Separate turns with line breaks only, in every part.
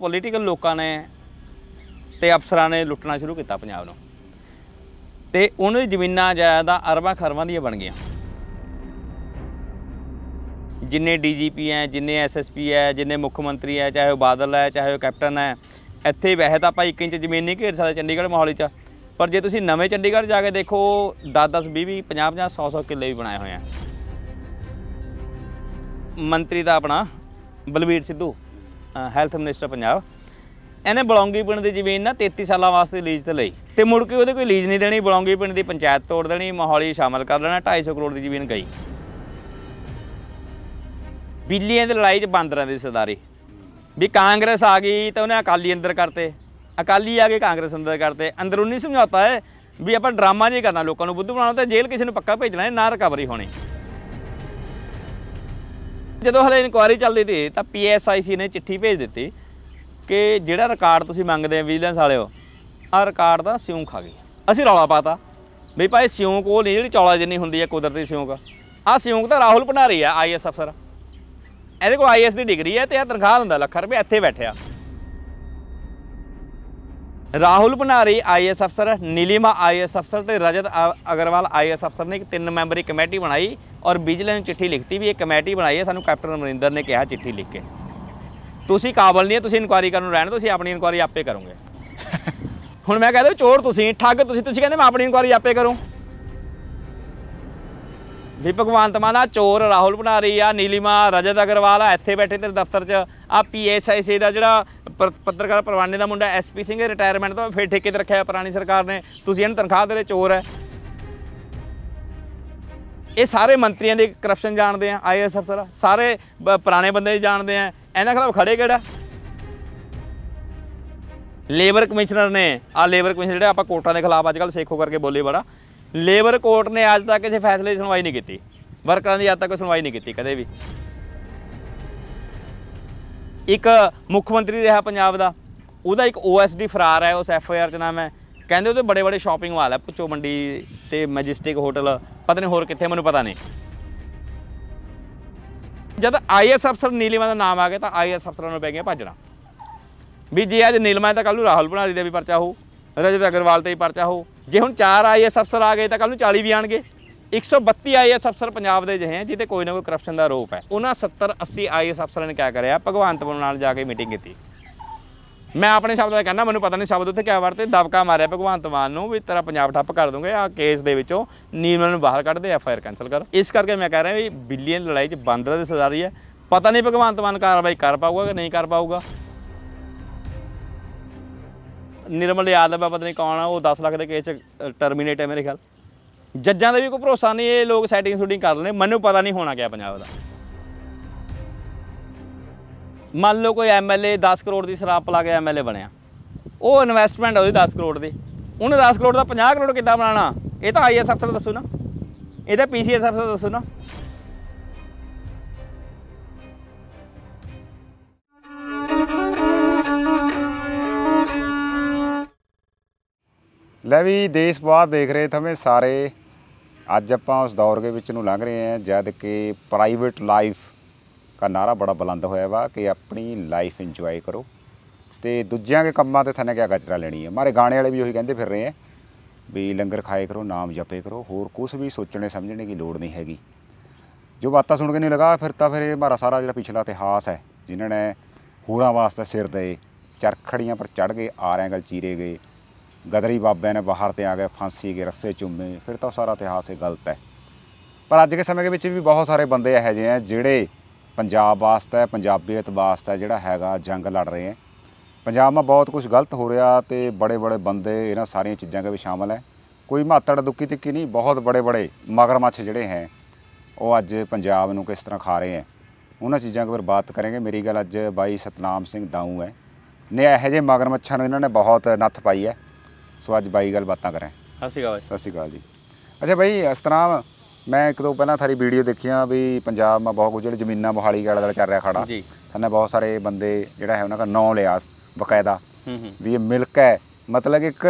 political ਲੋਕਾਂ ਨੇ ਤੇ ਅਫਸਰਾਂ ਨੇ ਲੁੱਟਣਾ ਸ਼ੁਰੂ ਕੀਤਾ ਪੰਜਾਬ ਨੂੰ ਤੇ ਉਹਨਾਂ ਦੀ ਜ਼ਮੀਨਾਂ ਜਾਇਦਾਦਾਂ ਅਰਬਾਂ ਖਰਬਾਂ ਦੀਆਂ ਬਣ ਗਈਆਂ ਜਿੰਨੇ ਡੀਜੀਪੀ ਐ ਜਿੰਨੇ ਐਸਐਸਪੀ ਐ ਜਿੰਨੇ ਮੁੱਖ ਮੰਤਰੀ ਐ ਚਾਹੇ ਉਹ ਬਾਦਲ ਐ ਚਾਹੇ ਉਹ ਕੈਪਟਨ ਐ ਇੱਥੇ ਵੈਸੇ ਤਾਂ ਆਪਾਂ 1 ਇੰਚ ਜ਼ਮੀਨ ਨਹੀਂ ਘੇਰ ਸਕਦੇ ਚੰਡੀਗੜ੍ਹ ਮੋਹਾਲੀ 'ਚ ਪਰ ਜੇ ਤੁਸੀਂ ਨਵੇਂ ਚੰਡੀਗੜ੍ਹ ਜਾ ਕੇ ਦੇਖੋ 10 10 20 20 50 50 100 100 ਕਿੱਲੇ ਵੀ ਬਣਾਏ ਹੋਏ ਆ ਮੰਤਰੀ ਦਾ ਆਪਣਾ ਬਲਵੀਰ ਸਿੱਧੂ ਹੈਲਥ ਮਿਨਿਸਟਰ ਪੰਜਾਬ ਇਹਨੇ ਬਲੌਂਗੀ ਪਿੰਡ ਦੀ ਜ਼ਮੀਨ ਨਾ 33 ਸਾਲਾਂ ਵਾਸਤੇ ਲੀਜ਼ ਤੇ ਲਈ ਤੇ ਮੁੜ ਕੇ ਉਹਦੇ ਕੋਈ ਲੀਜ਼ ਨਹੀਂ ਦੇਣੀ ਬਲੌਂਗੀ ਪਿੰਡ ਦੀ ਪੰਚਾਇਤ ਤੋੜ ਦੇਣੀ ਮਾਹੌਲੀ ਸ਼ਾਮਲ ਕਰ ਲੈਣਾ 250 ਕਰੋੜ ਦੀ ਜ਼ਮੀਨ ਗਈ ਬਿੱਲੀਆਂ ਦੀ ਲੜਾਈ 'ਚ ਬਾਂਦਰਾਂ ਦੀ ਸਰਦਾਰੀ ਵੀ ਕਾਂਗਰਸ ਆ ਗਈ ਤਾਂ ਉਹਨੇ ਅਕਾਲੀ ਅੰਦਰ ਕਰਤੇ ਅਕਾਲੀ ਆ ਕੇ ਕਾਂਗਰਸ ਅੰਦਰ ਕਰਤੇ ਅੰਦਰੂਨੀ ਸਮਝੌਤਾ ਹੈ ਵੀ ਆਪਾਂ ਡਰਾਮਾ ਨਹੀਂ ਕਰਨਾ ਲੋਕਾਂ ਨੂੰ ਬੁੱਧ ਬਣਾਉਣਾ ਤਾਂ ਜੇਲ੍ਹ ਕਿਸੇ ਨੂੰ ਪੱਕਾ ਭੇਜਣਾ ਹੈ ਨਾ ਰਿਕਵਰੀ ਹੋਣੀ ਜਦੋਂ ਹਲੇ ਇਨਕੁਆਇਰੀ ਚੱਲਦੀ ਸੀ ਤਾਂ ਪੀਐਸਆਈਸੀ ਨੇ ਚਿੱਠੀ ਭੇਜ ਦਿੱਤੀ ਕਿ ਜਿਹੜਾ ਰਿਕਾਰਡ ਤੁਸੀਂ ਮੰਗਦੇ ਆ ਵਿਜੀਲੈਂਸ ਵਾਲਿਓ ਆ ਰਿਕਾਰਡ ਦਾ ਸਿਉਂ ਖਾ ਗਈ ਅਸੀਂ ਰੌਲਾ ਪਾਤਾ ਵੀ ਭਾਈ ਸਿਉਂਖ ਉਹ ਨਹੀਂ ਜਿਹੜੀ ਚੌਲਾ ਜਿੰਨੀ ਹੁੰਦੀ ਹੈ ਕੁਦਰਤੀ ਸਿਉਂਕ ਆ ਸਿਉਂਕ ਤਾਂ ਰਾਹੁਲ ਭੰਡਾਰੀ ਆ ਆਈਐਸ ਅਫਸਰ ਇਹਦੇ ਕੋਲ ਆਈਐਸ ਦੀ ਡਿਗਰੀ ਹੈ ਤੇ ਇਹ ਤਨਖਾਹ ਹੁੰਦਾ ਲੱਖ ਰੁਪਏ ਇੱਥੇ ਬੈਠਿਆ ਰਾਹੁਲ ਭੰਡਾਰੀ ਆਈਐਸ ਅਫਸਰ ਨੀਲਿਮਾ ਆਈਐਸ ਅਫਸਰ ਤੇ ਰਜਤ ਅਗਰਵਾਲ ਆਈਐਸ ਅਫਸਰ ਨੇ ਇੱਕ ਤਿੰਨ ਮੈਂਬਰੀ ਕਮੇਟੀ ਬਣਾਈ ਔਰ ਬਿਜਲੇ ਨੂੰ ਚਿੱਠੀ ਲਿਖਤੀ ਵੀ ਇਹ ਕਮੇਟੀ ਬਣਾਈ ਹੈ ਸਾਨੂੰ ਕੈਪਟਨ ਅਮਰਿੰਦਰ ਨੇ ਕਿਹਾ ਚਿੱਠੀ ਲਿਖ ਕੇ ਤੁਸੀਂ ਕਾਬਲ ਨਹੀਂ ਤੁਸੀਂ ਇਨਕੁਆਰੀ ਕਰਨ ਨੂੰ ਰਹਿਣ ਤੁਸੀਂ ਆਪਣੀ ਇਨਕੁਆਰੀ ਆਪੇ ਕਰੋਗੇ ਹੁਣ ਮੈਂ ਕਹਿੰਦਾ ਚੋਰ ਤੁਸੀਂ ਠੱਗ ਤੁਸੀਂ ਤੁਸੀਂ ਕਹਿੰਦੇ ਮੈਂ ਆਪਣੀ ਇਨਕੁਆਰੀ ਆਪੇ ਕਰੂੰ ਵੀ ਭਗਵੰਤ ਮਾਨ ਚੋਰ ਰਾਹੁਲ ਬਣਾ ਰਹੀ ਆ ਨੀਲੀਮਾ ਰਜਤ ਅਗਰਵਾਲ ਆ ਇੱਥੇ ਬੈਠੇ ਤੇਰੇ ਦਫ਼ਤਰ 'ਚ ਆ ਪੀਐਸਆਈਸੀ ਦਾ ਜਿਹੜਾ ਪੱਤਰਕਾਰ ਪਰਵਾਨੇ ਦਾ ਮੁੰਡਾ ਐਸਪੀ ਸਿੰਘ ਰਿਟਾਇਰਮੈਂਟ ਤੋਂ ਫੇਰ ਠੇਕੇ ਤੇ ਰੱਖਿਆ ਪੁਰਾਣੀ ਸਰਕਾਰ ਨੇ ਤੁਸੀਂ ਇਹਨਾਂ ਤਨਖਾਹ ਦੇ ਚੋਰ ਹੈ ਇਹ ਸਾਰੇ ਮੰਤਰੀਆਂ ਦੇ ਕਰਪਸ਼ਨ ਜਾਣਦੇ ਆ ਆਈਐਸ ਅਫਸਰ ਸਾਰੇ ਪੁਰਾਣੇ ਬੰਦੇ ਜਾਣਦੇ ਆ ਇਹਨਾਂ ਖਿਲਾਫ ਖੜੇ ਕਿਹੜਾ ਲੇਬਰ ਕਮਿਸ਼ਨਰ ਨੇ ਆ ਲੇਬਰ ਕਮਿਸ਼ਨਰ ਜਿਹੜਾ ਆਪਾਂ ਕੋਰਟਾਂ ਦੇ ਖਿਲਾਫ ਕੱਲ ਸੇਖੋ ਕਰਕੇ ਬੋਲੇ ਬੜਾ ਲੇਬਰ ਕੋਰਟ ਨੇ ਅੱਜ ਤੱਕ ਕਿਸੇ ਫੈਸਲੇ ਦੀ ਸੁਣਵਾਈ ਨਹੀਂ ਕੀਤੀ ਵਰਕਰਾਂ ਦੀ ਅੱਜ ਤੱਕ ਸੁਣਵਾਈ ਨਹੀਂ ਕੀਤੀ ਕਦੇ ਵੀ ਇੱਕ ਮੁੱਖ ਮੰਤਰੀ ਰਿਹਾ ਪੰਜਾਬ ਦਾ ਉਹਦਾ ਇੱਕ ਓਐਸਡੀ ਫਰਾਰ ਹੈ ਉਸ ਐਫਆਈਆਰ 'ਚ ਨਾਮ ਹੈ ਕਹਿੰਦੇ ਉਹਦੇ ਬੜੇ ਬੜੇ ਸ਼ਾਪਿੰਗ ਮਾਲ ਹੈ ਪੁੱਛੋ ਮੰਡੀ ਤੇ ਮੈਜਿਸਟਿਕ ਹੋਟਲ ਪਤਾ ਨਹੀਂ ਹੋਰ ਕਿੱਥੇ ਮੈਨੂੰ ਪਤਾ ਨਹੀਂ ਜਦ ਆਈਐਸ ਅਫਸਰ ਨੀਲਮਾ ਦਾ ਨਾਮ ਆ ਗਿਆ ਤਾਂ ਆਈਐਸ ਅਫਸਰਾਂ ਨੂੰ ਪੈ ਗਿਆ ਭੱਜਣਾ ਵੀ ਜੇ ਅੱਜ ਨੀਲਮਾ ਤਾਂ ਕੱਲ ਨੂੰ ਰਾਹੁਲ ਬਣਾ ਦੇ ਵੀ ਪਰਚਾ ਹੋ ਰਜਤ ਅਗਰਵਾਲ ਤੇ ਵੀ ਪਰਚਾ ਹੋ ਜੇ ਹੁਣ ਚਾਰ ਆਈਐਸ ਅਫਸਰ ਆ ਗਏ ਤਾਂ ਕੱਲ ਨੂੰ 40 ਵੀ ਆਣਗੇ 132 ਆਈਐਸ ਅਫਸਰ ਪੰਜਾਬ ਦੇ ਜਿਹੇ ਜਿੱਤੇ ਕੋਈ ਨਾ ਕੋਈ ਕਰਪਸ਼ਨ ਦਾ ਆਰੋਪ ਹੈ ਉਹਨਾਂ 70 80 ਆਈਐਸ ਅਫਸਰਾਂ ਨੇ ਕਿਆ ਕਰਿਆ ਭਗਵੰਤ ਮਾਨ ਨਾਲ ਜਾ ਕੇ ਮੀਟਿੰਗ ਕੀਤੀ ਮੈਂ ਆਪਣੇ ਸ਼ਬਦਾਂ ਦਾ ਕਹਿੰਦਾ ਮੈਨੂੰ ਪਤਾ ਨਹੀਂ ਸ਼ਬਦ ਉੱਥੇ ਕਿਆ ਵਰਤੇ ਦਬਕਾ ਮਾਰਿਆ ਭਗਵੰਤ ਮਾਨ ਨੂੰ ਵੀ ਤੇਰਾ ਪੰਜਾਬ ਠੱਪ ਕਰ ਦੂੰਗੇ ਆ ਕੇਸ ਦੇ ਵਿੱਚੋਂ ਨੀਲਮ ਨੂੰ ਬਾਹਰ ਕੱਢ ਦੇ ਐਫ ਆਈ ਆਰ ਕੈਨਸਲ ਕਰ ਇਸ ਕਰਕੇ ਮੈਂ ਕਹਿ ਰਿਹਾ ਵੀ ਬਿੱਲੀਅਨ ਲੜਾਈ 'ਚ ਬਾਂਦਰਾ ਦੇ ਸਰਦਾਰੀ ਹੈ ਪਤਾ ਨਹੀਂ ਭਗਵੰਤ ਮਾਨ ਕਾਰਵਾਈ ਕਰ ਪਾਊਗਾ ਕਿ ਨਹੀਂ ਕਰ ਪਾਊਗਾ ਨਿਰਮਲ ਯਾਦਵ ਆ ਪਤਾ ਨਹੀਂ ਕੌਣ ਆ ਉਹ 10 ਲੱਖ ਦੇ ਕੇਸ 'ਚ ਟਰਮੀਨੇਟ ਹੈ ਮੇਰੇ ਖਿਆਲ ਜੱਜਾਂ ਦਾ ਵੀ ਕੋਈ ਭਰੋਸਾ ਨਹੀਂ ਇਹ ਲੋਕ ਸੈਟਿੰਗ ਸ਼ੂਟਿੰਗ ਕਰ ਲੈਣੇ ਮੈਨੂੰ ਪਤਾ ਨਹੀਂ ਹੋਣਾ ਕਿਆ ਪੰਜਾਬ ਦਾ ਮੰਨ ਲਓ ਕੋਈ ਐਮਐਲਏ 10 ਕਰੋੜ ਦੀ ਸ਼ਰਾਬ ਪਲਾ ਕੇ ਐਮਐਲਏ ਬਣਿਆ ਉਹ ਇਨਵੈਸਟਮੈਂਟ ਆ ਉਹਦੀ 10 ਕਰੋੜ ਦੀ ਉਹਨੇ 10 ਕਰੋੜ ਦਾ 50 ਕਰੋੜ ਕਿੱਦਾਂ ਬਣਾਣਾ ਇਹ ਤਾਂ ਆਈਐਸ ਅਫਸਰ ਦੱਸੋ ਨਾ ਇਹ ਤਾਂ ਪੀਸੀਐਸ ਅਫਸਰ ਦੱਸੋ ਨਾ
ਲੈ ਵੀ ਦੇਸ਼ ਬਾਹਰ ਦੇਖ ਰਹੇ ਥਵੇਂ ਸਾਰੇ ਅੱਜ ਆਪਾਂ ਉਸ ਦੌਰ ਦੇ ਵਿੱਚ ਨੂੰ ਲੰਘ ਰਹੇ ਹਾਂ ਜਦ ਕਿ ਪ੍ਰਾਈਵੇਟ ਲਾਈਫ ਕਾ ਨਾਰਾ ਬੜਾ ਬੁਲੰਦ ਹੋਇਆ ਵਾ ਕਿ ਆਪਣੀ ਲਾਈਫ ਇੰਜੋਏ ਕਰੋ ਤੇ ਦੂਜਿਆਂ ਦੇ ਕੰਮਾਂ ਤੇ ਥਨੇ ਕਿਆ ਗਜਰਾ ਲੈਣੀ ਹੈ ਮਾਰੇ ਗਾਣੇ ਵਾਲੇ ਵੀ ਉਹੀ ਕਹਿੰਦੇ ਫਿਰ ਰਹੇ ਆ ਵੀ ਲੰਗਰ ਖਾਏ ਕਰੋ ਨਾਮ ਜਪੇ ਕਰੋ ਹੋਰ ਕੁਝ ਵੀ ਸੋਚਣੇ ਸਮਝਣੇ ਦੀ ਲੋੜ ਨਹੀਂ ਹੈਗੀ ਜੋ ਬਾਤਾਂ ਸੁਣ ਕੇ ਨਹੀਂ ਲਗਾ ਫਿਰ ਤਾਂ ਫਿਰ ਇਹ ਮਾਰਾ ਸਾਰਾ ਜਿਹੜਾ ਪਿਛਲਾ ਇਤਿਹਾਸ ਹੈ ਜਿਨ੍ਹਾਂ ਨੇ ਹੋਰਾਂ ਵਾਸਤੇ ਸਿਰ ਦੇ ਚਰਖੜੀਆਂ ਪਰ ਚੜ ਗਏ ਆਰਿਆਂ ਗਲ ਚੀਰੇ ਗਏ ਗਦਰੀ ਬਾਬਿਆਂ ਨੇ ਬਾਹਰ ਤੇ ਆ ਗਏ ਫਾਂਸੀ ਦੇ ਰਸੇ ਚੁੰਮੇ ਫਿਰ ਤਾਂ ਸਾਰਾ ਇਤਿਹਾਸ ਇਹ ਗਲਤ ਹੈ ਪਰ ਅੱਜ ਦੇ ਸਮੇਂ ਦੇ ਵਿੱਚ ਵੀ ਬਹੁਤ ਸਾਰੇ ਬੰਦੇ ਇਹੋ ਜਿਹੇ ਆ ਜਿਹੜੇ ਪੰਜਾਬ ਵਾਸਤੇ ਪੰਜਾਬੀਅਤ ਵਾਸਤੇ ਜਿਹੜਾ ਹੈਗਾ ਜੰਗ ਲੜ ਰਹੇ ਆ ਪੰਜਾਬ 'ਮਾ ਬਹੁਤ ਕੁਝ ਗਲਤ ਹੋ ਰਿਹਾ ਤੇ ਬੜੇ ਬੜੇ ਬੰਦੇ ਇਹਨਾਂ ਸਾਰੀਆਂ ਚੀਜ਼ਾਂ ਕੇ ਵੀ ਸ਼ਾਮਲ ਹੈ ਕੋਈ ਮਾਤੜ ਦੁੱਕੀ ਤਿੱਕੀ ਨਹੀਂ ਬਹੁਤ ਬੜੇ ਬੜੇ ਮਗਰਮੱਛ ਜਿਹੜੇ ਹੈ ਉਹ ਅੱਜ ਪੰਜਾਬ ਨੂੰ ਕਿਸ ਤਰ੍ਹਾਂ ਖਾ ਰਹੇ ਆ ਉਹਨਾਂ ਚੀਜ਼ਾਂ ਕੇ ਬਾਤ ਕਰਾਂਗੇ ਮੇਰੀ ਗੱਲ ਅੱਜ ਬਾਈ ਸਤਨਾਮ ਸਿੰਘ ਦਾਊ ਹੈ ਨੇ ਇਹੋ ਜਿਹੇ ਮਗਰਮੱਛਾਂ ਨੂੰ ਇਹਨਾਂ ਨੇ ਬਹੁਤ ਨੱਥ ਪਾਈ ਹੈ ਸੋ ਅੱਜ ਬਾਈ ਗੱਲ ਬਾਤਾਂ ਕਰਾਂ ਸਤਿ ਸ਼੍ਰੀ ਅਕਾਲ ਸਤਿ ਸ਼੍ਰੀ ਅਕਾਲ ਜੀ ਅੱਛਾ ਬਾਈ ਸਤਨਾਮ ਮੈਂ ਇੱਕ ਦੋ ਪਹਿਲਾਂ ਥਾਰੀ ਵੀਡੀਓ ਦੇਖੀਆਂ ਵੀ ਪੰਜਾਬ ਮਾ ਬਹੁਤ ਕੁਝ ਜਿਹੜੇ ਜ਼ਮੀਨਾਂ ਮੋਹਾਲੀ ਗੜਾ ਦਾ ਚੱਲ ਰਿਹਾ ਖੜਾ ਜੀ ਥਾਨੇ ਬਹੁਤ ਸਾਰੇ ਬੰਦੇ ਜਿਹੜਾ ਹੈ ਉਹਨਾਂ ਦਾ ਨੌ ਲਿਆ ਬਕਾਇਦਾ ਵੀ ਇਹ ਮਿਲਕ ਹੈ ਮਤਲਬ ਇੱਕ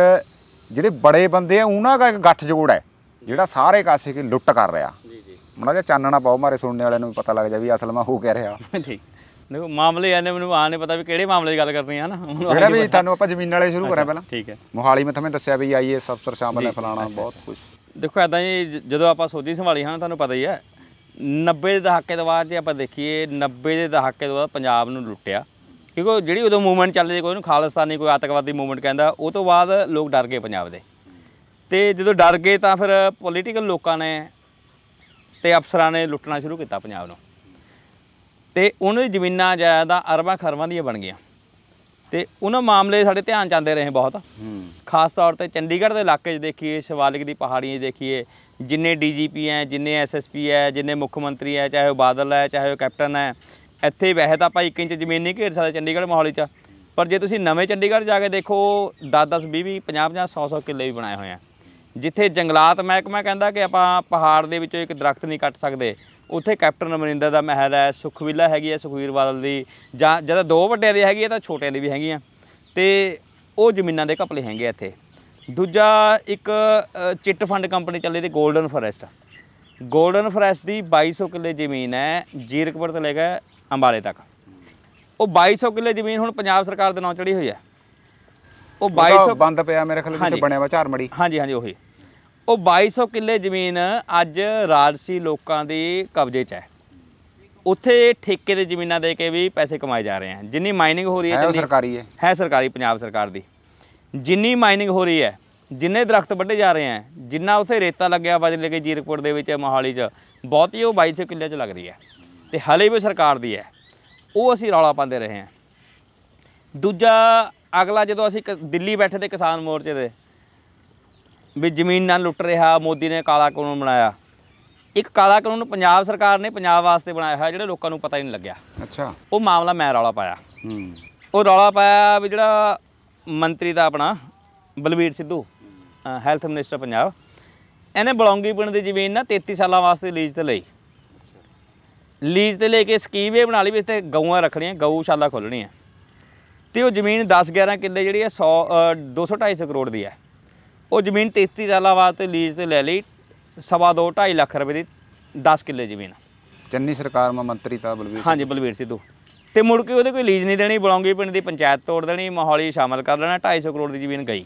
ਜਿਹੜੇ ਬੜੇ ਬੰਦੇ ਆ ਉਹਨਾਂ ਦਾ ਇੱਕ ਗੱਠ ਜੋੜ ਹੈ ਜਿਹੜਾ ਸਾਰੇ ਕਾਸੇ ਕੇ ਲੁੱਟ ਕਰ ਰਿਹਾ ਜੀ ਜੀ ਚਾਨਣਾ ਪਾਓ ਮਾਰੇ ਸੁਣਨੇ ਵਾਲਿਆਂ ਨੂੰ ਪਤਾ ਲੱਗ ਜਾ ਵੀ ਅਸਲ ਮਾ ਹੋ ਕਹਿ ਰਿਹਾ ਠੀਕ
ਦੇਖੋ ਮਾਮਲੇ ਆਨੇ ਮੈਨੂੰ ਆਨੇ ਪਤਾ ਵੀ ਕਿਹੜੇ ਮਾਮਲੇ ਦੀ ਗੱਲ ਕਰਨੀ ਹੈ ਨਾ ਜਿਹੜਾ ਵੀ ਤੁਹਾਨੂੰ
ਆਪਾਂ ਜ਼ਮੀਨ ਵਾਲੇ ਸ਼ੁਰੂ ਕਰਾਂ ਪਹਿਲਾਂ ਠੀਕ ਹੈ ਮੋਹਾਲੀ ਮੈਂ ਤੁਹਾਨੂੰ ਦੱਸਿਆ ਵੀ ਆਈਏ ਅਫਸਰ ਸ਼ਾਮਲ ਹੈ ਫਲਾਣਾ ਬਹੁਤ ਕੁਝ
ਦੇਖੋ ਐਦਾਂ ਜੀ ਜਦੋਂ ਆਪਾਂ ਸੋਦੀ ਸੰਭਾਲੀ ਹਾਂ ਤੁਹਾਨੂੰ ਪਤਾ ਹੀ ਹੈ 90 ਦੇ ਦਹਾਕੇ ਤੋਂ ਬਾਅਦ ਜੇ ਆਪਾਂ ਦੇਖੀਏ 90 ਦੇ ਦਹਾਕੇ ਤੋਂ ਬਾਅਦ ਪੰਜਾਬ ਨੂੰ ਲੁੱਟਿਆ ਕਿਉਂਕਿ ਜਿਹੜੀ ਉਦੋਂ ਮੂਵਮੈਂਟ ਚੱਲਦੀ ਕੋਈ ਨੂੰ ਖਾਲਸਤਾਨੀ ਕੋਈ ਆਤੰਕਵਾਦੀ ਮੂਵਮੈਂਟ ਕਹਿੰਦਾ ਉਹ ਤੋਂ ਬਾਅਦ ਲੋਕ ਡਰ ਗਏ ਪੰਜਾਬ ਦੇ ਤੇ ਜਦੋਂ ਡਰ ਗਏ ਤਾਂ ਫਿਰ ਪੋਲੀਟੀਕਲ ਲੋਕਾਂ ਨੇ ਤੇ ਅਫਸਰਾਂ ਨੇ ਲੁੱਟਣਾ ਸ਼ੁਰੂ ਕੀਤਾ ਪੰਜਾਬ ਨੂੰ ਤੇ ਉਹਨਾਂ ਦੀ ਜ਼ਮੀਨਾਂ ਜਾਇਦਾਦਾਂ ਅਰਬਾਂ ਖਰਬਾਂ ਦੀਆਂ ਬਣ ਗਈਆਂ ਤੇ ਉਹਨਾਂ ਮਾਮਲੇ ਸਾਡੇ ਧਿਆਨ ਚਾਹੁੰਦੇ ਰਹੇ ਬਹੁਤ ਖਾਸ ਤੌਰ ਤੇ ਚੰਡੀਗੜ੍ਹ ਦੇ ਇਲਾਕੇ 'ਚ ਦੇਖੀਏ ਸ਼ਿਵਾਲਿਕ ਦੀ ਪਹਾੜੀਆਂ 'ਚ ਦੇਖੀਏ ਜਿੰਨੇ ਡੀਜੀਪੀ ਐ ਜਿੰਨੇ ਐਸਐਸਪੀ ਐ ਜਿੰਨੇ ਮੁੱਖ ਮੰਤਰੀ ਐ ਚਾਹੇ ਉਹ ਬਾਦਲ ਐ ਚਾਹੇ ਉਹ ਕੈਪਟਨ ਐ ਇੱਥੇ ਵੈਸੇ ਤਾਂ ਆਪਾਂ 1 ਇੰਚ ਜ਼ਮੀਨ ਨਹੀਂ ਘੇਰ ਸਕਦੇ ਚੰਡੀਗੜ੍ਹ ਮਾਹੌਲ 'ਚ ਪਰ ਜੇ ਤੁਸੀਂ ਨਵੇਂ ਚੰਡੀਗੜ੍ਹ ਜਾ ਕੇ ਦੇਖੋ 10 10 20 20 50 50 100 100 ਕਿੱਲੇ ਵੀ ਬਣਾਏ ਹੋਏ ਆ ਜਿੱਥੇ ਜੰਗਲਾਤ ਮਹਿਕਮਾ ਕਹਿੰਦਾ ਕਿ ਆਪਾਂ ਪਹਾੜ ਦੇ ਵਿੱਚੋਂ ਇੱਕ ਦਰਖਤ ਨਹੀਂ ਕੱਟ ਸਕਦੇ ਉੱਥੇ ਕੈਪਟਨ ਅਮਰਿੰਦਰ ਦਾ ਮਹਿਲ ਹੈ ਸੁਖਵਿਲਾ ਹੈਗੀ ਹੈ ਸੁਖਵੀਰ ਬਾਦਲ ਦੀ ਜਾਂ ਜਦੋਂ ਦੋ ਵੱਡਿਆਂ ਦੀ ਹੈਗੀ ਹੈ ਤਾਂ ਛੋਟਿਆਂ ਦੀ ਵੀ ਹੈਗੀਆਂ ਤੇ ਉਹ ਜ਼ਮੀਨਾਂ ਦੇ ਕਪਲੇ ਹੈਗੇ ਇੱਥੇ ਦੂਜਾ ਇੱਕ ਚਿੱਟ ਫੰਡ ਕੰਪਨੀ ਚੱਲੇ ਦੀ 골ਡਨ ਫੋਰੈਸਟ 골ਡਨ ਫੋਰੈਸਟ ਦੀ 2200 ਕਿੱਲੇ ਜ਼ਮੀਨ ਹੈ ਜੀਰਕਪੁਰ ਤੋਂ ਲੈ ਕੇ ਅੰਬਾਲੇ ਤੱਕ ਉਹ 2200 ਕਿੱਲੇ ਜ਼ਮੀਨ ਹੁਣ ਪੰਜਾਬ ਸਰਕਾਰ ਦੇ ਨਾਂ ਚੜੀ ਹੋਈ ਹੈ ਉਹ 2200 ਬੰਦ
ਪਿਆ ਮੇਰੇ ਖਿਆਲ ਵਿੱਚ ਬਣਿਆ ਵਾ ਝਾਰਮੜੀ ਹਾਂਜੀ ਹਾਂਜੀ ਉਹੀ
ਉਹ 2200 ਕਿੱਲੇ ਜ਼ਮੀਨ ਅੱਜ ਰਾਜਸੀ ਲੋਕਾਂ ਦੇ ਕਬਜ਼ੇ 'ਚ ਹੈ ਉੱਥੇ ਠੇਕੇ ਦੇ ਜ਼ਮੀਨਾਂ ਦੇ ਕੇ ਵੀ ਪੈਸੇ ਕਮਾਏ ਜਾ ਰਹੇ ਹਨ ਜਿੰਨੀ ਮਾਈਨਿੰਗ ਹੋ ਰਹੀ ਹੈ ਜਿੰਨੀ ਸਰਕਾਰੀ ਹੈ ਹੈ ਸਰਕਾਰੀ ਪੰਜਾਬ ਸਰਕਾਰ ਦੀ ਜਿੰਨੀ ਮਾਈਨਿੰਗ ਹੋ ਰਹੀ ਹੈ ਜਿੰਨੇ ਦਰਖਤ ਵੱਢੇ ਜਾ ਰਹੇ ਹਨ ਜਿੰਨਾ ਉੱਥੇ ਰੇਤਾ ਲੱਗਿਆ ਵਜ ਲੈ ਕੇ ਜੀਰਕਪੁਰ ਦੇ ਵਿੱਚ ਮੋਹਾਲੀ 'ਚ ਬਹੁਤੀ ਉਹ 2200 ਕਿੱਲੇ 'ਚ ਲੱਗ ਰਹੀ ਹੈ ਤੇ ਹਲੇ ਵੀ ਸਰਕਾਰ ਦੀ ਹੈ ਉਹ ਅਸੀਂ ਰੌਲਾ ਪਾਉਂਦੇ ਰਹੇ ਹਾਂ ਦੂਜਾ ਅਗਲਾ ਜਦੋਂ ਅਸੀਂ ਦਿੱਲੀ ਬੈਠੇ ਤੇ ਕਿਸਾਨ ਮੋਰਚੇ ਦੇ ਵੀ ਜ਼ਮੀਨ ਨਾਲ ਲੁੱਟ ਰਿਹਾ ਮੋਦੀ ਨੇ ਕਾਲਾ ਕਾਨੂੰਨ ਬਣਾਇਆ ਇੱਕ ਕਾਲਾ ਕਾਨੂੰਨ ਪੰਜਾਬ ਸਰਕਾਰ ਨੇ ਪੰਜਾਬ ਵਾਸਤੇ ਬਣਾਇਆ ਹੋਇਆ ਜਿਹੜੇ ਲੋਕਾਂ ਨੂੰ ਪਤਾ ਹੀ ਨਹੀਂ ਲੱਗਿਆ ਅੱਛਾ ਉਹ ਮਾਮਲਾ ਮੈਂ ਰੌਲਾ ਪਾਇਆ ਹੂੰ ਉਹ ਰੌਲਾ ਪਾਇਆ ਵੀ ਜਿਹੜਾ ਮੰਤਰੀ ਦਾ ਆਪਣਾ ਬਲਵੀਰ ਸਿੱਧੂ ਹੈਲਥ ਮਿਨਿਸਟਰ ਪੰਜਾਬ ਇਹਨੇ ਬਲੌਂਗੀ ਪਿੰਡ ਦੀ ਜ਼ਮੀਨ ਨਾ 33 ਸਾਲਾਂ ਵਾਸਤੇ ਲੀਜ਼ ਤੇ ਲਈ ਲੀਜ਼ ਤੇ ਲੈ ਕੇ ਸਕੀਮ ਇਹ ਬਣਾ ਲਈ ਵੀ ਇੱਥੇ ਗਊਆਂ ਰੱਖਣੀਆਂ ਗਊਸ਼ਾਲਾ ਖੋਲਣੀ ਖੋਲਣੀਆਂ ਤੇ ਉਹ ਜ਼ਮੀਨ 10 11 ਕਿੱਲੇ ਜਿਹੜੀ ਹੈ 100 200 250 ਕਰੋੜ ਦੀ ਹੈ ਉਹ ਜ਼ਮੀਨ 33 ਸਾਲਾਂ ਵਾਸਤੇ ਲੀਜ਼ ਤੇ ਲੈ ਲਈ ਸਵਾ 2 2.5 ਲੱਖ ਰੁਪਏ ਦੀ 10 ਕਿੱਲੇ ਜ਼ਮੀਨ ਚੰਨੀ
ਸਰਕਾਰ ਮਾ ਮੰਤਰੀ ਤਾਂ ਬਲਵੀਰ ਹਾਂਜੀ
ਬਲਵੀਰ ਸਿੱਧੂ ਤੇ ਮੁੜ ਕੇ ਉਹਦੇ ਕੋਈ ਲੀਜ਼ ਨਹੀਂ ਦੇਣੀ ਬਲੌਂਗੀ ਪਿੰਡ ਦੀ ਪੰਚਾਇਤ ਤੋੜ ਦੇਣੀ ਮਹੌਲੀ ਸ਼ਾਮਲ ਕਰ ਲੈਣਾ 250 ਕਰੋੜ ਦੀ ਜ਼ਮੀਨ ਗਈ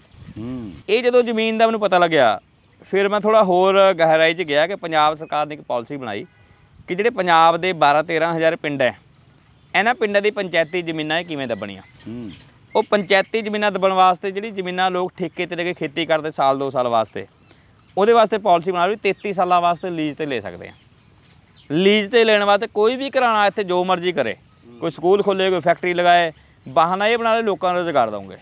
ਇਹ ਜਦੋਂ ਜ਼ਮੀਨ ਦਾ ਮੈਨੂੰ ਪਤਾ ਲੱਗਿਆ ਫਿਰ ਮੈਂ ਥੋੜਾ ਹੋਰ ਗਹਿਰਾਈ 'ਚ ਗਿਆ ਕਿ ਪੰਜਾਬ ਸਰਕਾਰ ਨੇ ਇੱਕ ਪਾਲਿਸੀ ਬਣਾਈ ਕਿ ਜਿਹੜੇ ਪੰਜਾਬ ਦੇ 12 13 ਹਜ਼ਾਰ ਪਿੰਡ ਐ ਇਹਨਾਂ ਪਿੰਡਾਂ ਦੀ ਪੰਚਾਇਤੀ ਜ਼ਮੀਨਾਂ ਕਿਵੇਂ ਦੱਬਣੀਆਂ ਉਹ ਪੰਚਾਇਤੀ ਜ਼ਮੀਨਾਂ ਦਬਣ ਵਾਸਤੇ ਜਿਹੜੀ ਜ਼ਮੀਨਾਂ ਲੋਕ ਠੇਕੇ ਤੇ ਲੈ ਕੇ ਖੇਤੀ ਕਰਦੇ ਸਾਲ 2 ਸਾਲ ਵਾਸਤੇ ਉਹਦੇ ਵਾਸਤੇ ਪਾਲਿਸੀ ਬਣਾ ਲਈ 33 ਸਾਲਾਂ ਵਾਸਤੇ ਲੀਜ਼ ਤੇ ਲੈ ਸਕਦੇ ਆ ਲੀਜ਼ ਤੇ ਲੈਣ ਵਾਸਤੇ ਕੋਈ ਵੀ ਘਰਾਣਾ ਇੱਥੇ ਜੋ ਮਰਜ਼ੀ ਕਰੇ ਕੋਈ ਸਕੂਲ ਖੋਲੇ ਕੋਈ ਫੈਕਟਰੀ ਲਗਾਏ ਬਹਾਨਾ ਇਹ ਬਣਾ ਲੈ ਲੋਕਾਂ ਨੂੰ ਰੋਜ਼ਗਾਰ ਦਵਾਂਗੇ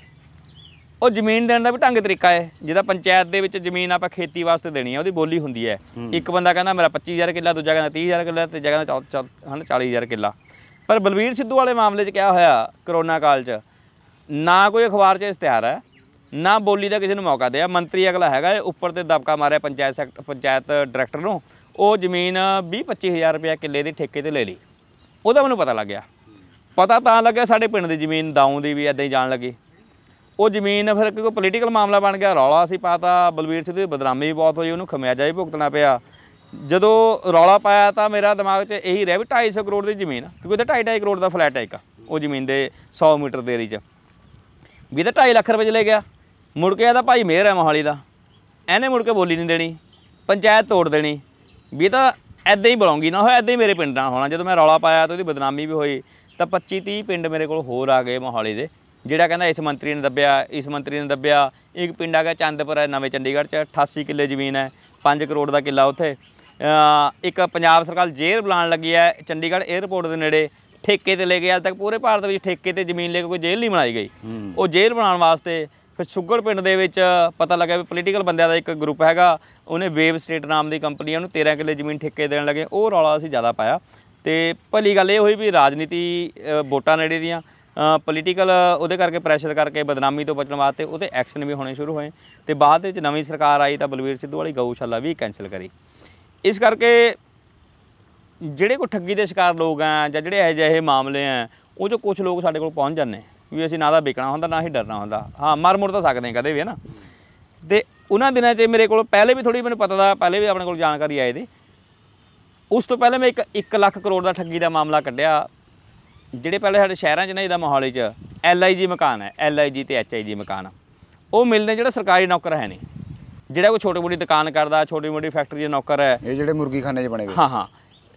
ਉਹ ਜ਼ਮੀਨ ਦੇਣ ਦਾ ਵੀ ਢੰਗ ਤਰੀਕਾ ਹੈ ਜਿਹਦਾ ਪੰਚਾਇਤ ਦੇ ਵਿੱਚ ਜ਼ਮੀਨ ਆਪਾਂ ਖੇਤੀ ਵਾਸਤੇ ਦੇਣੀ ਹੈ ਉਹਦੀ ਬੋਲੀ ਹੁੰਦੀ ਹੈ ਇੱਕ ਬੰਦਾ ਕਹਿੰਦਾ ਮੇਰਾ 25000 ਕਿੱਲਾ ਦੂਜਾ ਕਹਿੰਦਾ 30000 ਕਿੱਲਾ ਤੇ ਜਗ੍ਹਾ ਦਾ 40000 ਕਿੱਲਾ ਪਰ ਬਲਵੀਰ ਸਿੱਧੂ ਵਾਲੇ ਮਾਮਲੇ 'ਚ ਕਿਹਾ ਹੋਇਆ ਕਰੋਨਾ ਕਾਲ 'ਚ ਨਾ ਕੋਈ ਅਖਬਾਰ 'ਚ ਇਸ਼ਤਿਹਾਰ ਹੈ ਨਾ ਬੋਲੀ ਦਾ ਕਿਸੇ ਨੂੰ ਮੌਕਾ ਦਿਆ ਮੰਤਰੀ ਅਗਲਾ ਹੈਗਾ ਇਹ ਉੱਪਰ ਤੇ ਦਬਕਾ ਮਾਰਿਆ ਪੰਚਾਇਤ ਸੈਕਟ ਪੰਚਾਇਤ ਡਾਇਰੈਕਟਰ ਨੂੰ ਉਹ ਜ਼ਮੀਨ 20 25000 ਰੁਪਏ ਕਿੱਲੇ ਦੀ ਠੇਕੇ ਤੇ ਲੈ ਲਈ ਉਹਦਾ ਮੈਨੂੰ ਪਤਾ ਲੱਗ ਗਿਆ ਪਤਾ ਤਾਂ ਲੱਗਿਆ ਸਾਡੇ ਪਿੰਡ ਦੀ ਜ਼ਮੀਨ ਦਾਉਂ ਦੀ ਵੀ ਐਦਾਂ ਹੀ ਜਾਣ ਲੱਗੀ ਉਹ ਜ਼ਮੀਨ ਫਿਰ ਕੋਈ ਪੋਲੀਟੀਕਲ ਮਾਮਲਾ ਬਣ ਗਿਆ ਰੌਲਾ ਸੀ ਪਾਤਾ ਬਲਵੀਰ ਸਿੰਘ ਦੀ ਬਦਨਾਮੀ ਵੀ ਬਹੁਤ ਹੋਈ ਉਹਨੂੰ ਖਮਿਆਜਾ ਵੀ ਭੁਗਤਣਾ ਪਿਆ ਜਦੋਂ ਰੌਲਾ ਪਾਇਆ ਤਾਂ ਮੇਰਾ ਦਿਮਾਗ 'ਚ ਇਹੀ ਰਿਹਾ ਵੀ 250 ਕਰੋੜ ਦੀ ਜ਼ਮੀਨ ਕਿਉਂਕਿ ਉੱਥੇ 2.5 ਕਰੋੜ ਦਾ ਫਲੈਟ ਹੈ ਇੱਕ ਉਹ ਜ਼ਮੀਨ ਦੇ 100 ਮੀਟਰ ਦੇ ਏਰੀਆ 'ਚ ਵੀ ਤਾਂ 2.5 ਲੱਖ ਰੁਪਏ ਚਲੇ ਗਿਆ ਮੁੜ ਕੇ ਇਹਦਾ ਭਾਈ ਮੇਅਰ ਹੈ ਮੋਹਾਲੀ ਦਾ ਇਹਨੇ ਮੁੜ ਕੇ ਬੋਲੀ ਨਹੀਂ ਦੇਣੀ ਪੰਚਾਇਤ ਤੋੜ ਦੇਣੀ ਵੀ ਤਾਂ ਐਦਾਂ ਹੀ ਬੁਲਾਉਂਗੀ ਨਾ ਹੋਇਆ ਐਦਾਂ ਹੀ ਮੇਰੇ ਪਿੰਡ ਨਾਲ ਹੋਣਾ ਜਦੋਂ ਮੈਂ ਰੌਲਾ ਪਾਇਆ ਤਾਂ ਉਹਦੀ ਬਦਨਾਮੀ ਵੀ ਹੋਈ ਤਾਂ 25 30 ਪਿੰਡ ਮੇਰੇ ਕੋਲ ਹੋਰ ਆ ਗਏ ਮੋਹਾਲੀ ਦੇ ਜਿਹੜਾ ਕਹਿੰਦਾ ਇਸ ਮੰਤਰੀ ਨੇ ਦੱਬਿਆ ਇਸ ਮੰਤਰੀ ਨੇ ਦੱਬਿਆ ਇੱਕ ਪਿੰਡ ਆ ਗਿਆ ਹੈ ਨਵੇਂ ਚੰਡੀਗੜ੍ਹ 'ਚ 88 ਕਿੱਲੇ ਜ਼ਮੀਨ ਹੈ 5 ਕਰੋੜ ਦਾ ਕਿੱਲਾ ਉੱਥੇ ਇੱਕ ਪੰਜਾਬ ਸਰਕਾਰ ਜੇਰ ਬਣਾਉਣ ਲੱਗੀ ਹੈ ਚੰਡੀਗੜ੍ਹ 에ਅਰਪੋਰਟ ਦੇ ਨੇੜੇ ਠੇਕੇ ਤੇ ਲੈ ਕੇ ਅੱਜ ਤੱਕ ਪੂਰੇ ਭਾਰਤ ਵਿੱਚ ਠੇਕੇ ਤੇ ਜ਼ਮੀਨ ਲੈ ਕੇ ਕੋਈ ਜੇਲ੍ਹ ਨਹੀਂ ਬਣਾਈ ਗਈ ਉਹ ਜੇਲ੍ਹ ਬਣਾਉਣ ਵਾਸਤੇ ਫਿਰ ਸ਼ੁਗਰ ਪਿੰਡ ਦੇ ਵਿੱਚ ਪਤਾ ਲੱਗਾ ਵੀ ਪੋਲੀਟੀਕਲ ਬੰਦਿਆਂ ਦਾ ਇੱਕ ਗਰੁੱਪ ਹੈਗਾ ਉਹਨੇ ਵੇਵ ਸਟੇਟ ਨਾਮ ਦੀ ਕੰਪਨੀ ਉਹਨੂੰ 13 ਕਿੱਲੇ ਜ਼ਮੀਨ ਠੇਕੇ ਦੇਣ ਲੱਗੇ ਉਹ ਰੌਲਾ ਅਸੀਂ ਜ਼ਿਆਦਾ ਪਾਇਆ ਤੇ ਭਲੀ ਗੱਲ ਇਹ ਹੋਈ ਵੀ ਰਾਜਨੀਤੀ ਵੋਟਾਂ ਨੇੜੇ ਦੀਆਂ ਪੋਲੀਟੀਕਲ ਉਹਦੇ ਕਰਕੇ ਪ੍ਰੈਸ਼ਰ ਕਰਕੇ ਬਦਨਾਮੀ ਤੋਂ ਬਚਣ ਵਾਸਤੇ ਉਹਦੇ ਐਕਸ਼ਨ ਵੀ ਹੋਣੇ ਸ਼ੁਰੂ ਹੋਏ ਤੇ ਬਾਅਦ ਵਿੱਚ ਨਵੀਂ ਸਰਕਾਰ ਆਈ ਤਾਂ ਬਲਵੀਰ ਸਿੱਧੂ ਵਾਲੀ ਗਊਸ਼ਾਲਾ ਵੀ ਕੈਨਸਲ ਕਰੀ ਇਸ ਕਰਕੇ ਜਿਹੜੇ ਕੋ ਠੱਗੀ ਦੇ ਸ਼ਿਕਾਰ ਲੋਕ ਆ ਜਾਂ ਜਿਹੜੇ ਇਹ ਜਿਹੇ ਮਾਮਲੇ ਆ ਉਹ ਜੋ ਕੁਝ ਲੋਕ ਸਾਡੇ ਕੋਲ ਪਹੁੰਚ ਜਾਂਦੇ ਵੀ ਅਸੀਂ ਨਾ ਦਾ ਵਿਕਣਾ ਹੁੰਦਾ ਨਾ ਹੀ ਡਰਨਾ ਹੁੰਦਾ ਹਾਂ ਮਰ ਮੁਰ ਤਾਂ ਸਕਦੇ ਕਦੇ ਵੀ ਹੈ ਨਾ ਤੇ ਉਹਨਾਂ ਦਿਨਾਂ 'ਚ ਮੇਰੇ ਕੋਲ ਪਹਿਲੇ ਵੀ ਥੋੜੀ ਮੈਨੂੰ ਪਤਾ ਦਾ ਪਹਿਲੇ ਵੀ ਆਪਣੇ ਕੋਲ ਜਾਣਕਾਰੀ ਆਏ ਦੀ ਉਸ ਤੋਂ ਪਹਿਲੇ ਮੈਂ ਇੱਕ 1 ਲੱਖ ਕਰੋੜ ਦਾ ਠੱਗੀ ਦਾ ਮਾਮਲਾ ਕੱਢਿਆ ਜਿਹੜੇ ਪਹਿਲੇ ਸਾਡੇ ਸ਼ਹਿਰਾਂ 'ਚ ਨਾ ਇਹਦਾ ਮੋਹਾਲੀ 'ਚ ਐਲਆਈਜੀ ਮਕਾਨ ਹੈ ਐਲਆਈਜੀ ਤੇ ਐਚਆਈਜੀ ਮਕਾਨ ਉਹ ਮਿਲਦੇ ਜਿਹੜਾ ਸਰਕਾਰੀ ਨੌਕਰ ਹੈ ਨਹੀਂ ਜਿਹੜਾ ਕੋਈ ਛੋਟੇ ਮੋਟੀ ਦੁਕਾਨ ਕਰਦਾ ਛੋਟੀ ਮੋਟੀ ਫੈਕਟਰੀ 'ਚ ਨੌਕਰ ਹੈ ਇਹ ਜਿਹੜੇ ਮੁਰਗੀਖਾਨੇ 'ਚ ਬਣੇ ਹੋਏ ਹਾਂ ਹਾਂ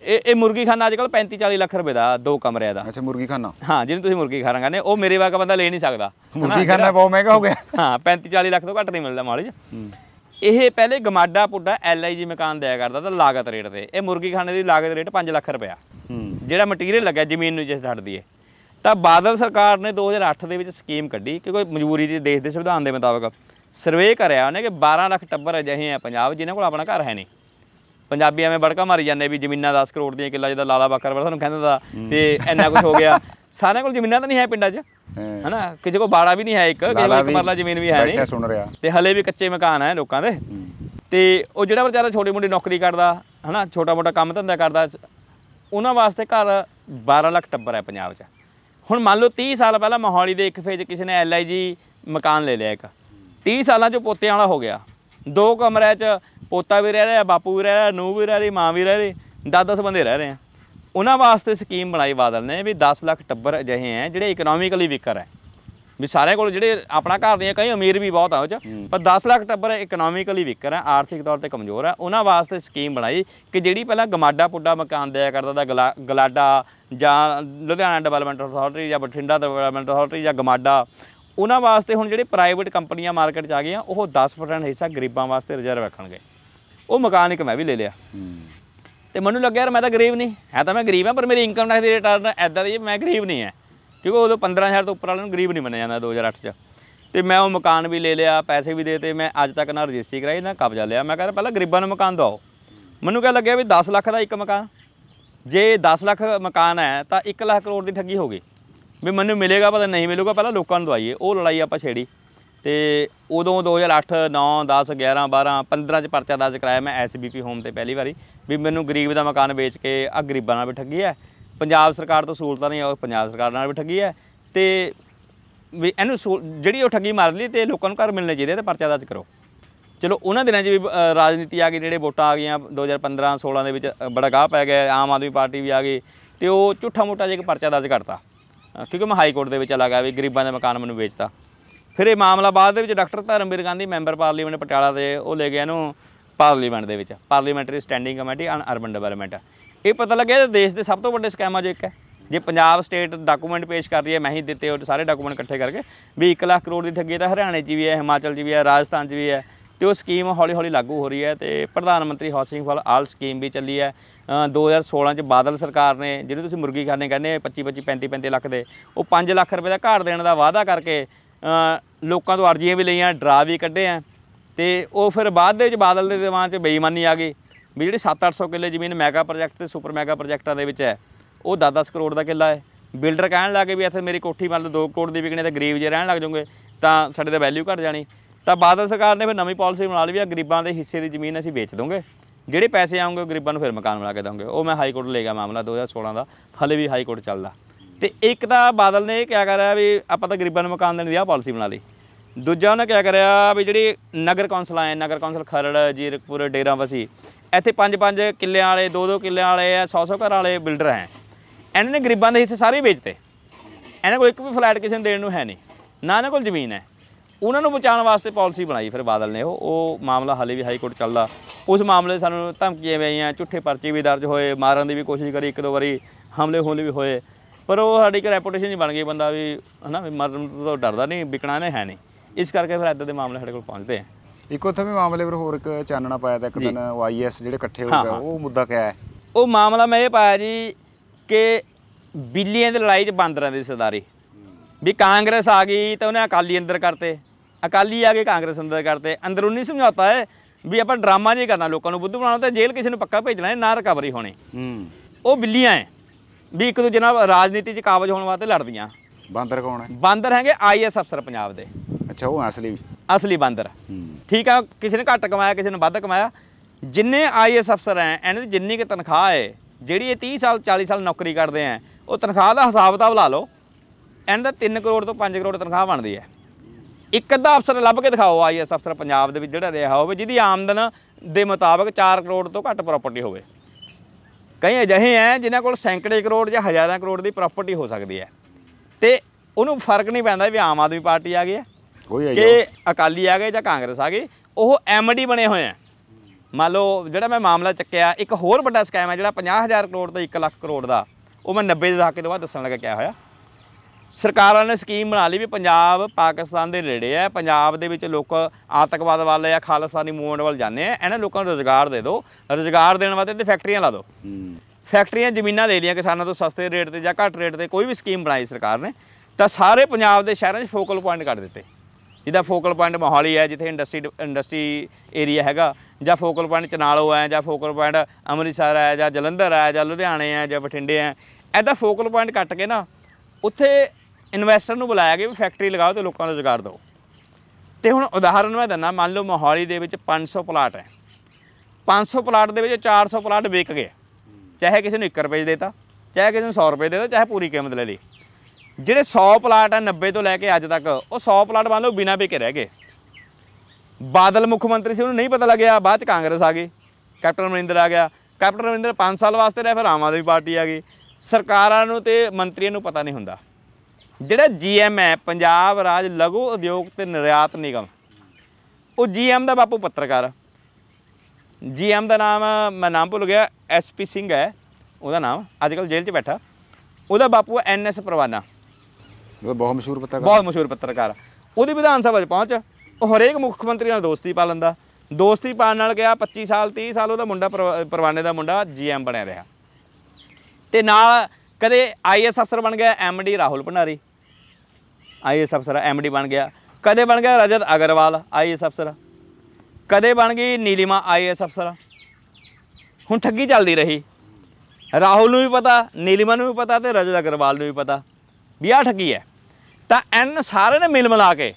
ਇਹ ਇਹ ਮੁਰਗੀ ਖਾਨਾ ਅੱਜ ਕੱਲ 35 40 ਲੱਖ ਰੁਪਏ ਦਾ ਦੋ ਕਮਰਿਆਂ ਦਾ ਅੱਛਾ ਮੁਰਗੀ ਖਾਨਾ ਹਾਂ ਜਿਹਨੂੰ ਤੁਸੀਂ ਮੁਰਗੀ ਖਾਣਾ ਕਹਿੰਦੇ ਉਹ ਮੇਰੇ ਵਾਂਗ ਬੰਦਾ ਲੈ ਨਹੀਂ ਸਕਦਾ ਮੁਰਗੀ ਖਾਨਾ ਬਹੁਤ ਮਹਿੰਗਾ ਹੋ ਗਿਆ ਹਾਂ 35 40 ਲੱਖ ਤੋਂ ਘੱਟ ਨਹੀਂ ਮਿਲਦਾ ਮਾਲੀ ਜੀ ਇਹ ਪਹਿਲੇ ਗਮਾਡਾ ਪੁੱਡਾ ਐਲਆਈਜੀ ਮਕਾਨ ਦਿਆ ਕਰਦਾ ਤਾਂ ਲਾਗਤ ਰੇਟ ਤੇ ਇਹ ਮੁਰਗੀ ਖਾਨੇ ਦੀ ਲਾਗਤ ਰੇਟ 5 ਲੱਖ ਰੁਪਇਆ ਜਿਹੜਾ ਮਟੀਰੀਅਲ ਲੱਗਿਆ ਜ਼ਮੀਨ ਨੂੰ ਜਿਸ ਛੱਡਦੀ ਹੈ ਤਾਂ ਬਾਦਲ ਸਰਕਾਰ ਨੇ 2008 ਦੇ ਵਿੱਚ ਸਕੀਮ ਕੱਢੀ ਕਿਉਂਕਿ ਮਜਬੂਰੀ ਦੇ ਦੇਸ਼ ਦੇ ਸੰਵਿਧਾਨ ਦੇ ਮੁਤਾਬਕ ਸਰਵੇ ਕਰਿਆ ਉਹਨੇ ਕਿ 12 ਲੱਖ ਟੱਬਰ ਅਜਿਹੇ ਆ ਪੰਜਾਬ ਜਿਨ੍ਹਾਂ ਕੋਲ ਆਪਣਾ ਘਰ ਹੈ ਨਹੀਂ ਪੰਜਾਬੀ ਐਵੇਂ ਬੜਕਾ ਮਾਰੀ ਜਾਂਦੇ ਵੀ ਜ਼ਮੀਨਾਂ 10 ਕਰੋੜ ਦੀਆਂ ਕਿੱਲਾ ਜਿਹਦਾ ਲਾਲਾ ਬਾਕਰ ਵਰ ਸਾਨੂੰ ਕਹਿੰਦਾ ਦਾ ਤੇ ਇੰਨਾ ਕੁਝ ਹੋ ਗਿਆ ਸਾਰਿਆਂ ਕੋਲ ਜ਼ਮੀਨਾਂ ਤਾਂ ਨਹੀਂ ਹੈ ਪਿੰਡਾਂ 'ਚ ਹਨਾ ਕਿਸੇ ਕੋਲ ਬਾੜਾ ਵੀ ਨਹੀਂ ਹੈ ਇੱਕ ਕਿਸੇ ਕੋਲ ਇੱਕ ਮਰਲਾ ਜ਼ਮੀਨ ਵੀ ਹੈ ਨਹੀਂ ਸੁਣ ਰਿਹਾ ਤੇ ਹਲੇ ਵੀ ਕੱਚੇ ਮਕਾਨ ਹੈ ਲੋਕਾਂ ਦੇ ਤੇ ਉਹ ਜਿਹੜਾ ਵਿਚਾਰਾ ਛੋਟੇ ਮੁੰਡੇ ਨੌਕਰੀ ਕਰਦਾ ਹਨਾ ਛੋਟਾ ਮੋਟਾ ਕੰਮ ਧੰਦਾ ਕਰਦਾ ਉਹਨਾਂ ਵਾਸਤੇ ਘਰ 12 ਲੱਖ ਟੱਬਰ ਹੈ ਪੰਜਾਬ 'ਚ ਹੁਣ ਮੰਨ ਲਓ 30 ਸਾਲ ਪਹਿਲਾਂ ਮੋਹਾਲੀ ਦੇ ਇੱਕ ਫੇਜ ਕਿਸੇ ਨੇ ਐਲਆਈਜੀ ਮਕਾਨ ਲੈ ਲਿਆ ਇੱਕ 30 ਸਾਲਾਂ 'ਚ ਪੋਤੇ ਵਾਲਾ ਹੋ ਗਿਆ ਦੋ ਕਮਰੇ 'ਚ ਪੋਤਾ ਵੀ ਰਹਿ ਰਿਹਾ ਬਾਪੂ ਵੀ ਰਹਿ ਰਿਹਾ ਨੂੰ ਵੀ ਰਹਿ ਰਹੀ ਮਾਂ ਵੀ ਰਹਿ ਰਹੀ 10 ਸਬੰਧੇ ਬੰਦੇ ਰਹਿ ਰਹੇ ਆ ਉਹਨਾਂ ਵਾਸਤੇ ਸਕੀਮ ਬਣਾਈ ਬਾਦਲ ਨੇ ਵੀ 10 ਲੱਖ ਟੱਬਰ ਅਜਿਹੇ ਆ ਜਿਹੜੇ ਇਕਨੋਮਿਕਲੀ ਵੀਕਰ ਹੈ ਵੀ ਸਾਰਿਆਂ ਕੋਲ ਜਿਹੜੇ ਆਪਣਾ ਘਰ ਨਹੀਂ ਕਈ ਅਮੀਰ ਵੀ ਬਹੁਤ ਆ ਉਹ ਚ ਪਰ 10 ਲੱਖ ਟੱਬਰ ਇਕਨੋਮਿਕਲੀ ਵੀਕਰ ਆ ਆਰਥਿਕ ਤੌਰ ਤੇ ਕਮਜ਼ੋਰ ਆ ਉਹਨਾਂ ਵਾਸਤੇ ਸਕੀਮ ਬਣਾਈ ਕਿ ਜਿਹੜੀ ਪਹਿਲਾਂ ਗਮਾਡਾ ਪੁੱਡਾ ਮਕਾਨ ਦਿਆ ਕਰਦਾ ਦਾ ਗਲਾਡਾ ਜਾਂ ਲੁਧਿਆਣਾ ਡਿਵੈਲਪਮੈਂਟ ਅਥਾਰਟੀ ਜਾਂ ਬਠਿੰਡਾ ਡਿਵੈਲਪਮੈਂਟ ਅਥਾਰਟੀ ਜਾਂ ਗਮਾਡਾ ਉਹਨਾਂ ਵਾਸਤੇ ਹੁਣ ਜਿਹੜੇ ਪ੍ਰਾਈਵੇਟ ਕੰਪਨੀਆਂ ਮਾਰਕੀਟ 'ਚ ਆ ਗਈਆਂ ਉਹ 10% ਹਿੱਸਾ ਗਰੀਬਾਂ ਵਾਸਤੇ ਰਿਜ਼ਰਵ ਰੱਖਣਗੇ ਉਹ ਮਕਾਨ ਇੱਕ ਮੈਂ ਵੀ ਲੈ ਲਿਆ ਤੇ ਮੈਨੂੰ ਲੱਗਿਆ ਯਾਰ ਮੈਂ ਤਾਂ ਗਰੀਬ ਨਹੀਂ ਹੈ ਤਾਂ ਮੈਂ ਗਰੀਬ ਆ ਪਰ ਮੇਰੀ ਇਨਕਮ ਟੈਕਸ ਦੀ ਰਿਟਰਨ ਐਦਾਂ ਦੀ ਮੈਂ ਗਰੀਬ ਨਹੀਂ ਐ ਕਿਉਂਕਿ ਉਦੋਂ 15000 ਤੋਂ ਉੱਪਰ ਵਾਲਿਆਂ ਨੂੰ ਗਰੀਬ ਨਹੀਂ ਮੰਨਿਆ ਜਾਂਦਾ 2008 ਚ ਤੇ ਮੈਂ ਉਹ ਮਕਾਨ ਵੀ ਲੈ ਲਿਆ ਪੈਸੇ ਵੀ ਦੇਤੇ ਮੈਂ ਅੱਜ ਤੱਕ ਨਾ ਰਜਿਸਟਰੀ ਕਰਾਈ ਨਾ ਕਬਜ਼ਾ ਲਿਆ ਮੈਂ ਕਹਿੰਦਾ ਪਹਿਲਾਂ ਗਰੀਬਾਂ ਨੂੰ ਮਕਾਨ ਦਿਓ ਮੈਨੂੰ ਕਹਿ ਲੱਗਿਆ ਵੀ 10 ਲੱਖ ਦਾ ਇੱਕ ਮਕਾਨ ਜੇ 10 ਲੱਖ ਮਕਾਨ ਹੈ ਤਾਂ 1 ਲੱਖ ਕਰੋੜ ਦੀ ਠੱਗੀ ਹੋ ਗਈ ਵੀ ਮੈਨੂੰ ਮਿਲੇਗਾ ਪਤਾ ਨਹੀਂ ਮਿਲੂਗਾ ਪਹਿਲਾਂ ਲੋਕਾਂ ਨੂੰ ਦਵਾਈਏ ਉਹ ਲੜਾਈ ਆਪਾਂ ਛੇੜੀ ਤੇ ਉਦੋਂ 2008 9 10 11 12 15 ਚ ਪਰਚਾ ਦਰਜ ਕਰਾਇਆ ਮੈਂ ਐਸਬੀਪੀ ਹੋਮ ਤੇ ਪਹਿਲੀ ਵਾਰੀ ਵੀ ਮੈਨੂੰ ਗਰੀਬ ਦਾ ਮਕਾਨ ਵੇਚ ਕੇ ਆ ਗਰੀਬਾਂ ਨਾਲ ਵੀ ਠੱਗੀ ਹੈ ਪੰਜਾਬ ਸਰਕਾਰ ਤੋਂ ਸਹੂਲਤਾਂ ਨਹੀਂ ਉਹ ਪੰਜਾਬ ਸਰਕਾਰ ਨਾਲ ਵੀ ਠੱਗੀ ਹੈ ਤੇ ਵੀ ਇਹਨੂੰ ਜਿਹੜੀ ਉਹ ਠੱਗੀ ਮਾਰ ਲਈ ਤੇ ਲੋਕਾਂ ਨੂੰ ਘਰ ਮਿਲਣੇ ਚਾਹੀਦੇ ਤੇ ਪਰਚਾ ਦਰਜ ਕਰੋ ਚਲੋ ਉਹਨਾਂ ਦਿਨਾਂ 'ਚ ਵੀ ਰਾਜਨੀਤੀ ਆ ਗਈ ਜਿਹੜੇ ਵੋਟਾਂ ਆ ਗਈਆਂ 2015 16 ਦੇ ਵਿੱਚ ਬੜਾ ਗਾਹ ਪੈ ਗਿਆ ਆਮ ਆਦਮੀ ਪਾਰਟੀ ਵੀ ਆ ਗਈ ਤੇ ਉਹ ਝੂਠਾ ਮੋਟਾ ਜਿਹਾ ਪਰਚਾ ਦਰਜ ਕਰਤਾ ਕਿਉਂਕਿ ਮੈਂ ਹਾਈ ਕੋਰਟ ਦੇ ਵਿੱਚ ਲਗਾ ਵੀ ਗਰੀਬਾਂ ਦੇ ਮਕਾਨ ਮੈਨੂੰ ਵੇਚਤਾ ਫਿਰ ਇਹ ਮਾਮਲਾ ਬਾਅਦ ਦੇ ਵਿੱਚ doctor Dharamvir Gandhi member parliament Patiala ਦੇ ਉਹ ਲੈ ਗਿਆ ਇਹਨੂੰ ਪਾਰਲੀਮੈਂਟ ਦੇ ਵਿੱਚ parliamentary standing committee on urban development ਇਹ ਪਤਾ ਲੱਗਿਆ ਦੇਸ਼ ਦੇ ਸਭ ਤੋਂ ਵੱਡੇ ਸਕੈਮਾਂ ਜੇ ਇੱਕ ਹੈ ਜੇ ਪੰਜਾਬ ਸਟੇਟ ਡਾਕੂਮੈਂਟ ਪੇਸ਼ ਕਰ ਰਹੀ ਹੈ ਮੈਂ ਹੀ ਦਿੱਤੇ ਉਹ ਸਾਰੇ ਡਾਕੂਮੈਂਟ ਇਕੱਠੇ ਕਰਕੇ ਵੀ 1 ਲੱਖ ਕਰੋੜ ਦੀ ਠੱਗੀ ਤਾਂ ਹਰਿਆਣੇ 'ਚ ਵੀ ਹੈ ਹਿਮਾਚਲ 'ਚ ਵੀ ਹੈ ਰਾਜਸਥਾਨ 'ਚ ਵੀ ਹੈ ਤੇ ਉਹ ਸਕੀਮ ਹੌਲੀ-ਹੌਲੀ ਲਾਗੂ ਹੋ ਰਹੀ ਹੈ ਤੇ Pradhan Mantri housing for all scheme ਵੀ ਚੱਲੀ ਹੈ 2016 'ਚ ਬਾਦਲ ਸਰਕਾਰ ਨੇ ਜਿਹੜੇ ਤੁਸੀਂ ਮੁਰਗੀ ਖਾਨੇ ਕਹਿੰਦੇ 25 25 35 35 ਲੱਖ ਦੇ ਉਹ 5 ਲੱਖ ਰੁਪਏ ਦਾ ਘਾਟ ਦੇਣ ਦਾ ਵਾਅਦਾ ਕਰਕੇ ਲੋਕਾਂ ਤੋਂ ਅਰਜ਼ੀਆਂ ਵੀ ਲਈਆਂ ਡਰਾ ਵੀ ਕੱਢੇ ਆ ਤੇ ਉਹ ਫਿਰ ਬਾਅਦ ਦੇ ਵਿੱਚ ਬਾਦਲ ਦੇ ਦਿਮਾਗ 'ਚ ਬੇਈਮਾਨੀ ਆ ਗਈ ਵੀ ਜਿਹੜੀ 7-800 ਕਿੱਲੇ ਜ਼ਮੀਨ ਮੈਗਾ ਪ੍ਰੋਜੈਕਟ ਤੇ ਸੁਪਰ ਮੈਗਾ ਪ੍ਰੋਜੈਕਟਾਂ ਦੇ ਵਿੱਚ ਹੈ ਉਹ 10-10 ਕਰੋੜ ਦਾ ਕਿੱਲਾ ਹੈ ਬਿਲਡਰ ਕਹਿਣ ਲੱਗੇ ਵੀ ਇੱਥੇ ਮੇਰੀ ਕੋਠੀ ਲਓ 2 ਕਰੋੜ ਦੀ ਵਿਕਣੇ ਤੇ ਗਰੀਬ ਜੇ ਰਹਿਣ ਲੱਗ ਜਾਓਗੇ ਤਾਂ ਸਾਡੇ ਦਾ ਵੈਲਿਊ ਘਟ ਜਾਣੀ ਤਾਂ ਬਾਦਲ ਸਰਕਾਰ ਨੇ ਫਿਰ ਨਵੀਂ ਪਾਲਿਸੀ ਬਣਾ ਲਈ ਵੀ ਆ ਗਰੀਬਾਂ ਦੇ ਹਿੱਸੇ ਦੀ ਜ਼ਮੀਨ ਅਸੀਂ ਵੇਚ ਦੋਗੇ ਜਿਹੜੇ ਪੈਸੇ ਆਉਂਗੇ ਗਰੀਬਾਂ ਨੂੰ ਫਿਰ ਮਕਾਨ ਬਣਾ ਕੇ ਦੋਗੇ ਉਹ ਮੈਂ ਹਾਈ ਕੋਰਟ ਲੈ ਗਿਆ ਮਾਮਲਾ 2016 ਦਾ ਹਲੇ ਵੀ ਹਾਈ ਕੋਰਟ ਚੱਲਦਾ ਤੇ ਇੱਕ ਤਾਂ ਬਾਦਲ ਨੇ ਇਹ ਕਿਆ ਕਰਿਆ ਵੀ ਆਪਾਂ ਤਾਂ ਗਰੀਬਾਂ ਨੂੰ ਮਕਾਨ ਦੇਣ ਦੀ ਆ ਪਾਲਿਸੀ ਬਣਾ ਲਈ ਦੂਜਾ ਉਹਨੇ ਕਿਆ ਕਰਿਆ ਵੀ ਜਿਹੜੀ ਨਗਰ ਕੌਂਸਲ ਆਏ ਨਗਰ ਕੌਂਸਲ ਖਰੜ ਜੀਰਕਪੁਰ ਡੇਰਾ ਵਸੀ ਇੱਥੇ ਪੰਜ ਪੰਜ ਕਿੱਲਿਆਂ ਵਾਲੇ ਦੋ ਦੋ ਕਿੱਲਿਆਂ ਵਾਲੇ ਆ 100-100 ਘਰਾਂ ਵਾਲੇ ਬਿਲਡਰ ਆ ਇਹਨਾਂ ਨੇ ਗਰੀਬਾਂ ਦੇ ਹਿੱਸੇ ਸਾਰੇ ਵੇਚਤੇ ਇਹਨਾਂ ਕੋਲ ਇੱਕ ਵੀ ਫਲੈਟ ਕਿਸੇ ਨੂੰ ਦੇਣ ਨੂੰ ਹੈ ਨਹੀਂ ਨਾ ਇਹਨਾਂ ਕੋਲ ਜ਼ਮੀਨ ਹੈ ਉਹਨਾਂ ਨੂੰ ਬਚਾਉਣ ਵਾਸਤੇ ਪਾਲਿਸੀ ਬਣਾਈ ਫਿਰ ਬਾਦਲ ਨੇ ਉਹ ਉਹ ਮਾਮਲਾ ਹਾਲੇ ਵੀ ਹਾਈ ਕੋਰਟ ਚੱਲਦਾ ਉਸ ਮਾਮਲੇ ਸਾਨੂੰ ਧਮਕੀਆਂ ਵੀ ਆਈਆਂ ਝੂਠੇ ਪਰਚੇ ਵੀ ਦਰਜ ਹੋਏ ਮਾਰਨ ਦੀ ਵੀ ਕੋਸ਼ਿਸ਼ ਕਰੀ ਇੱਕ ਦੋ ਵਾਰੀ ਹਮਲੇ ਹੋਣ ਵੀ ਹੋਏ ਪਰ ਉਹ ਸਾਡੀ ਇੱਕ ਰੈਪੂਟੇਸ਼ਨ ਹੀ ਬਣ ਗਈ ਬੰਦਾ ਵੀ ਹਨਾ ਵੀ ਮਰਨ ਤੋਂ ਡਰਦਾ ਨਹੀਂ ਵਿਕਣਾ ਨੇ ਹੈ ਨਹੀਂ ਇਸ ਕਰਕੇ ਫਿਰ ਇਦਾਂ ਦੇ ਮਾਮਲੇ ਸਾਡੇ ਕੋਲ ਪਹੁੰਚਦੇ ਆ
ਇੱਕ ਉੱਥੇ ਵੀ ਮਾਮਲੇ ਪਰ ਹੋਰ ਇੱਕ ਚਾਨਣਾ ਪਾਇਆ ਤਾਂ ਇੱਕ ਦਿਨ ਆਈਐਸ ਜਿਹੜੇ ਇਕੱਠੇ ਹੋ ਗਏ ਉਹ ਮੁੱਦਾ ਕਿਆ ਹੈ
ਉਹ ਮਾਮਲਾ ਮੈਂ ਇਹ ਪਾਇਆ ਜੀ ਕਿ ਬਿੱਲੀਆਂ ਦੀ ਲੜਾਈ 'ਚ ਬਾਂਦਰਾਂ ਦੀ ਸਰਦਾਰੀ ਵੀ ਕਾਂਗਰਸ ਆ ਗਈ ਤਾਂ ਉਹਨੇ ਅਕਾਲੀ ਅੰਦਰ ਕਰਤੇ ਅਕਾਲੀ ਆ ਕੇ ਕਾਂਗਰਸ ਅੰਦਰ ਕਰਤੇ ਅੰਦਰੂਨੀ ਸਮਝੌਤਾ ਹੈ ਵੀ ਆਪਾਂ ਡਰਾਮਾ ਨਹੀਂ ਕਰਨਾ ਲੋਕਾਂ ਨੂੰ ਬੁੱਧ ਬਣਾਉਣਾ ਤਾਂ ਜੇਲ੍ਹ ਕਿਸੇ ਨੂੰ ਪੱਕਾ ਭੇਜਣਾ ਹੈ ਨਾ ਰਿਕਵਰੀ ਹੋਣੀ ਉਹ ਬਿੱਲੀਆਂ ਹੈ ਵੀ ਇੱਕ ਦੂਜੇ ਨਾਲ ਰਾਜਨੀਤੀ 'ਚ ਕਾਬਜ ਹੋਣ ਵਾਸਤੇ ਲੜਦੀਆਂ ਬਾਂਦਰ ਕੌਣ ਹੈ ਬਾਂਦਰ ਹੈਗੇ ਆਈਐਸ ਅਫਸਰ ਪੰਜਾਬ ਦੇ ਅੱਛਾ ਉਹ ਅਸਲੀ ਅਸਲੀ ਬਾਂਦਰ ਠੀਕ ਆ ਕਿਸੇ ਨੇ ਘੱਟ ਕਮਾਇਆ ਕਿਸੇ ਨੇ ਵੱਧ ਕਮਾਇਆ ਜਿੰਨੇ ਆਈਐਸ ਅਫਸਰ ਐ ਇਹਨਾਂ ਦੀ ਜਿੰਨੀ ਕਿ ਤਨਖਾਹ ਹੈ ਜਿਹੜੀ ਇਹ 30 ਸਾਲ 40 ਸਾਲ ਨੌਕਰੀ ਕਰਦੇ ਆ ਉਹ ਤਨਖਾਹ ਦਾ ਹਿਸਾਬ ਤਾਂ ਬੁਲਾ ਲਓ ਇਹਨਾਂ ਦਾ 3 ਕਰੋੜ ਤੋਂ 5 ਕਰੋੜ ਤਨਖਾਹ ਬਣਦੀ ਹੈ ਇੱਕ ਅੱਧਾ ਅਫਸਰ ਲੱਭ ਕੇ ਦਿਖਾਓ ਆਈਐਸ ਅਫਸਰ ਪੰਜਾਬ ਦੇ ਵਿੱਚ ਜਿਹੜਾ ਰਿਹਾ ਹੋਵੇ ਜਿਹਦੀ ਆਮਦਨ ਦੇ ਮੁਤਾਬਕ 4 ਕਰੋੜ ਤੋਂ ਘੱਟ ਪ੍ਰਾਪਰਟੀ ਹੋਵੇ ਕਈ ਅਜਿਹੇ ਐ ਜਿਨ੍ਹਾਂ ਕੋਲ ਸੈਂਕੜੇ ਕਰੋੜ ਜਾਂ ਹਜ਼ਾਰਾਂ ਕਰੋੜ ਦੀ ਪ੍ਰਾਪਰਟੀ ਹੋ ਸਕਦੀ ਹੈ ਤੇ ਉਹਨੂੰ ਫਰਕ ਨਹੀਂ ਪੈਂਦਾ ਵੀ ਆਮ ਆਦਮੀ ਪਾਰਟੀ ਆ ਗਈ ਹੈ ਕਿ ਅਕਾਲੀ ਆ ਗਏ ਜਾਂ ਕਾਂਗਰਸ ਆ ਗਈ ਉਹ ਐਮਡੀ ਬਣੇ ਹੋਏ ਆ ਮੰਨ ਲਓ ਜਿਹੜਾ ਮੈਂ ਮਾਮਲਾ ਚੱਕਿਆ ਇੱਕ ਹੋਰ ਵੱਡਾ ਸਕੈਮ ਹੈ ਜਿਹੜਾ 50000 ਕਰੋੜ ਤੋਂ 1 ਲੱਖ ਕਰੋੜ ਦਾ ਉਹ ਮੈਂ 90 ਦੇ ਦਹਾਕੇ ਤੋਂ ਬਾਅਦ ਦੱਸਣ ਲੱਗਾ ਕਿਆ ਹੋਇਆ ਸਰਕਾਰਾਂ ਨੇ ਸਕੀਮ ਬਣਾ ਲਈ ਵੀ ਪੰਜਾਬ ਪਾਕਿਸਤਾਨ ਦੇ ਨੇੜੇ ਆ ਪੰਜਾਬ ਦੇ ਵਿੱਚ ਲੋਕ ਆਤਕਵਾਦ ਵਾਲੇ ਆ ਖਾਲਸਾਨੀ ਮੂਵਮੈਂਟ ਵੱਲ ਜਾਂਦੇ ਆ ਇਹਨਾਂ ਲੋਕਾਂ ਨੂੰ ਰੋਜ਼ਗਾਰ ਦੇ ਦਿਓ ਰੋਜ਼ਗਾਰ ਦੇਣ ਵਾਸਤੇ ਤੇ ਫੈਕਟਰੀਆਂ ਲਾ ਦਿਓ ਫੈਕਟਰੀਆਂ ਜ਼ਮੀਨਾਂ ਲੈ ਲਈਆਂ ਕਿਸਾਨਾਂ ਤੋਂ ਸਸਤੇ ਰੇਟ ਤੇ ਜਾਂ ਘੱਟ ਰੇਟ ਤੇ ਕੋਈ ਵੀ ਸਕੀਮ ਬਣਾਈ ਸਰਕਾਰ ਨੇ ਤਾਂ ਸਾਰੇ ਪੰਜਾਬ ਦੇ ਸ਼ਹਿਰਾਂ 'ਚ ਫੋਕਲ ਪੁਆਇੰਟ ਕਰ ਦਿੱਤੇ ਜਿਹਦਾ ਫੋਕਲ ਪੁਆਇੰਟ ਮੋਹਾਲੀ ਹੈ ਜਿੱਥੇ ਇੰਡਸਟਰੀ ਇੰਡਸਟਰੀ ਏਰੀਆ ਹੈਗਾ ਜਾਂ ਫੋਕਲ ਪੁਆਇੰਟ ਚਨਾਲੋ ਆ ਜਾਂ ਫੋਕਲ ਪੁਆਇੰਟ ਅੰਮ੍ਰਿਤਸਰ ਆ ਜਾਂ ਜਲੰਧਰ ਆ ਜਾਂ ਲੁਧਿਆਣੇ ਆ ਜਾਂ ਬਠਿੰਡੇ ਆ ਐਦਾਂ ਫੋਕਲ ਪੁਆਇੰਟ ਕੱਟ ਕੇ ਨਾ ਉੱਥੇ ਇਨਵੈਸਟਰ ਨੂੰ ਬੁਲਾਇਆ ਗਿਆ ਵੀ ਫੈਕਟਰੀ ਲਗਾਓ ਤੇ ਲੋਕਾਂ ਨੂੰ ਰੁਜ਼ਗਾਰ ਦਿਓ ਤੇ ਹੁਣ ਉਦਾਹਰਨ ਮੈਂ ਦਿੰਦਾ ਮੰਨ ਲਓ ਮੋਹਾਲੀ ਦੇ ਵਿੱਚ 500 ਪਲਾਟ ਹੈ 500 ਪਲਾਟ ਦੇ ਵਿੱਚ 400 ਪਲਾਟ ਵਿਕ ਗਏ ਚਾਹੇ ਕਿਸੇ ਨੂੰ 1 ਰੁਪਏ ਦੇਤਾ ਚਾਹੇ ਕਿਸੇ ਨੂੰ 100 ਰੁਪਏ ਦੇਤਾ ਚਾਹੇ ਪੂਰੀ ਕੀਮਤ ਲੈ ਲਈ ਜਿਹੜੇ 100 ਪਲਾਟ ਆ 90 ਤੋਂ ਲੈ ਕੇ ਅੱਜ ਤੱਕ ਉਹ 100 ਪਲਾਟ ਮੰਨ ਲਓ ਬਿਨਾ ਵਿਕੇ ਰਹਿ ਗਏ ਬਾਦਲ ਮੁੱਖ ਮੰਤਰੀ ਸੀ ਉਹਨੂੰ ਨਹੀਂ ਪਤਾ ਲੱਗਿਆ ਬਾਅਦ ਚ ਕਾਂਗਰਸ ਆ ਗਈ ਕੈਪਟਨ ਅਮਰਿੰਦਰ ਆ ਗਿਆ ਕੈਪਟਨ ਅਮਰਿੰਦਰ 5 ਸਾਲ ਵਾਸਤੇ ਰਹਿ ਫਿਰ ਆਮ ਆਦਮੀ ਪਾਰਟੀ ਆ ਗਈ ਸਰਕਾਰਾਂ ਨੂੰ ਤੇ ਮੰਤਰੀਆਂ ਨੂੰ ਪਤਾ ਨਹੀਂ ਹੁੰਦਾ ਜਿਹੜਾ ਜੀਐਮ ਹੈ ਪੰਜਾਬ ਰਾਜ ਲਘੂ ਉਦਯੋਗ ਤੇ ਨਿਰਯਾਤ ਨਿਗਮ ਉਹ ਜੀਐਮ ਦਾ ਬਾਪੂ ਪੱਤਰਕਾਰ ਜੀਐਮ ਦਾ ਨਾਮ ਮੈਂ ਨਾਮ ਭੁੱਲ ਗਿਆ ਐਸਪੀ ਸਿੰਘ ਹੈ ਉਹਦਾ ਨਾਮ ਅੱਜ ਕੱਲ ਜੇਲ੍ਹ 'ਚ ਬੈਠਾ ਉਹਦਾ ਬਾਪੂ ਐਨਐਸ ਪ੍ਰਵਾਨਾ ਉਹ ਬਹੁਤ ਮਸ਼ਹੂਰ ਪੱਤਰਕਾਰ ਬਹੁਤ ਮਸ਼ਹੂਰ ਪੱਤਰਕਾਰ ਉਹਦੀ ਵਿਧਾਨ ਸਭਾ 'ਚ ਪਹੁੰਚ ਉਹ ਹਰੇਕ ਮੁੱਖ ਮੰਤਰੀ ਨਾਲ ਦੋਸਤੀ ਪਾ ਲੈਂਦਾ ਦੋਸਤੀ ਪਾਣ ਨਾਲ ਗਿਆ 25 ਸਾਲ 30 ਸਾਲ ਉਹਦਾ ਮੁੰਡਾ ਪਰਵਾਨੇ ਦਾ ਮੁੰਡਾ ਜੀਐਮ ਬਣਿਆ ਰਿਹਾ ਤੇ ਨਾਲ ਕਦੇ ਆਈਐਸ ਅਫਸਰ ਬਣ ਗਿਆ ਐਮਡੀ ਰਾਹੁਲ ਭੰਡਾਰੀ ਆਈਐਸ ਅਫਸਰ ਐਮਡੀ ਬਣ ਗਿਆ ਕਦੇ ਬਣ ਗਿਆ ਰਜਤ ਅਗਰਵਾਲ ਆਈਐਸ ਅਫਸਰ ਕਦੇ ਬਣ ਗਈ ਨੀਲਿਮਾ ਆਈਐਸ ਅਫਸਰ ਹੁਣ ਠੱਗੀ ਚੱਲਦੀ ਰਹੀ ਰਾਹੁਲ ਨੂੰ ਵੀ ਪਤਾ ਨੀਲਿਮਾ ਨੂੰ ਵੀ ਪਤਾ ਤੇ ਰਜਤ ਅਗਰਵਾਲ ਨੂੰ ਵੀ ਪਤਾ ਵੀ ਆ ਠੱਗੀ ਹੈ ਤਾਂ ਐਨ ਸਾਰੇ ਨੇ ਮਿਲ ਮਿਲਾ ਕੇ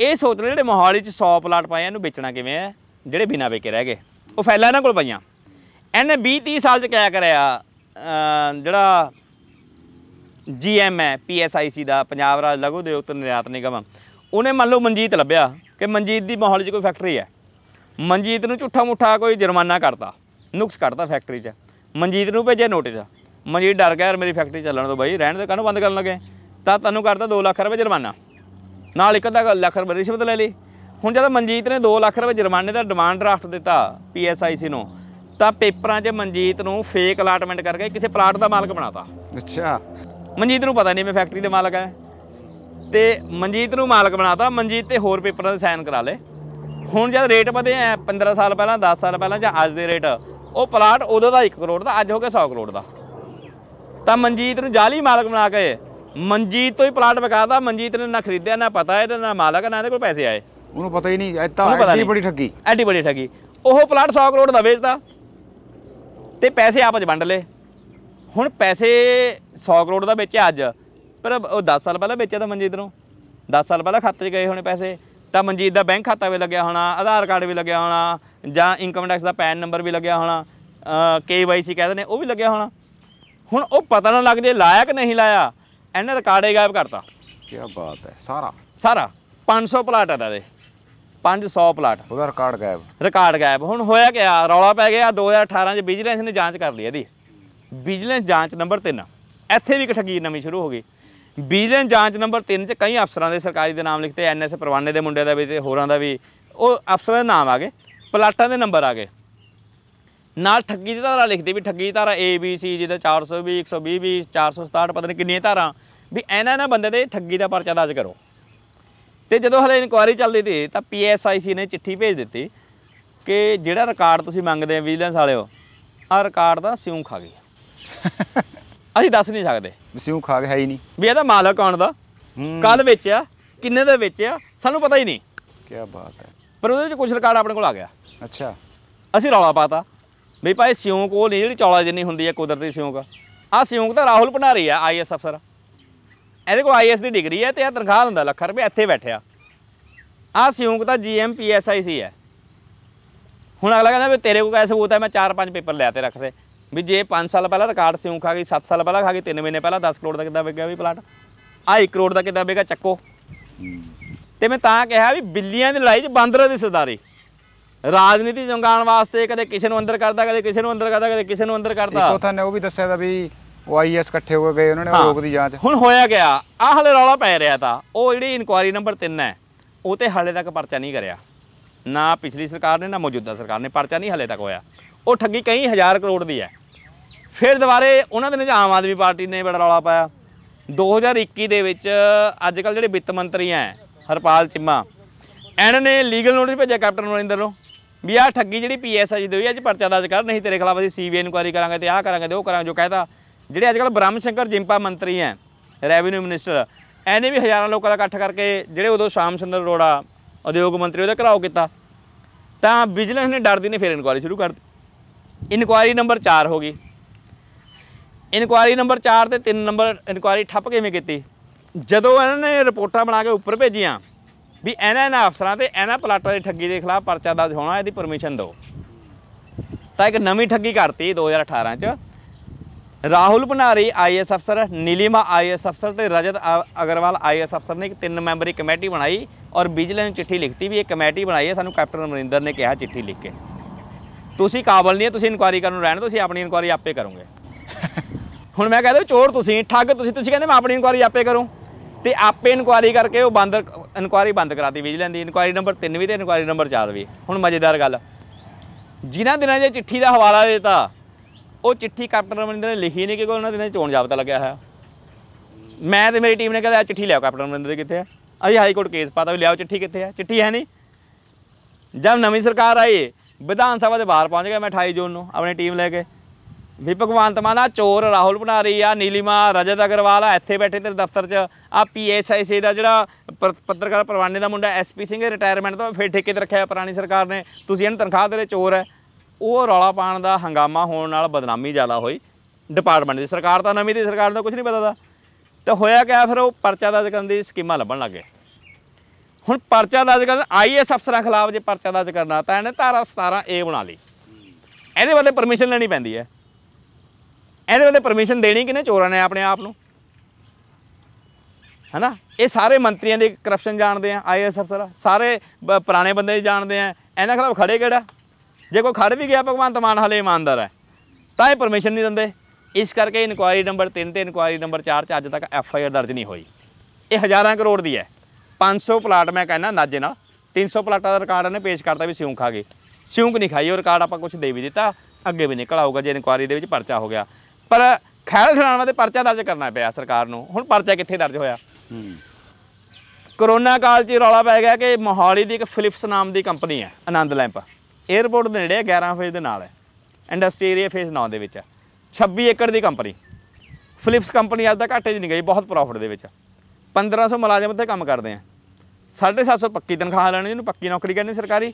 ਇਹ ਸੋਚ ਲੈ ਜਿਹੜੇ ਮੋਹਾਲੀ ਚ 100 ਪਲਾਟ ਪਾਏ ਇਹਨੂੰ ਵੇਚਣਾ ਕਿਵੇਂ ਹੈ ਜਿਹੜੇ ਬਿਨਾ ਵੇਕੇ ਰਹਿ ਗਏ ਉਹ ਫੈਲਾ ਇਹਨਾਂ ਕੋਲ ਪਈਆਂ ਐਨ 20 30 ਸਾਲ ਚ ਕਿਆ ਕਰਿਆ ਜਿਹੜਾ ਜੀਐਮ ਹੈ ਪੀਐਸਆਈਸੀ ਦਾ ਪੰਜਾਬ ਰਾਜ ਲਘੂ ਉਦਯੋਗ ਤੇ ਨਿਰਯਾਤ ਨਿਗਮ ਉਹਨੇ ਮੰਨ ਲਓ ਮਨਜੀਤ ਲੱਭਿਆ ਕਿ ਮਨਜੀਤ ਦੀ ਮਾਹੌਲ 'ਚ ਕੋਈ ਫੈਕਟਰੀ ਹੈ ਮਨਜੀਤ ਨੂੰ ਝੁੱਠਾ ਮੁੱਠਾ ਕੋਈ ਜੁਰਮਾਨਾ ਕਰਤਾ ਨੁਕਸ ਕਰਦਾ ਫੈਕਟਰੀ 'ਚ ਮਨਜੀਤ ਨੂੰ ਭੇਜਿਆ ਨੋਟਿਸ ਮਨਜੀਤ ਡਰ ਗਿਆ ਯਾਰ ਮੇਰੀ ਫੈਕਟਰੀ ਚੱਲਣ ਤੋਂ ਬਾਈ ਰਹਿਣ ਦੇ ਕਾਨੂੰ ਬੰਦ ਕਰਨ ਲੱਗੇ ਤਾਂ ਤੈਨੂੰ ਕਰਤਾ 2 ਲੱਖ ਰੁਪਏ ਜੁਰਮਾਨਾ ਨਾਲ ਇੱਕ ਅੱਧਾ ਲੱਖ ਰੁਪਏ ਰਿਸ਼ਵਤ ਲੈ ਲਈ ਹੁਣ ਜਦ ਮਨਜੀਤ ਨੇ 2 ਲੱਖ ਰੁਪਏ ਜੁਰਮਾਨੇ ਦਾ ਡਿਮਾਂਡ ਡਰਾਫਟ ਦਿੱਤਾ ਪੀਐਸਆਈਸੀ ਨੂੰ ਤਾਂ ਪੇਪਰਾਂ 'ਚ ਮਨਜੀਤ ਨੂੰ ਫੇਕ ਅਲਾਟਮੈਂਟ ਕਰਕੇ ਕਿਸੇ ਪਲਾਟ ਦਾ ਮਾਲਕ ਬਣਾਤਾ ਅੱਛਾ ਮਨਜੀਤ ਨੂੰ ਪਤਾ ਨਹੀਂ ਮੈਂ ਫੈਕਟਰੀ ਦੇ ਮਾਲਕ ਆ ਤੇ ਮਨਜੀਤ ਨੂੰ ਮਾਲਕ ਬਣਾਤਾ ਮਨਜੀਤ ਤੇ ਹੋਰ ਪੇਪਰਾਂ ਦੇ ਸਾਈਨ ਕਰਾ ਲੇ ਹੁਣ ਜਦ ਰੇਟ ਵਧੇ ਐ 15 ਸਾਲ ਪਹਿਲਾਂ 10 ਸਾਲ ਪਹਿਲਾਂ ਜਾਂ ਅੱਜ ਦੇ ਰੇਟ ਉਹ ਪਲਾਟ ਉਦੋਂ ਦਾ 1 ਕਰੋੜ ਦਾ ਅੱਜ ਹੋ ਗਿਆ 100 ਕਰੋੜ ਦਾ ਤਾਂ ਮਨਜੀਤ ਨੂੰ ਜਾਲੀ ਮਾਲਕ ਬਣਾ ਕੇ ਮਨਜੀਤ ਤੋਂ ਹੀ ਪਲਾਟ ਵਿਕਾਦਾ ਮਨਜੀਤ ਨੇ ਨਾ ਖਰੀਦਿਆ ਨਾ ਪਤਾ ਇਹਦਾ ਨਾ ਮਾਲਕ ਨਾ ਇਹਦੇ ਕੋਲ ਪੈਸੇ ਆਏ ਉਹਨੂੰ ਪਤਾ ਹੀ ਨਹੀਂ ਐਡੀ ਬੜੀ ਠੱਗੀ ਐਡੀ ਬੜੀ ਠੱਗੀ ਉਹ ਪਲਾਟ 100 ਕਰੋੜ ਦਾ ਵੇਚਦਾ ਤੇ ਪੈਸੇ ਆਪਸ ਵੰਡ ਲਏ ਹੁਣ ਪੈਸੇ 100 ਕਰੋੜ ਦਾ ਵਿੱਚ ਅੱਜ ਪਰ ਉਹ 10 ਸਾਲ ਪਹਿਲਾਂ ਵੇਚਿਆ ਤਾਂ ਮਨਜੀਤ ਨੂੰ 10 ਸਾਲ ਪਹਿਲਾਂ ਖਾਤੇ 'ਚ ਗਏ ਹੋਣੇ ਪੈਸੇ ਤਾਂ ਮਨਜੀਤ ਦਾ ਬੈਂਕ ਖਾਤਾ ਵੀ ਲੱਗਿਆ ਹੋਣਾ ਆਧਾਰ ਕਾਰਡ ਵੀ ਲੱਗਿਆ ਹੋਣਾ ਜਾਂ ਇਨਕਮ ਟੈਕਸ ਦਾ ਪੈਨ ਨੰਬਰ ਵੀ ਲੱਗਿਆ ਹੋਣਾ ਕੇਵਾਈਸੀ ਕਹਿੰਦੇ ਨੇ ਉਹ ਵੀ ਲੱਗਿਆ ਹੋਣਾ ਹੁਣ ਉਹ ਪਤਾ ਨਾ ਲੱਗ ਜੇ ਲਾਇਆ ਕਿ ਨਹੀਂ ਲਾਇਆ ਇਹਨੇ ਰਿਕਾਰਡੇ ਗਾਇਬ ਕਰਤਾ ਕੀ ਬਾਤ ਹੈ ਸਾਰਾ ਸਾਰਾ 500 ਪਲਾਟ ਆ ਦੇ 500 ਪਲਾਟ ਉਹਦਾ ਰਿਕਾਰਡ ਗਾਇਬ ਰਿਕਾਰਡ ਗਾਇਬ ਹੁਣ ਹੋਇਆ ਕਿਆ ਰੌਲਾ ਪੈ ਗਿਆ 2018 ਚ ਵਿਜੀਲੈਂਸ ਨੇ ਜਾਂਚ ਕਰ ਲਈ ਇਹਦੀ ਵਿਜੀਲੈਂਸ ਜਾਂਚ ਨੰਬਰ 3 ਇੱਥੇ ਵੀ ਇੱਕ ਠੱਗੀ ਨਵੀਂ ਸ਼ੁਰੂ ਹੋ ਗਈ ਵਿਜੀਲੈਂਸ ਜਾਂਚ ਨੰਬਰ 3 ਚ ਕਈ ਅਫਸਰਾਂ ਦੇ ਸਰਕਾਰੀ ਦੇ ਨਾਮ ਲਿਖਤੇ ਐਨਐਸ ਪਰਵਾਨੇ ਦੇ ਮੁੰਡੇ ਦਾ ਵੀ ਤੇ ਹੋਰਾਂ ਦਾ ਵੀ ਉਹ ਅਫਸਰਾਂ ਦੇ ਨਾਮ ਆ ਗਏ ਪਲਾਟਾਂ ਦੇ ਨੰਬਰ ਆ ਗਏ ਨਾਲ ਠੱਗੀ ਦੀ ਧਾਰਾ ਲਿਖਦੇ ਵੀ ਠੱਗੀ ਧਾਰਾ ਏ ਬੀ ਸੀ ਜਿਹਦਾ 420 120 ਵੀ 467 ਪਤਾ ਨਹੀਂ ਕਿੰਨੀਆਂ ਧਾਰਾ ਵੀ ਇਹਨਾਂ ਨਾ ਬੰਦੇ ਦੇ ਠੱਗੀ ਦਾ ਪਰਚਾ ਦਰਜ ਕਰੋ ਤੇ ਜਦੋਂ ਹਲੇ ਇਨਕੁਆਰੀ ਚੱਲਦੀ ਸੀ ਤਾਂ ਪੀਐਸਆਈਸੀ ਨੇ ਚਿੱਠੀ ਭੇਜ ਦਿੱਤੀ ਕਿ ਜਿਹੜਾ ਰਿਕਾਰਡ ਤੁਸੀਂ ਮੰਗਦੇ ਆ ਵਿਜੀਲੈਂਸ ਵਾਲਿਓ ਆ ਰਿਕਾਰਡ ਦਾ ਸਿਉਂ ਖਾ ਗਈ ਅਸੀਂ ਦੱਸ ਨਹੀਂ ਸਕਦੇ ਸਿਉਂ ਖਾ ਗਿਆ ਹੈ ਹੀ ਨਹੀਂ ਵੀ ਇਹਦਾ ਮਾਲਕ ਕੌਣ ਦਾ ਕੱਲ ਵੇਚਿਆ ਕਿੰਨੇ ਦਾ ਵੇਚਿਆ ਸਾਨੂੰ ਪਤਾ ਹੀ ਨਹੀਂ ਕੀ ਬਾਤ ਹੈ ਪਰ ਉਹਦੇ ਵਿੱਚ ਕੁਝ ਰਿਕਾਰਡ ਆਪਣੇ ਕੋਲ ਆ ਗਿਆ ਅੱਛਾ ਅਸੀਂ ਰੌਲਾ ਪਾਤਾ ਵੀ ਭਾਈ ਸਿਉਂ ਉਹ ਨਹੀਂ ਜਿਹੜੀ ਚੌਲਾ ਜਿੰਨੀ ਹੁੰਦੀ ਹੈ ਕੁਦਰਤੀ ਸਿਉਂਕ ਆ ਸਿਉਂਕ ਤਾਂ ਰਾਹੁਲ ਭੰਡਾਰੀ ਆ ਆਈਐਸ ਅਫਸਰ ਇਹਦੇ ਕੋਲ ਆਈਐਸ ਦੀ ਡਿਗਰੀ ਹੈ ਤੇ ਇਹ ਤਨਖਾਹ ਹੁੰਦਾ ਲੱਖ ਰੁਪਏ ਇੱਥੇ ਬੈਠਿਆ ਆ ਸਿਉਂਕ ਤਾਂ ਜੀਐਮ ਸੀ ਹੈ ਹੁਣ ਅਗਲਾ ਕਹਿੰਦਾ ਵੀ ਤੇਰੇ ਕੋਲ ਕਾ ਸਬੂਤ ਹੈ ਮੈਂ 4-5 ਪੇਪਰ ਲਿਆ ਤੇ ਰੱਖਦੇ ਵੀ ਜੇ 5 ਸਾਲ ਪਹਿਲਾਂ ਰਿਕਾਰਡ ਸਿਉਂਕ ਖਾ ਗਈ 7 ਸਾਲ ਪਹਿਲਾਂ ਖਾ ਗਈ 3 ਮਹੀਨੇ ਪਹਿਲਾਂ 10 ਕਰੋੜ ਦਾ ਕਿੱਦਾਂ ਵਿਕਿਆ ਵੀ ਪਲਾਟ ਆ 1 ਕਰੋੜ ਦਾ ਕਿੱਦਾਂ ਵੇਗਾ ਚੱਕੋ ਤੇ ਮੈਂ ਤਾਂ ਕਿਹਾ ਵੀ ਬਿੱਲੀਆਂ ਦੀ ਲੜਾਈ 'ਚ ਬਾਂਦਰਾਂ ਦੀ ਸਰਦਾਰੀ ਰਾਜਨੀਤੀ ਜੰਗਾਣ ਵਾਸਤੇ ਕਦੇ ਕਿਸੇ ਨੂੰ ਅੰਦਰ ਕਰਦਾ ਕਦੇ ਕਿਸੇ ਨੂੰ ਅੰਦਰ ਕਰਦਾ ਕਦੇ ਕਿਸੇ ਨੂੰ ਅੰਦਰ ਕਰਦਾ ਇੱਕੋ ਥਾਂ ਨੇ ਉਹ ਵੀ ਦੱਸਿਆ ਦਾ ਵੀ ਉਹ ਆਈਐਸ ਇਕੱਠੇ ਹੋ ਗਏ ਉਹਨਾਂ ਨੇ ਰੋਕ ਦੀ ਜਾਂਚ ਹੁਣ ਹੋਇਆ ਗਿਆ ਆ ਹਲੇ ਰੌਲਾ ਪੈ ਰਿਹਾ ਤਾਂ ਉਹ ਜਿਹੜੀ ਇਨਕੁਆਰੀ ਨੰਬਰ 3 ਹੈ ਉਹ ਤੇ ਹਲੇ ਤੱਕ ਪਰਚਾ ਨਹੀਂ ਕਰਿਆ ਨਾ ਪਿਛਲੀ ਸਰਕਾਰ ਨੇ ਨਾ ਮੌਜੂਦਾ ਸਰਕਾਰ ਨੇ ਪਰਚਾ ਨਹੀਂ ਹਲੇ ਤੱਕ ਹੋਇਆ ਉਹ ਠੱਗੀ ਕਈ ਹਜ਼ਾਰ ਕਰੋੜ ਦੀ ਹੈ ਫਿਰ ਦੁਬਾਰੇ ਉਹਨਾਂ ਦੇ ਨੇ ਆਮ ਆਦਮੀ ਪਾਰਟੀ ਨੇ ਬੜਾ ਰੌਲਾ ਪਾਇਆ 2021 ਦੇ ਵਿੱਚ ਅੱਜ ਕੱਲ ਜਿਹੜੇ ਵਿੱਤ ਮੰਤਰੀ ਆ ਹਰਪਾਲ ਚਿੰਮਾ ਇਹਨਾਂ ਨੇ ਲੀਗਲ ਨੋਟਿਸ ਭੇਜਿਆ ਕੈਪਟਨ ਅਮਰਿੰਦਰ ਨੂੰ ਵੀ ਆ ਠੱਗੀ ਜਿਹੜੀ ਪੀਐਸਆਈ ਦੀ ਹੋਈ ਅੱਜ ਪਰਚਾ ਦਰਜ ਕਰ ਨਹੀਂ ਤੇਰੇ ਖਿਲਾਫ ਅਸੀਂ ਸੀਬੀਆਈ ਇਨਕੁਆਰੀ ਕਰਾਂਗੇ ਤੇ ਆਹ ਕਰਾਂਗੇ ਤੇ ਉਹ ਕਰਾਂਗੇ ਜੋ ਕਹਿਤਾ ਜਿਹੜੇ ਅੱਜ ਕੱਲ ਬ੍ਰਹਮ ਸ਼ੰਕਰ ਜਿੰਪਾ ਮੰਤਰੀ ਹੈ ਰੈਵਨਿਊ ਮਿਨਿਸਟਰ ਐਨੇ ਵੀ ਹਜ਼ਾਰਾਂ ਲੋਕਾਂ ਦਾ ਇਕੱਠ ਕਰਕੇ ਜਿਹੜੇ ਉਦੋਂ ਸ਼ਾਮ ਸੁੰਦਰ ਰੋੜਾ ਉਦਯੋਗ ਮੰਤਰੀ ਉਹਦਾ ਘਰਾਓ ਕੀਤਾ ਤਾਂ ਵਿਜੀਲੈਂਸ ਨੇ ਡਰਦੀ ਨੇ ਫਿਰ ਇਨਕੁਆਇਰੀ ਸ਼ੁਰੂ ਕਰ ਦਿੱਤੀ ਇਨਕੁਆਇਰੀ ਨੰਬਰ 4 ਹੋ ਗਈ ਇਨਕੁਆਇਰੀ ਨੰਬਰ 4 ਤੇ 3 ਨੰਬਰ ਇਨਕੁਆਇਰੀ ਠੱਪ ਕਿਵੇਂ ਕੀਤੀ ਜਦੋਂ ਇਹਨਾਂ ਨੇ ਰਿਪੋਰਟਾਂ ਬਣਾ ਕੇ ਉੱਪਰ ਭੇਜੀਆਂ ਵੀ ਇਹਨਾਂ ਇਹਨਾਂ ਅਫਸਰਾਂ ਤੇ ਇਹਨਾਂ ਪਲਾਟਾਂ ਦੀ ਠੱਗੀ ਦੇ ਖਿਲਾਫ ਪਰਚਾ ਦਰਜ ਹੋਣਾ ਇਹਦੀ ਪਰਮਿਸ਼ਨ ਦਿਓ ਤਾਂ ਇੱਕ ਨਵੀਂ ਠੱਗੀ ਕਰਤੀ 2018 ਚ ਰਾਹੁਲ ਬਨਾਰੀ ਆਈਐਸ ਅਫਸਰ ਨੀਲਿਮਾ ਆਈਐਸ ਅਫਸਰ ਤੇ ਰਜਤ ਅਗਰਵਾਲ ਆਈਐਸ ਅਫਸਰ ਨੇ ਇੱਕ ਤਿੰਨ ਮੈਂਬਰੀ ਕਮੇਟੀ ਬਣਾਈ ਔਰ ਵਿਜੀਲੈਂਸ ਨੂੰ ਚਿੱਠੀ ਲਿਖਤੀ ਵੀ ਇਹ ਕਮੇਟੀ ਬਣਾਈ ਹੈ ਸਾਨੂੰ ਕੈਪਟਨ ਅਮਰਿੰਦਰ ਨੇ ਕਿਹਾ ਚਿੱਠੀ ਲਿਖ ਕੇ ਤੁਸੀਂ ਕਾਬਲ ਨਹੀਂ ਤੁਸੀਂ ਇਨਕੁਆਰੀ ਕਰਨ ਨੂੰ ਰਹਿਣ ਤੁਸੀਂ ਆਪਣੀ ਇਨਕੁਆਰੀ ਆਪੇ ਕਰੋਗੇ ਹੁਣ ਮੈਂ ਕਹਿੰਦਾ ਚੋਰ ਤੁਸੀਂ ਠੱਗ ਤੁਸੀਂ ਤੁਸੀਂ ਕਹਿੰਦੇ ਮੈਂ ਆਪਣੀ ਇਨਕੁਆਰੀ ਆਪੇ ਕਰੂੰ ਤੇ ਆਪੇ ਇਨਕੁਆਰੀ ਕਰਕੇ ਉਹ ਬੰਦ ਇਨਕੁਆਰੀ ਬੰਦ ਕਰਾਤੀ ਵਿਜੀਲੈਂਸ ਦੀ ਇਨਕੁਆਰੀ ਨੰਬਰ 3 ਵੀ ਤੇ ਇਨਕੁਆਰੀ ਨੰਬਰ 4 ਵੀ ਹੁਣ ਮਜ਼ੇਦਾਰ ਗੱਲ ਜਿਨ੍ਹਾਂ ਦਿਨਾਂ ਜੇ ਚਿੱਠੀ ਦਾ ਹਵਾਲਾ ਦਿੱਤਾ ਉਹ ਚਿੱਠੀ ਕੈਪਟਨ ਅਮਰਿੰਦਰ ਨੇ ਲਿਖੀ ਨਹੀਂ ਕਿ ਉਹਨਾਂ ਦੇ ਨਾਲ ਚੋਣ ਜਾਬਤਾ ਲੱਗਿਆ ਹੋਇਆ ਮੈਂ ਤੇ ਮੇਰੀ ਟੀਮ ਨੇ ਕਿਹਾ ਚਿੱਠੀ ਲਿਆਓ ਕੈਪਟਨ ਅਮਰਿੰਦਰ ਦੀ ਕਿੱਥੇ ਹੈ ਅਸੀਂ ਹਾਈ ਕੋਰਟ ਕੇਸ ਪਾਤਾ ਵੀ ਲਿਆਓ ਚਿੱਠੀ ਕਿੱਥੇ ਹੈ ਚਿੱਠੀ ਹੈ ਨਹੀਂ ਜਦ ਨਵੀਂ ਸਰਕਾਰ ਆਈ ਵਿਧਾਨ ਸਭਾ ਦੇ ਬਾਹਰ ਪਹੁੰਚ ਗਿਆ ਮੈਂ 28 ਜੂਨ ਨੂੰ ਆਪਣੀ ਟੀਮ ਲੈ ਕੇ ਵੀ ਭਗਵੰਤ ਮਾਨ ਆ ਚੋਰ ਰਾਹੁਲ ਬਣਾ ਰਹੀ ਆ ਨੀਲਿਮਾ ਰਜਤ ਅਗਰਵਾਲ ਆ ਇੱਥੇ ਬੈਠੇ ਤੇਰੇ ਦਫ਼ਤਰ 'ਚ ਆ ਪੀਐਸਆਈਸੀ ਦਾ ਜਿਹੜਾ ਪੱਤਰਕਾਰ ਪਰਵਾਨੇ ਦਾ ਮੁੰਡਾ ਐਸਪੀ ਸਿੰਘ ਰਿਟਾਇਰਮੈਂਟ ਤੋਂ ਫੇਰ ਠੇਕੇ ਤੇ ਰੱਖਿਆ ਪੁਰਾਣੀ ਸਰਕਾਰ ਨੇ ਤੁਸੀਂ ਇਹਨੂੰ ਤਨਖਾਹ ਦੇ ਰਹੇ ਚੋਰ ਹੈ ਉਹ ਰੌਲਾ ਪਾਣ ਦਾ ਹੰਗਾਮਾ ਹੋਣ ਨਾਲ ਬਦਨਾਮੀ ਜ਼ਿਆਦਾ ਹੋਈ ਡਿਪਾਰਟਮੈਂਟ ਦੀ ਸਰਕਾਰ ਤਾਂ ਨਵੀਂ ਦੀ ਸਰਕਾਰ ਦਾ ਕੁਝ ਨਹੀਂ ਪਤਾ ਦਾ ਤੇ ਹੋਇਆ ਕਿਆ ਫਿਰ ਉਹ ਪਰਚਾ ਦਰਜ ਕਰਨ ਦੀ ਸਕੀਮਾਂ ਲੱਭਣ ਲੱਗੇ ਹੁਣ ਪਰਚਾ ਦਰਜ ਕਰਨ ਆਈਐਸ ਅਫਸਰਾਂ ਖਿਲਾਫ ਜੇ ਪਰਚਾ ਦਰਜ ਕਰਨਾ ਤਾਂ ਇਹਨੇ ਧਾਰਾ 17 ਏ ਬਣਾ ਲਈ ਇਹਦੇ ਬਦਲੇ ਪਰਮਿਸ਼ਨ ਲੈਣੀ ਪੈਂਦੀ ਹੈ ਇਹਦੇ ਬਦਲੇ ਪਰਮਿਸ਼ਨ ਦੇਣੀ ਕਿਨੇ ਚੋਰਾਂ ਨੇ ਆਪਣੇ ਆਪ ਨੂੰ ਹੈਨਾ ਇਹ ਸਾਰੇ ਮੰਤਰੀਆਂ ਦੇ ਕਰਪਸ਼ਨ ਜਾਣਦੇ ਆ ਆਈਐਸ ਅਫਸਰ ਸਾਰੇ ਪੁਰਾਣੇ ਬੰਦੇ ਜਾਣਦੇ ਆ ਇਹਨਾਂ ਖਿਲਾਫ ਖੜੇ ਕਿਹੜਾ ਜੇ ਕੋਈ ਖੜ ਵੀ ਗਿਆ ਭਗਵੰਤ ਮਾਨ ਹਲੇ ਇਮਾਨਦਾਰ ਹੈ ਤਾਂ ਇਹ ਪਰਮਿਸ਼ਨ ਨਹੀਂ ਦਿੰਦੇ ਇਸ ਕਰਕੇ ਇਨਕੁਆਇਰੀ ਨੰਬਰ 3 ਤੇ ਇਨਕੁਆਇਰੀ ਨੰਬਰ 4 ਚ ਅੱਜ ਤੱਕ ਐਫ ਆਈ ਆਰ ਦਰਜ ਨਹੀਂ ਹੋਈ ਇਹ ਹਜ਼ਾਰਾਂ ਕਰੋੜ ਦੀ ਹੈ 500 ਪਲਾਟ ਮੈਂ ਕਹਿੰਦਾ ਨਾਜੇ ਨਾਲ 300 ਪਲਾਟਾਂ ਦਾ ਰਿਕਾਰਡ ਉਹਨੇ ਪੇਸ਼ ਕਰਤਾ ਵੀ ਸਿਉਂਕ ਖਾ ਗਏ ਸਿਉਂਕ ਨਹੀਂ ਖਾਈ ਉਹ ਰਿਕਾਰਡ ਆਪਾਂ ਕੁਝ ਦੇ ਵੀ ਦਿੱਤਾ ਅੱਗੇ ਵੀ ਨਿਕਲ ਆਊਗਾ ਜੇ ਇਨਕੁਆਇਰੀ ਦੇ ਵਿੱਚ ਪਰਚਾ ਹੋ ਗਿਆ ਪਰ ਖੈਰ ਸੁਣਾਉਣ ਦੇ ਪਰਚਾ ਦਰਜ ਕਰਨਾ ਪਿਆ ਸਰਕਾਰ ਨੂੰ ਹੁਣ ਪਰਚਾ ਕਿੱਥੇ ਦਰਜ ਹੋਇਆ ਕਰੋਨਾ ਕਾਲ 'ਚ ਰੌਲਾ ਪੈ ਗਿਆ ਕਿ ਮੋਹਾਲੀ ਦੀ ਇੱਕ ਫਿਲਿਪਸ ਨਾਮ ਦੀ ਕੰਪਨੀ ਹੈ ਆਨੰਦ ਲੈਂਪ ਏਅਰਪੋਰਟ ਦੇ ਨੇੜੇ 11 ਫੇਜ਼ ਦੇ ਨਾਲ ਹੈ ਇੰਡਸਟਰੀ ਏਰੀਆ ਫੇਜ਼ 9 ਦੇ ਵਿੱਚ 26 ਏਕੜ ਦੀ ਕੰਪਨੀ ਫਲਿਪਸ ਕੰਪਨੀ ਅੱਜ ਦਾ ਘਾਟੇ 'ਚ ਨਹੀਂ ਗਈ ਬਹੁਤ ਪ੍ਰੋਫਿਟ ਦੇ ਵਿੱਚ 1500 ਮੁਲਾਜ਼ਮ ਉੱਥੇ ਕੰਮ ਕਰਦੇ ਆ 750 ਪੱਕੀ ਤਨਖਾਹ ਲੈਣੀ ਇਹਨੂੰ ਪੱਕੀ ਨੌਕਰੀ ਕਹਿੰਦੇ ਸਰਕਾਰੀ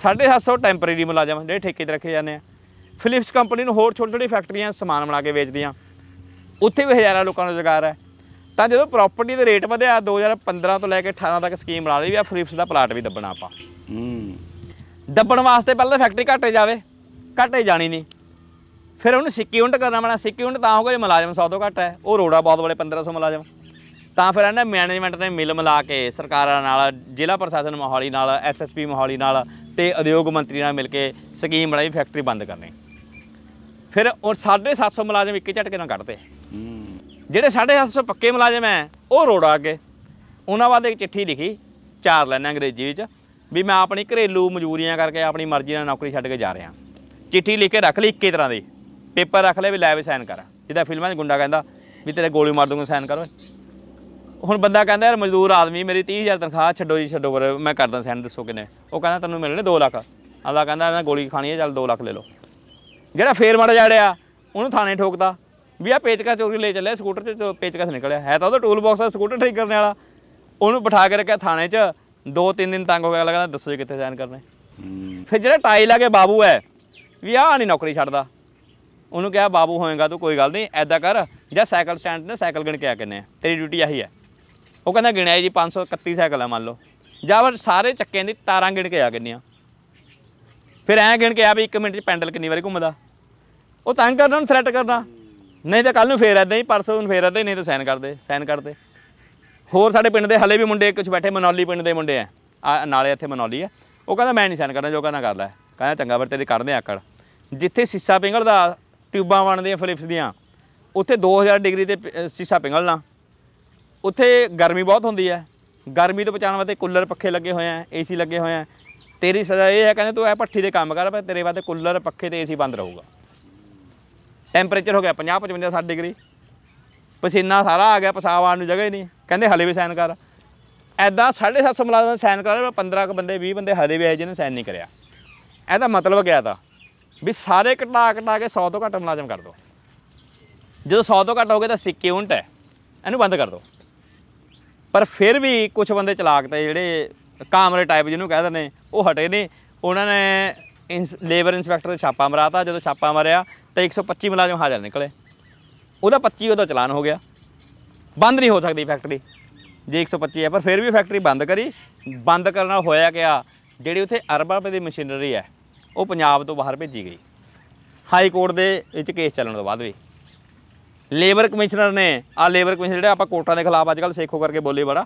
750 ਟੈਂਪਰੇਰੀ ਮੁਲਾਜ਼ਮ ਜਿਹੜੇ ਠੇਕੇ ਤੇ ਰੱਖੇ ਜਾਂਦੇ ਆ ਫਲਿਪਸ ਕੰਪਨੀ ਨੂੰ ਹੋਰ ਛੋਟੇ ਛੋਟੇ ਫੈਕਟਰੀਆਂ ਸਮਾਨ ਬਣਾ ਕੇ ਵੇਚਦੀਆਂ ਉੱਥੇ ਵੀ ਹਜ਼ਾਰਾਂ ਲੋਕਾਂ ਨੂੰ ਰੋਜ਼ਗਾਰ ਹੈ ਤਾਂ ਜਦੋਂ ਪ੍ਰਾਪਰਟੀ ਦੇ ਰੇਟ ਵਧਿਆ 2015 ਤੋਂ ਲੈ ਕੇ 18 ਤੱਕ ਸਕੀਮ ਬਣਾ ਲਈ ਵੀ ਆ ਫਲਿਪਸ ਦਾ ਪਲਾਟ ਵੀ ਦੱਬਣਾ ਆਪਾਂ ਹੂੰ ਦੱਬਣ ਵਾਸਤੇ ਪਹਿਲਾਂ ਫੈਕਟਰੀ ਘਾਟੇ ਜਾਵੇ ਘਾਟੇ ਜਾਣੀ ਨਹੀਂ ਫਿਰ ਉਹਨੂੰ ਸਿੱਕੀ ਉੰਟ ਕਰਨਾ ਪੈਣਾ ਸਿੱਕੀ ਉੰਟ ਤਾਂ ਹੋਗਾ ਜੇ ਮੁਲਾਜ਼ਮ 100 ਤੋਂ ਘੱਟ ਹੈ ਉਹ ਰੋੜਾ ਬਹੁਤ ਵਾਲੇ 1500 ਮੁਲਾਜ਼ਮ ਤਾਂ ਫਿਰ ਇਹਨਾਂ ਮੈਨੇਜਮੈਂਟ ਨੇ ਮਿਲ ਮਿਲਾ ਕੇ ਸਰਕਾਰਾਂ ਨਾਲ ਜ਼ਿਲ੍ਹਾ ਪ੍ਰਸ਼ਾਸਨ ਮੋਹਾਲੀ ਨਾਲ ਐਸਐਸਪੀ ਮੋਹਾਲੀ ਨਾਲ ਤੇ ਉਦਯੋਗ ਮੰਤਰੀ ਨਾਲ ਮਿਲ ਕੇ ਸਕੀਮ ਬਣਾਈ ਫੈਕਟਰੀ ਬੰਦ ਕਰਨੀ ਫਿਰ ਉਹ 750 ਮੁਲਾਜ਼ਮ ਇੱਕੇ ਝਟਕੇ ਨਾਲ ਕੱਢਦੇ ਜਿਹੜੇ 750 ਪੱਕੇ ਮੁਲਾਜ਼ਮ ਹੈ ਉਹ ਰੋੜਾ ਅੱਗੇ ਉਹਨਾਂ ਬਾਅਦ ਇੱਕ ਚਿੱਠੀ ਲਿਖੀ ਚਾਰ ਲੈਣਾ ਅੰਗਰੇਜ਼ੀ ਵਿੱਚ ਵੀ ਮੈਂ ਆਪਣੀ ਘਰੇਲੂ ਮਜ਼ਦੂਰੀਆਂ ਕਰਕੇ ਆਪਣੀ ਮਰਜ਼ੀ ਨਾਲ ਨੌਕਰੀ ਛੱਡ ਕੇ ਜਾ ਰਿਹਾ ਚਿੱਠੀ ਲਿਖ ਕੇ ਰੱਖ ਲਈ ਇੱਕੇ ਤਰ੍ਹਾਂ ਦੀ ਪੇਪਰ ਰੱਖ ਲੈ ਵੀ ਲੈ ਵੀ ਸਾਈਨ ਕਰ ਜਿੱਦਾਂ ਫਿਲਮਾਂ 'ਚ ਗੁੰਡਾ ਕਹਿੰਦਾ ਵੀ ਤੇਰੇ ਗੋਲੀ ਮਾਰ ਦੂੰਗਾ ਸਾਈਨ ਕਰ ਹੁਣ ਬੰਦਾ ਕਹਿੰਦਾ ਯਾਰ ਮਜ਼ਦੂਰ ਆਦਮੀ ਮੇਰੀ 30000 ਤਨਖਾਹ ਛੱਡੋ ਜੀ ਛੱਡੋ ਪਰ ਮੈਂ ਕਰਦਾ ਸਾਈਨ ਦੱਸੋ ਕਿੰਨੇ ਉਹ ਕਹਿੰਦਾ ਤੈਨੂੰ ਮਿਲਣੇ 2 ਲੱਖ ਆਲਾ ਕਹਿੰਦਾ ਮੈਂ ਗੋਲੀ ਖਾਣੀ ਹੈ ਚੱਲ 2 ਲੱਖ ਲੈ ਲਓ ਜਿਹੜਾ ਫੇਰ ਮੜ ਜਾੜਿਆ ਉਹਨੂੰ ਥਾਣੇ ਠੋਕਦਾ ਵੀ ਆ ਪੇਚਕਾ ਚੋਰੀ ਲੈ ਚੱਲਿਆ ਸਕੂਟਰ 'ਚ ਪੇਚਕਾ ਨਿਕਲਿਆ ਹੈ ਤਾਂ ਉਹਦਾ ਟੂਲ ਬਾਕਸ ਆ ਸਕੂਟਰ ਠੀਕ ਕਰਨ ਵਾਲਾ ਉਹਨੂੰ ਬਿਠਾ ਕੇ ਰੱਖਿਆ ਥਾਣੇ 'ਚ ਦੋ ਤਿੰਨ ਦਿਨ ਤੰਗ ਹੋ ਗਿਆ ਲੱਗਦਾ ਦੱਸੋ ਜੀ ਕਿੱਥੇ ਸਾਈਨ ਕਰਨੇ ਫਿਰ ਜਿਹੜਾ ਟਾਈ ਲਾ ਕੇ ਬਾਬੂ ਹੈ ਵੀ ਆਹ ਨਹੀਂ ਨੌਕਰੀ ਛੱਡਦਾ ਉਹਨੂੰ ਕਿਹਾ ਬਾਬੂ ਹੋਏਗਾ ਤੂੰ ਕੋਈ ਗੱਲ ਨਹੀਂ ਐਦਾ ਕਰ ਜਾਂ ਸਾਈਕਲ ਸਟੈਂਡ ਤੇ ਸਾਈਕਲ ਗਿਣ ਕੇ ਆ ਕਿੰਨੇ ਤੇਰੀ ਡਿਊਟੀ ਆਹੀ ਹੈ ਉਹ ਕਹਿੰਦਾ ਗਿਣਿਆ ਜੀ 531 ਸਾਈਕਲ ਆ ਮੰਨ ਲਓ ਜਾਂ ਸਾਰੇ ਚੱਕਿਆਂ ਦੀ ਤਾਰਾਂ ਗਿਣ ਕੇ ਆ ਕਿੰਨੀਆਂ ਫਿਰ ਐਂ ਗਿਣ ਕੇ ਆ ਵੀ 1 ਮਿੰਟ 'ਚ ਪੈਂਡਲ ਕਿੰਨੀ ਵਾਰੀ ਘੁੰਮਦਾ ਉਹ ਤੰਗ ਕਰਨਾ ਉਹਨੂੰ ਥ੍ਰੈਟ ਕਰਨਾ ਨਹੀਂ ਤਾਂ ਕੱਲ ਨੂੰ ਫੇਰ ਐਦਾਂ ਹੀ ਪਰਸੋਂ ਨੂੰ ਫੇਰ ਐਦਾਂ ਹੀ ਨਹੀਂ ਤਾਂ ਸਾਈਨ ਕਰਦੇ ਸਾਈਨ ਕਰਦੇ ਹੋਰ ਸਾਡੇ ਪਿੰਡ ਦੇ ਹਲੇ ਵੀ ਮੁੰਡੇ ਕੁਝ ਬੈਠੇ ਮਨੌਲੀ ਪਿੰਡ ਦੇ ਮੁੰਡੇ ਆ ਨਾਲੇ ਇੱਥੇ ਮਨੌਲੀ ਆ ਉਹ ਕਹਿੰਦਾ ਮੈਂ ਨਹੀਂ ਸਾਈਨ ਕਰਨਾ ਜੋ ਕਹਿੰਦਾ ਕਰ ਲੈ ਕਹਿੰਦਾ ਚੰਗਾ ਫਿਰ ਤੇਰੀ ਕਰਦੇ ਆਕੜ ਜਿੱਥੇ ਸੀਸਾ ਪਿੰਗਲਦਾ ਟਿਊਬਾਂ ਬਣਦੀਆਂ ਫਲਿਪਸ ਦੀਆਂ ਉੱਥੇ 2000 ਡਿਗਰੀ ਤੇ ਸੀਸਾ ਪਿੰਗਲਣਾ ਉੱਥੇ ਗਰਮੀ ਬਹੁਤ ਹੁੰਦੀ ਹੈ ਗਰਮੀ ਤੋਂ ਬਚਾਉਣ ਵਾਸਤੇ ਕੂਲਰ ਪੱਖੇ ਲੱਗੇ ਹੋਏ ਆ ਏਸੀ ਲੱਗੇ ਹੋਏ ਆ ਤੇਰੀ ਸਜ਼ਾ ਇਹ ਹੈ ਕਹਿੰਦੇ ਤੂੰ ਇਹ ਪੱਠੀ ਦੇ ਕੰਮ ਕਰ ਪਰ ਤੇਰੇ ਵਾਸਤੇ ਕੂਲਰ ਪੱਖੇ ਤੇ ਏਸੀ ਬੰਦ ਰਹੂਗਾ ਟੈਂਪਰੇਚਰ ਹੋ ਗਿਆ 50 55 60 ਡਿਗਰੀ ਪਸੀਨਾ ਸਾਰਾ ਆ ਗਿਆ ਪਸਾਬ ਆਣ ਨੂੰ ਜਗ੍ਹਾ ਹੀ ਨਹੀਂ ਕਹਿੰਦੇ ਹਲੇ ਵੀ ਸਾਈਨ ਕਰ ਐਦਾਂ 750 ਮੁਲਾਜ਼ਮਾਂ ਨੇ ਸਾਈਨ ਲਿਆ 15 ਕ ਬੰਦੇ 20 ਬੰਦੇ ਹਲੇ ਵੀ ਆਏ ਜਿਹਨੇ ਸਾਈਨ ਨਹੀਂ ਕਰਿਆ ਇਹਦਾ ਮਤਲਬ ਕਿਆ ਤਾਂ ਵੀ ਸਾਰੇ ਘਟਾ ਘਟਾ ਕੇ 100 ਤੋਂ ਘੱਟ ਮੁਲਾਜ਼ਮ ਕਰ ਦੋ ਜਦੋਂ 100 ਤੋਂ ਘੱਟ ਗਏ ਤਾਂ ਸਿੱਕੇ ਉਂਟ ਹੈ ਇਹਨੂੰ ਬੰਦ ਕਰ ਦੋ ਪਰ ਫਿਰ ਵੀ ਕੁਝ ਬੰਦੇ ਚਲਾਕ ਤੇ ਜਿਹੜੇ ਕਾਮਰੇ ਟਾਈਪ ਜਿਹਨੂੰ ਕਹਿੰਦੇ ਨੇ ਉਹ ਹਟੇ ਨਹੀਂ ਉਹਨਾਂ ਨੇ ਲੇਬਰ ਇਨਸਪੈਕਟਰ ਛਾਪਾ ਮਰਾਤਾ ਜਦੋਂ ਛਾਪਾ ਮਰਿਆ ਤਾਂ 125 ਮੁਲਾਜ਼ਮ ਹਾਜ਼ਰ ਨਿਕਲੇ ਉਹਦਾ 25 ਉਹਦਾ ਚਲਾਨ ਹੋ ਗਿਆ ਬੰਦ ਨਹੀਂ ਹੋ ਸਕਦੀ ਫੈਕਟਰੀ ਜੇ 125 ਹੈ ਪਰ ਫਿਰ ਵੀ ਫੈਕਟਰੀ ਬੰਦ ਕਰੀ ਬੰਦ ਕਰਨ ਨਾਲ ਹੋਇਆ ਗਿਆ ਜਿਹੜੀ ਉੱਥੇ ਅਰਬਾਂ ਰੁਪਏ ਦੀ ਮਸ਼ੀਨਰੀ ਹੈ ਉਹ ਪੰਜਾਬ ਤੋਂ ਬਾਹਰ ਭੇਜੀ ਗਈ ਹਾਈ ਕੋਰਟ ਦੇ ਵਿੱਚ ਕੇਸ ਚੱਲਣ ਤੋਂ ਬਾਅਦ ਵੀ ਲੇਬਰ ਕਮਿਸ਼ਨਰ ਨੇ ਆ ਲੇਬਰ ਕਮਿਸ਼ਨਰ ਜਿਹੜਾ ਆਪਾਂ ਕੋਰਟਾਂ ਦੇ ਖਿਲਾਫ ਅੱਜ ਕੱਲ ਸੇਖੋ ਕਰਕੇ ਬੋਲੇ ਬੜਾ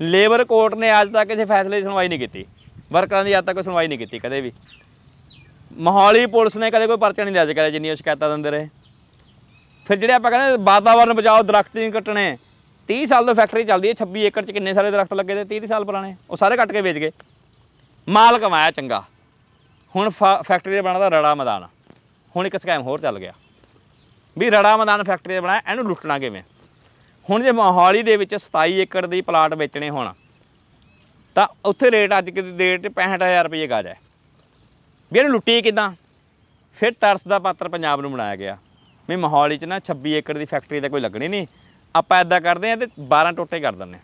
ਲੇਬਰ ਕੋਰਟ ਨੇ ਅੱਜ ਤੱਕ ਕਿਸੇ ਫੈਸਲੇ ਦੀ ਸੁਣਵਾਈ ਨਹੀਂ ਕੀਤੀ ਵਰਕਰਾਂ ਦੀ ਅੱਜ ਤੱਕ ਕੋਈ ਸੁਣਵਾਈ ਨਹੀਂ ਕੀਤੀ ਕਦੇ ਵੀ ਮੋਹਾਲੀ ਪੁਲਿਸ ਨੇ ਕਦੇ ਕੋਈ ਪਰਚਾ ਨਹੀਂ ਦਰਜ ਕਰਿਆ ਜਿੰਨੀਆਂ ਸ਼ਿਕਾਇਤਾਂ ਦਿੰਦੇ ਰਹੇ ਫਿਰ ਜਿਹੜੇ ਆਪਾਂ ਕਹਿੰਦੇ ਵਾਤਾਵਰਨ ਬਚਾਓ ਦਰਖਤ ਨਹੀਂ ਕੱਟਣੇ 30 ਸਾਲ ਤੋਂ ਫੈਕਟਰੀ ਚੱਲਦੀ ਹੈ 26 ਏਕੜ 'ਚ ਕਿੰਨੇ ਸਾਰੇ ਦਰਖਤ ਲੱਗੇ ਤੇ 30 ਸਾਲ ਪੁਰਾਣੇ ਉਹ ਸਾਰੇ ਕੱਟ ਕੇ ਵੇਚ ਗਏ ਮਾਲ ਕਮਾਇਆ ਚੰਗਾ ਹੁਣ ਫੈਕਟਰੀ ਦੇ ਦਾ ਰੜਾ ਮੈਦਾਨ ਹੁਣ ਇੱਕ ਸਕੈਮ ਹੋਰ ਚੱਲ ਗਿਆ ਵੀ ਰੜਾ ਮੈਦਾਨ ਫੈਕਟਰੀ ਦੇ ਬਣਾਇਆ ਇਹਨੂੰ ਲੁੱਟਣਾ ਕਿਵੇਂ ਹੁਣ ਜੇ ਮੋਹਾਲੀ ਦੇ ਵਿੱਚ 27 ਏਕੜ ਦੀ ਪਲਾਟ ਵੇਚਣੇ ਹੋਣ ਤਾਂ ਉੱਥੇ ਰੇਟ ਅੱਜ ਕਿਤੇ ਡੇਟ 65000 ਰੁਪਏ ਗਾਜ ਹੈ ਵੀ ਇਹਨੂੰ ਲੁੱਟੀ ਕਿਦਾਂ ਫਿਰ ਤਰਸ ਦਾ ਪਾਤਰ ਪੰਜਾਬ ਨੂੰ ਬਣਾਇਆ ਗਿਆ ਵੀ ਮੋਹਾਲੀ 'ਚ ਨਾ 26 ਏਕੜ ਦੀ ਫੈਕਟਰੀ ਤਾਂ ਕੋਈ ਲੱਗਣੀ ਨਹੀਂ ਆਪਾਂ ਐਦਾਂ ਕਰਦੇ ਆ ਤੇ 12 ਟੋਟੇ ਕਰ ਦਿੰਨੇ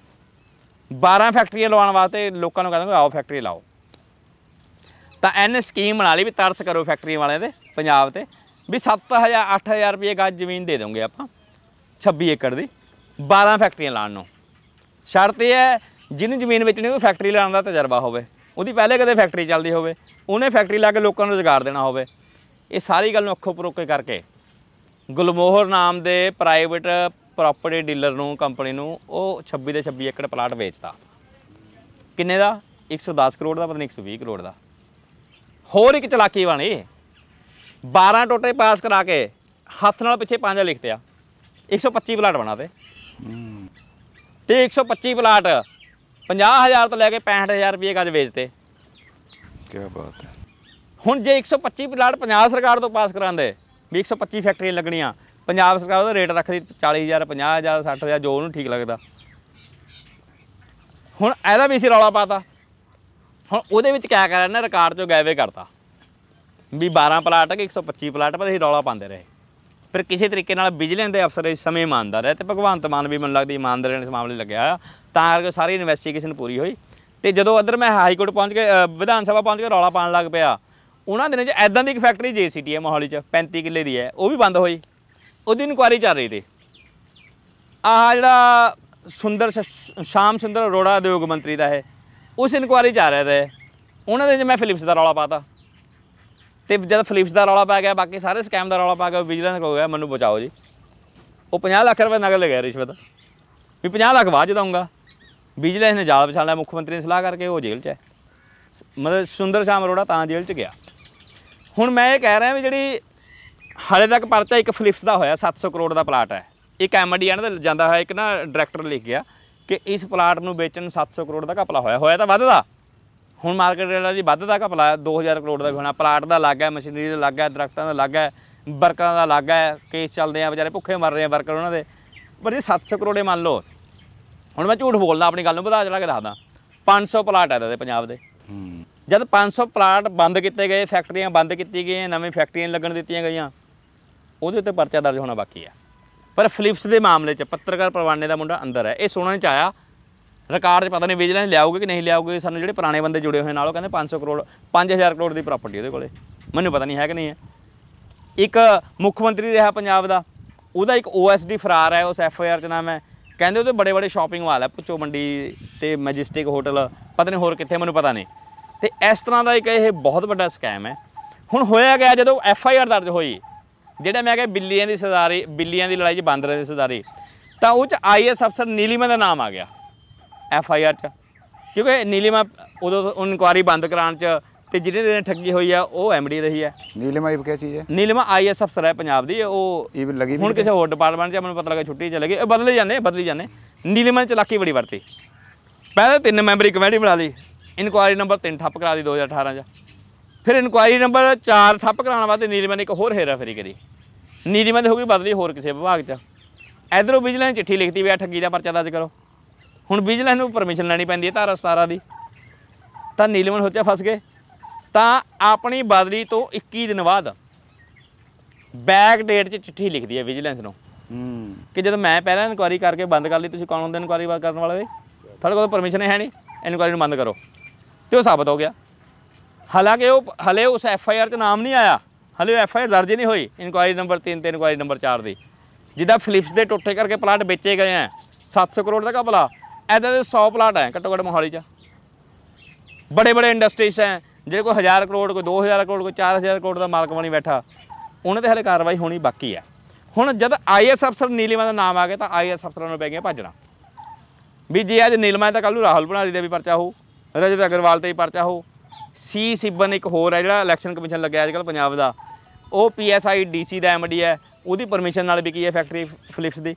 12 ਫੈਕਟਰੀਆਂ ਲਵਾਉਣ ਵਾਸਤੇ ਲੋਕਾਂ ਨੂੰ ਕਹਿੰਦੇ ਆਓ ਫੈਕਟਰੀ ਲਾਓ ਤਾਂ ਐਨ ਸਕੀਮ ਬਣਾ ਲਈ ਵੀ ਤਰਸ ਕਰੋ ਫੈਕਟਰੀ ਵਾਲਿਆਂ ਦੇ ਪੰਜਾਬ ਤੇ ਵੀ 7000 8000 ਰੁਪਏ ਗੱਜ ਜ਼ਮੀਨ ਦੇ ਦੋਗੇ ਆਪਾਂ 26 ਏਕੜ ਦੀ 12 ਫੈਕਟਰੀਆਂ ਲਾਣ ਨੂੰ ਸ਼ਰਤ ਇਹ ਹੈ ਜਿਹਨੂੰ ਜ਼ਮੀਨ ਵੇਚਣੀ ਉਹ ਫੈਕਟਰੀ ਲਾਉਣ ਦਾ ਤਜਰਬਾ ਹੋਵੇ ਉਹਦੀ ਪਹਿਲੇ ਕਦੇ ਫੈਕਟਰੀ ਚੱਲਦੀ ਹੋਵੇ ਉਹਨੇ ਫੈਕਟਰੀ ਲਾ ਕੇ ਲੋਕਾਂ ਨੂੰ ਰੋਜ਼ਗਾਰ ਦੇਣਾ ਹੋਵੇ ਇਹ ਸਾਰੀ ਗੱਲ ਨੂੰ ਅੱਖੋਂ ਪਰੋਕੇ ਕਰਕੇ ਗੁਲਮੋਹਰ ਨਾਮ ਦੇ ਪ੍ਰਾਈਵੇਟ ਪ੍ਰਾਪਰਟੀ ਡੀਲਰ ਨੂੰ ਕੰਪਨੀ ਨੂੰ ਉਹ 26 ਦੇ 26 ਏਕੜ ਪਲਾਟ ਵੇਚਦਾ ਕਿੰਨੇ ਦਾ 110 ਕਰੋੜ ਦਾ ਪਤਾ ਨਹੀਂ 120 ਕਰੋੜ ਦਾ ਹੋਰ ਇੱਕ ਚਲਾਕੀ ਬਣੀ 12 ਟੋਟੇ ਪਾਸ ਕਰਾ ਕੇ ਹੱਥ ਨਾਲ ਪਿੱਛੇ ਪੰਜ ਲਿਖਤੇ ਆ 125 ਪਲਾਟ ਬਣਾ ਤੇ 125 ਪਲਾਟ 50000 ਤੋਂ ਲੈ ਕੇ 65000 ਰੁਪਏ ਗੱਜ ਵੇਚਦੇ ਕੀ ਬਾਤ ਹੈ ਹੁਣ ਜੇ 125 ਪਲਾਟ ਪੰਜਾਬ ਸਰਕਾਰ ਤੋਂ ਪਾਸ ਕਰਾਂਦੇ ਵੀ 125 ਫੈਕਟਰੀਆਂ ਲੱਗਣੀਆਂ ਪੰਜਾਬ ਸਰਕਾਰ ਉਹਦਾ ਰੇਟ ਰੱਖਦੀ 40000 50000 60000 ਜੋ ਉਹਨੂੰ ਠੀਕ ਲੱਗਦਾ ਹੁਣ ਇਹਦਾ ਵੀ ਸੀ ਰੌਲਾ ਪਾਤਾ ਹੁਣ ਉਹਦੇ ਵਿੱਚ ਕਿਆ ਕਰਿਆ ਨਾ ਰਿਕਾਰਡ ਚੋਂ ਗਾਇਵੇ ਕਰਤਾ ਵੀ 12 ਪਲਾਟ ਕਿ 125 ਪਲਾਟ ਪਰ ਇਹ ਰੌਲਾ ਪਾਉਂਦੇ ਰਹੇ ਫਿਰ ਕਿਸੇ ਤਰੀਕੇ ਨਾਲ ਵਿਜੀਲੈਂਸ ਦੇ ਅਫਸਰ ਇਸ ਸਮੇਂ ਇਮਾਨਦਾਰ ਹੈ ਤੇ ਭਗਵੰਤ ਮਾਨ ਵੀ ਮਨ ਲੱਗਦੀ ਇਮਾਨਦਾਰੀ ਨਾਲ ਇਸ ਮਾਮਲੇ ਲੱਗਿਆ ਤਾਂ ਕਰਕੇ ਸਾਰੀ ਇਨਵੈਸਟੀਗੇਸ਼ਨ ਪੂਰੀ ਹੋਈ ਤੇ ਜਦੋਂ ਅਦਰ ਮੈਂ ਹਾਈ ਕੋਰਟ ਪਹੁੰਚ ਕੇ ਵਿਧਾਨ ਸਭਾ ਪਹੁੰਚ ਕੇ ਰੌਲਾ ਪਾਣ ਲੱਗ ਪਿਆ ਉਹਨਾਂ ਦਿਨਾਂ 'ਚ ਐਦਾਂ ਦੀ ਇੱਕ ਫੈਕਟਰੀ ਜੇਸੀਟੀ ਹੈ ਮੋਹਾਲੀ 'ਚ 35 ਕਿੱਲੇ ਦੀ ਹੈ ਉਹ ਵੀ ਬੰਦ ਹੋਈ ਉਹਦੀ ਇਨਕੁਆਰੀ ਚੱਲ ਰਹੀ ਤੇ ਆਹ ਜਿਹੜਾ ਸੁੰਦਰ ਸ਼ਾਮ ਸੁੰਦਰ ਅਰੋੜਾ ਉਦਯੋਗ ਮੰਤਰੀ ਦਾ ਹੈ ਉਸ ਇਨਕੁਆਰੀ ਚ ਆ ਰਿਹਾ ਤੇ ਉਹਨਾਂ ਦੇ 'ਚ ਮੈਂ ਫਿਲਿਪਸ ਦਾ ਰੌਲਾ ਪਾਤਾ ਤੇ ਜਦ ਫਿਲਿਪਸ ਦਾ ਰੌਲਾ ਪਾ ਗਿਆ ਬਾਕੀ ਸਾਰੇ ਸਕੈਮ ਦਾ ਰੌਲਾ ਪਾ ਗਿਆ ਵਿਜੀਲੈਂਸ ਕੋ ਗਿਆ ਮੈਨੂੰ ਬਚਾਓ ਜੀ ਉਹ 50 ਲੱਖ ਰੁਪਏ ਨਗਦ ਲਗਾਇਆ ਰਿਸ਼ਵਤ ਵੀ 50 ਲੱਖ ਵਾਜ ਦਊਂਗਾ ਵਿਜੀਲੈਂਸ ਨੇ ਜਾਲ ਵਿਛਾਲਿਆ ਮੁੱਖ ਮੰਤਰੀ ਨੇ ਸਲਾਹ ਕਰਕੇ ਉਹ ਜੇਲ੍ਹ 'ਚ ਹੈ ਮਤਲਬ ਸੁੰਦਰ ਸ਼ਾਮ ਅਰੋੜਾ ਤਾਂ ਜੇਲ੍ਹ 'ਚ ਗਿਆ ਹੁਣ ਮੈਂ ਇਹ ਕਹਿ ਰਿਹਾ ਵੀ ਜਿਹੜੀ ਹਾਲੇ ਤੱਕ ਪਰਚਾ ਇੱਕ ਫਲਿਪਸ ਦਾ ਹੋਇਆ 700 ਕਰੋੜ ਦਾ ਪਲਾਟ ਹੈ ਇੱਕ ਐਮਡੀ ਇਹਨਾਂ ਦਾ ਜਾਂਦਾ ਹੋਇਆ ਇੱਕ ਨਾ ਡਾਇਰੈਕਟਰ ਲਿਖ ਗਿਆ ਕਿ ਇਸ ਪਲਾਟ ਨੂੰ ਵੇਚਣ 700 ਕਰੋੜ ਦਾ ਘਪਲਾ ਹੋਇਆ ਹੋਇਆ ਤਾਂ ਵੱਧਦਾ ਹੁਣ ਮਾਰਕੀਟ ਦਾ ਜੀ ਵੱਧਦਾ ਘਪਲਾ 2000 ਕਰੋੜ ਦਾ ਵੀ ਹੋਣਾ ਪਲਾਟ ਦਾ ਲੱਗਾ ਮਸ਼ੀਨਰੀ ਦਾ ਲੱਗਾ ਦਰਖਤਾਂ ਦਾ ਲੱਗਾ ਵਰਕਰਾਂ ਦਾ ਲੱਗਾ ਕੇਸ ਚੱਲਦੇ ਆ ਵਿਚਾਰੇ ਭੁੱਖੇ ਮਰ ਰਹੇ ਆ ਵਰਕਰ ਉਹਨਾਂ ਦੇ ਪਰ ਜੇ 700 ਕਰੋੜੇ ਮੰਨ ਲਓ ਹੁਣ ਮੈਂ ਝੂਠ ਬੋਲਦਾ ਆਪਣੀ ਗੱਲ ਨੂੰ ਵਧਾ ਚੜਾ ਕੇ ਦੱਸਦਾ 500 ਪਲਾਟ ਹੈ ਇਹਦੇ ਪੰਜਾਬ ਦੇ ਜਦ 500 ਪਲਾਟ ਬੰਦ ਕੀਤੇ ਗਏ ਫੈਕਟਰੀਆਂ ਬੰਦ ਕੀਤੀ ਗਈਆਂ ਨਵੇਂ ਫੈਕਟਰੀਆਂ ਲੱਗਣ ਦਿੱਤੀਆਂ ਗਈਆਂ ਉਹਦੇ ਉੱਤੇ ਪਰਚਾ ਦਰਜ ਹੋਣਾ ਬਾਕੀ ਹੈ ਪਰ ਫਲਿਪਸ ਦੇ ਮਾਮਲੇ 'ਚ ਪੱਤਰਕਾਰ ਪਰਵਾਨੇ ਦਾ ਮੁੰਡਾ ਅੰਦਰ ਹੈ ਇਹ ਸੁਣਨ 'ਚ ਆਇਆ ਰਿਕਾਰਡ 'ਚ ਪਤਾ ਨਹੀਂ ਵਿਜੀਲੈਂਸ ਲਿਆਉਗੇ ਕਿ ਨਹੀਂ ਲਿਆਉਗੇ ਸਾਨੂੰ ਜਿਹੜੇ ਪੁਰਾਣੇ ਬੰਦੇ ਜੁੜੇ ਹੋਏ ਨਾਲ ਉਹ ਕਹਿੰਦੇ 500 ਕਰੋੜ 5000 ਕਰੋੜ ਦੀ ਪ੍ਰਾਪਰਟੀ ਉਹਦੇ ਕੋਲੇ ਮੈਨੂੰ ਪਤਾ ਨਹੀਂ ਹੈ ਕਿ ਨਹੀਂ ਹੈ ਇੱਕ ਮੁੱਖ ਮੰਤਰੀ ਰਿਹਾ ਪੰਜਾਬ ਦਾ ਉਹਦਾ ਇੱਕ OSD ਫਰਾਰ ਹੈ ਉਸ FIR 'ਚ ਨਾਮ ਹੈ ਕਹਿੰਦੇ ਉਹਦੇ ਬੜੇ ਬੜੇ ਸ਼ਾਪਿੰਗ ਮਾਲ ਹੈ ਪੁੱਚੋ ਮੰਡੀ ਤੇ ਮੈਜਿਸਟਿਕ ਹੋਟਲ ਪਤਾ ਨਹੀਂ ਹੋਰ ਕਿੱਥੇ ਮੈਨੂੰ ਪਤਾ ਨਹੀਂ ਤੇ ਇਸ ਤਰ੍ਹਾਂ ਦਾ ਇੱਕ ਇਹ ਬਹੁਤ ਵੱਡਾ ਸਕੈਮ ਹੈ ਹੁਣ ਹੋਇਆ ਗਿਆ ਜਦੋਂ ਐਫ ਆਈ ਆਰ ਦਰਜ ਹੋਈ ਜਿਹੜਾ ਮੈਂ ਕਿਹਾ ਬਿੱਲੀਆਂ ਦੀ ਸਰਦਾਰੀ ਬਿੱਲੀਆਂ ਦੀ ਲੜਾਈ 'ਚ ਬਾਂਦਰਾਂ ਦੀ ਸਰਦਾਰੀ ਤਾਂ ਉਹ 'ਚ ਆਈ ਐਸ ਅਫਸਰ ਨੀਲੀਮਾ ਦਾ ਨਾਮ ਆ ਗਿਆ ਐਫ ਆਈ ਆਰ 'ਚ ਕਿਉਂਕਿ ਨੀਲੀਮਾ ਉਦੋਂ ਇਨਕੁਆਰੀ ਬੰਦ ਕਰਾਉਣ 'ਚ ਤੇ ਜਿਹਦੇ ਦੇ ਠੱਗੀ ਹੋਈ ਆ ਉਹ ਐਮਡੀ ਰਹੀ ਆ ਨੀਲੀਮਾ ਇਹ ਕਿਹ ਚੀਜ਼ ਹੈ ਆਈ ਆਈਐਸ ਅਫਸਰ ਹੈ ਪੰਜਾਬ ਦੀ ਉਹ ਹੁਣ ਕਿਸੇ ਹੋਰ ਡਿਪਾਰਟਮੈਂਟ 'ਚ ਮੈਨੂੰ ਪਤਾ ਲੱਗਾ ਛੁੱਟੀ ਚਲੇ ਗਈ ਇਹ ਬਦਲੇ ਜਾਂਦੇ ਬਦਲੀ ਜਾਂਦੇ ਨੀਲਿਮਾ ਚ ਚਲਾਕੀ ਬੜੀ ਵਰਤੀ ਪਹਿਲੇ ਤਿੰਨ ਮੈਂਬਰੀ ਕਮੇਟੀ ਬਣਾ ਲਈ ਇਨਕੁਆਇਰੀ ਨੰਬਰ 3 ਠੱਪ ਕਰਾ ਦੀ 2018 ਜਾਂ ਫਿਰ ਇਨਕੁਆਇਰੀ ਨੰਬਰ 4 ਠੱਪ ਕਰਾਉਣ ਵਾਸਤੇ ਨੀਰਮਨ ਇੱਕ ਹੋਰ ਫੇਰੀ ਕਰੀ ਨੀਰਮਨ ਦੇ ਹੋ ਗਈ ਬਦਲੀ ਹੋਰ ਕਿਸੇ ਵਿਭਾਗ 'ਚ ਇਧਰੋਂ ਵਿਜੀਲੈਂਸ ਚਿੱਠੀ ਲਿਖਤੀ ਵੀ ਆ ਠੱਗੀ ਦਾ ਪਰਚਾ ਦਰਜ ਕਰੋ ਹੁਣ ਵਿਜੀਲੈਂਸ ਨੂੰ ਪਰਮਿਸ਼ਨ ਲੈਣੀ ਪੈਂਦੀ ਹੈ ਧਾਰਾ 17 ਦੀ ਤਾਂ ਨੀਲਮਨ ਹੋ ਚਾ ਫਸ ਗਏ ਤਾਂ ਆਪਣੀ ਬਦਲੀ ਤੋਂ 21 ਦਿਨ ਬਾਅਦ ਬੈਕ ਡੇਟ 'ਚ ਚਿੱਠੀ ਲਿਖਦੀ ਹੈ ਵਿਜੀਲੈਂਸ ਨੂੰ ਕਿ ਜਦੋਂ ਮੈਂ ਪਹਿਲਾਂ ਇਨਕੁਆਰੀ ਕਰਕੇ ਬੰਦ ਕਰ ਲਈ ਤੁਸੀਂ ਕੌਣ ਹੁੰਦੇ ਇਨਕੁਆਰੀ ਕਰਨ ਵਾਲੇ ਤੁਹਾਡੇ ਕੋਲ ਪਰਮਿਸ਼ਨ ਹੈ ਨਹੀਂ ਇਨਕੁਆਰੀ ਨੂੰ ਬੰਦ ਕਰੋ ਤੇ ਉਹ ਸਾਬਤ ਹੋ ਗਿਆ ਹਾਲਾਂਕਿ ਉਹ ਹਲੇ ਉਸ ਐਫ ਆਈ ਆਰ ਤੇ ਨਾਮ ਨਹੀਂ ਆਇਆ ਹਲੇ ਐਫ ਆਈ ਆਰ ਦਰਜ ਨਹੀਂ ਹੋਈ ਇਨਕੁਆਇਰੀ ਨੰਬਰ 3 ਤੇ ਇਨਕੁਆਇਰੀ ਨੰਬਰ 4 ਦੀ ਜਿੱਦਾਂ ਫਲਿਪਸ ਦੇ ਟੋਟੇ ਕਰਕੇ ਪਲਾਟ ਵੇਚੇ ਗਏ ਆ 700 ਕਰੋੜ ਦਾ ਕਪਲਾ ਐਦਾਂ ਦੇ 100 ਪਲਾਟ ਆ ਘਟੋ ਘਟ ਮੋਹਾਲੀ 'ਚ ਬੜੇ ਬੜੇ ਇੰਡਸਟਰੀਜ਼ ਆ ਜਿਹੜੇ ਕੋਈ 1000 ਕਰੋੜ ਕੋਈ 2000 ਕਰੋੜ ਕੋਈ 4000 ਕਰੋੜ ਦਾ ਮਾਲਕ ਬਣੀ ਬੈਠਾ ਉਹਨਾਂ ਤੇ ਹਲੇ ਕਾਰਵਾਈ ਹੋਣੀ ਬਾਕੀ ਆ ਹੁਣ ਜਦ ਆਈਐਸ ਅਫਸਰ ਨੀਲਮਾ ਦਾ ਨਾਮ ਆ ਗਿਆ ਤਾਂ ਆਈਐਸ ਅਫਸਰਾਂ ਨੂੰ ਪੈ ਗਿਆ ਭੱਜਣਾ ਵੀ ਜੇ ਅੱਜ ਨੀਲਮਾ ਤਾਂ ਕੱਲ ਨੂੰ ਰਾਹੁਲ ਬਣਾ ਦੀ ਦੇ ਵੀ ਪਰਚਾ ਹੋਊ ਰਜਤ ਅਗਰਵਾਲ ਤੇ ਹੀ ਪਰਚਾ ਹੋ ਸੀ ਸਿਬਨ ਇੱਕ ਹੋਰ ਹੈ ਜਿਹੜਾ ਇਲੈਕਸ਼ਨ ਕਮਿਸ਼ਨ ਲੱਗਿਆ ਅੱਜਕੱਲ ਪੰਜਾਬ ਦਾ ਉਹ ਪੀਐਸਆਈ ਡੀਸੀ ਦਾ ਐਮਡੀ ਹੈ ਉਹਦੀ ਪਰਮਿਸ਼ਨ ਨਾਲ ਵੀ ਕੀ ਹੈ ਫੈਕਟਰੀ ਫਲਿਪਸ ਦੀ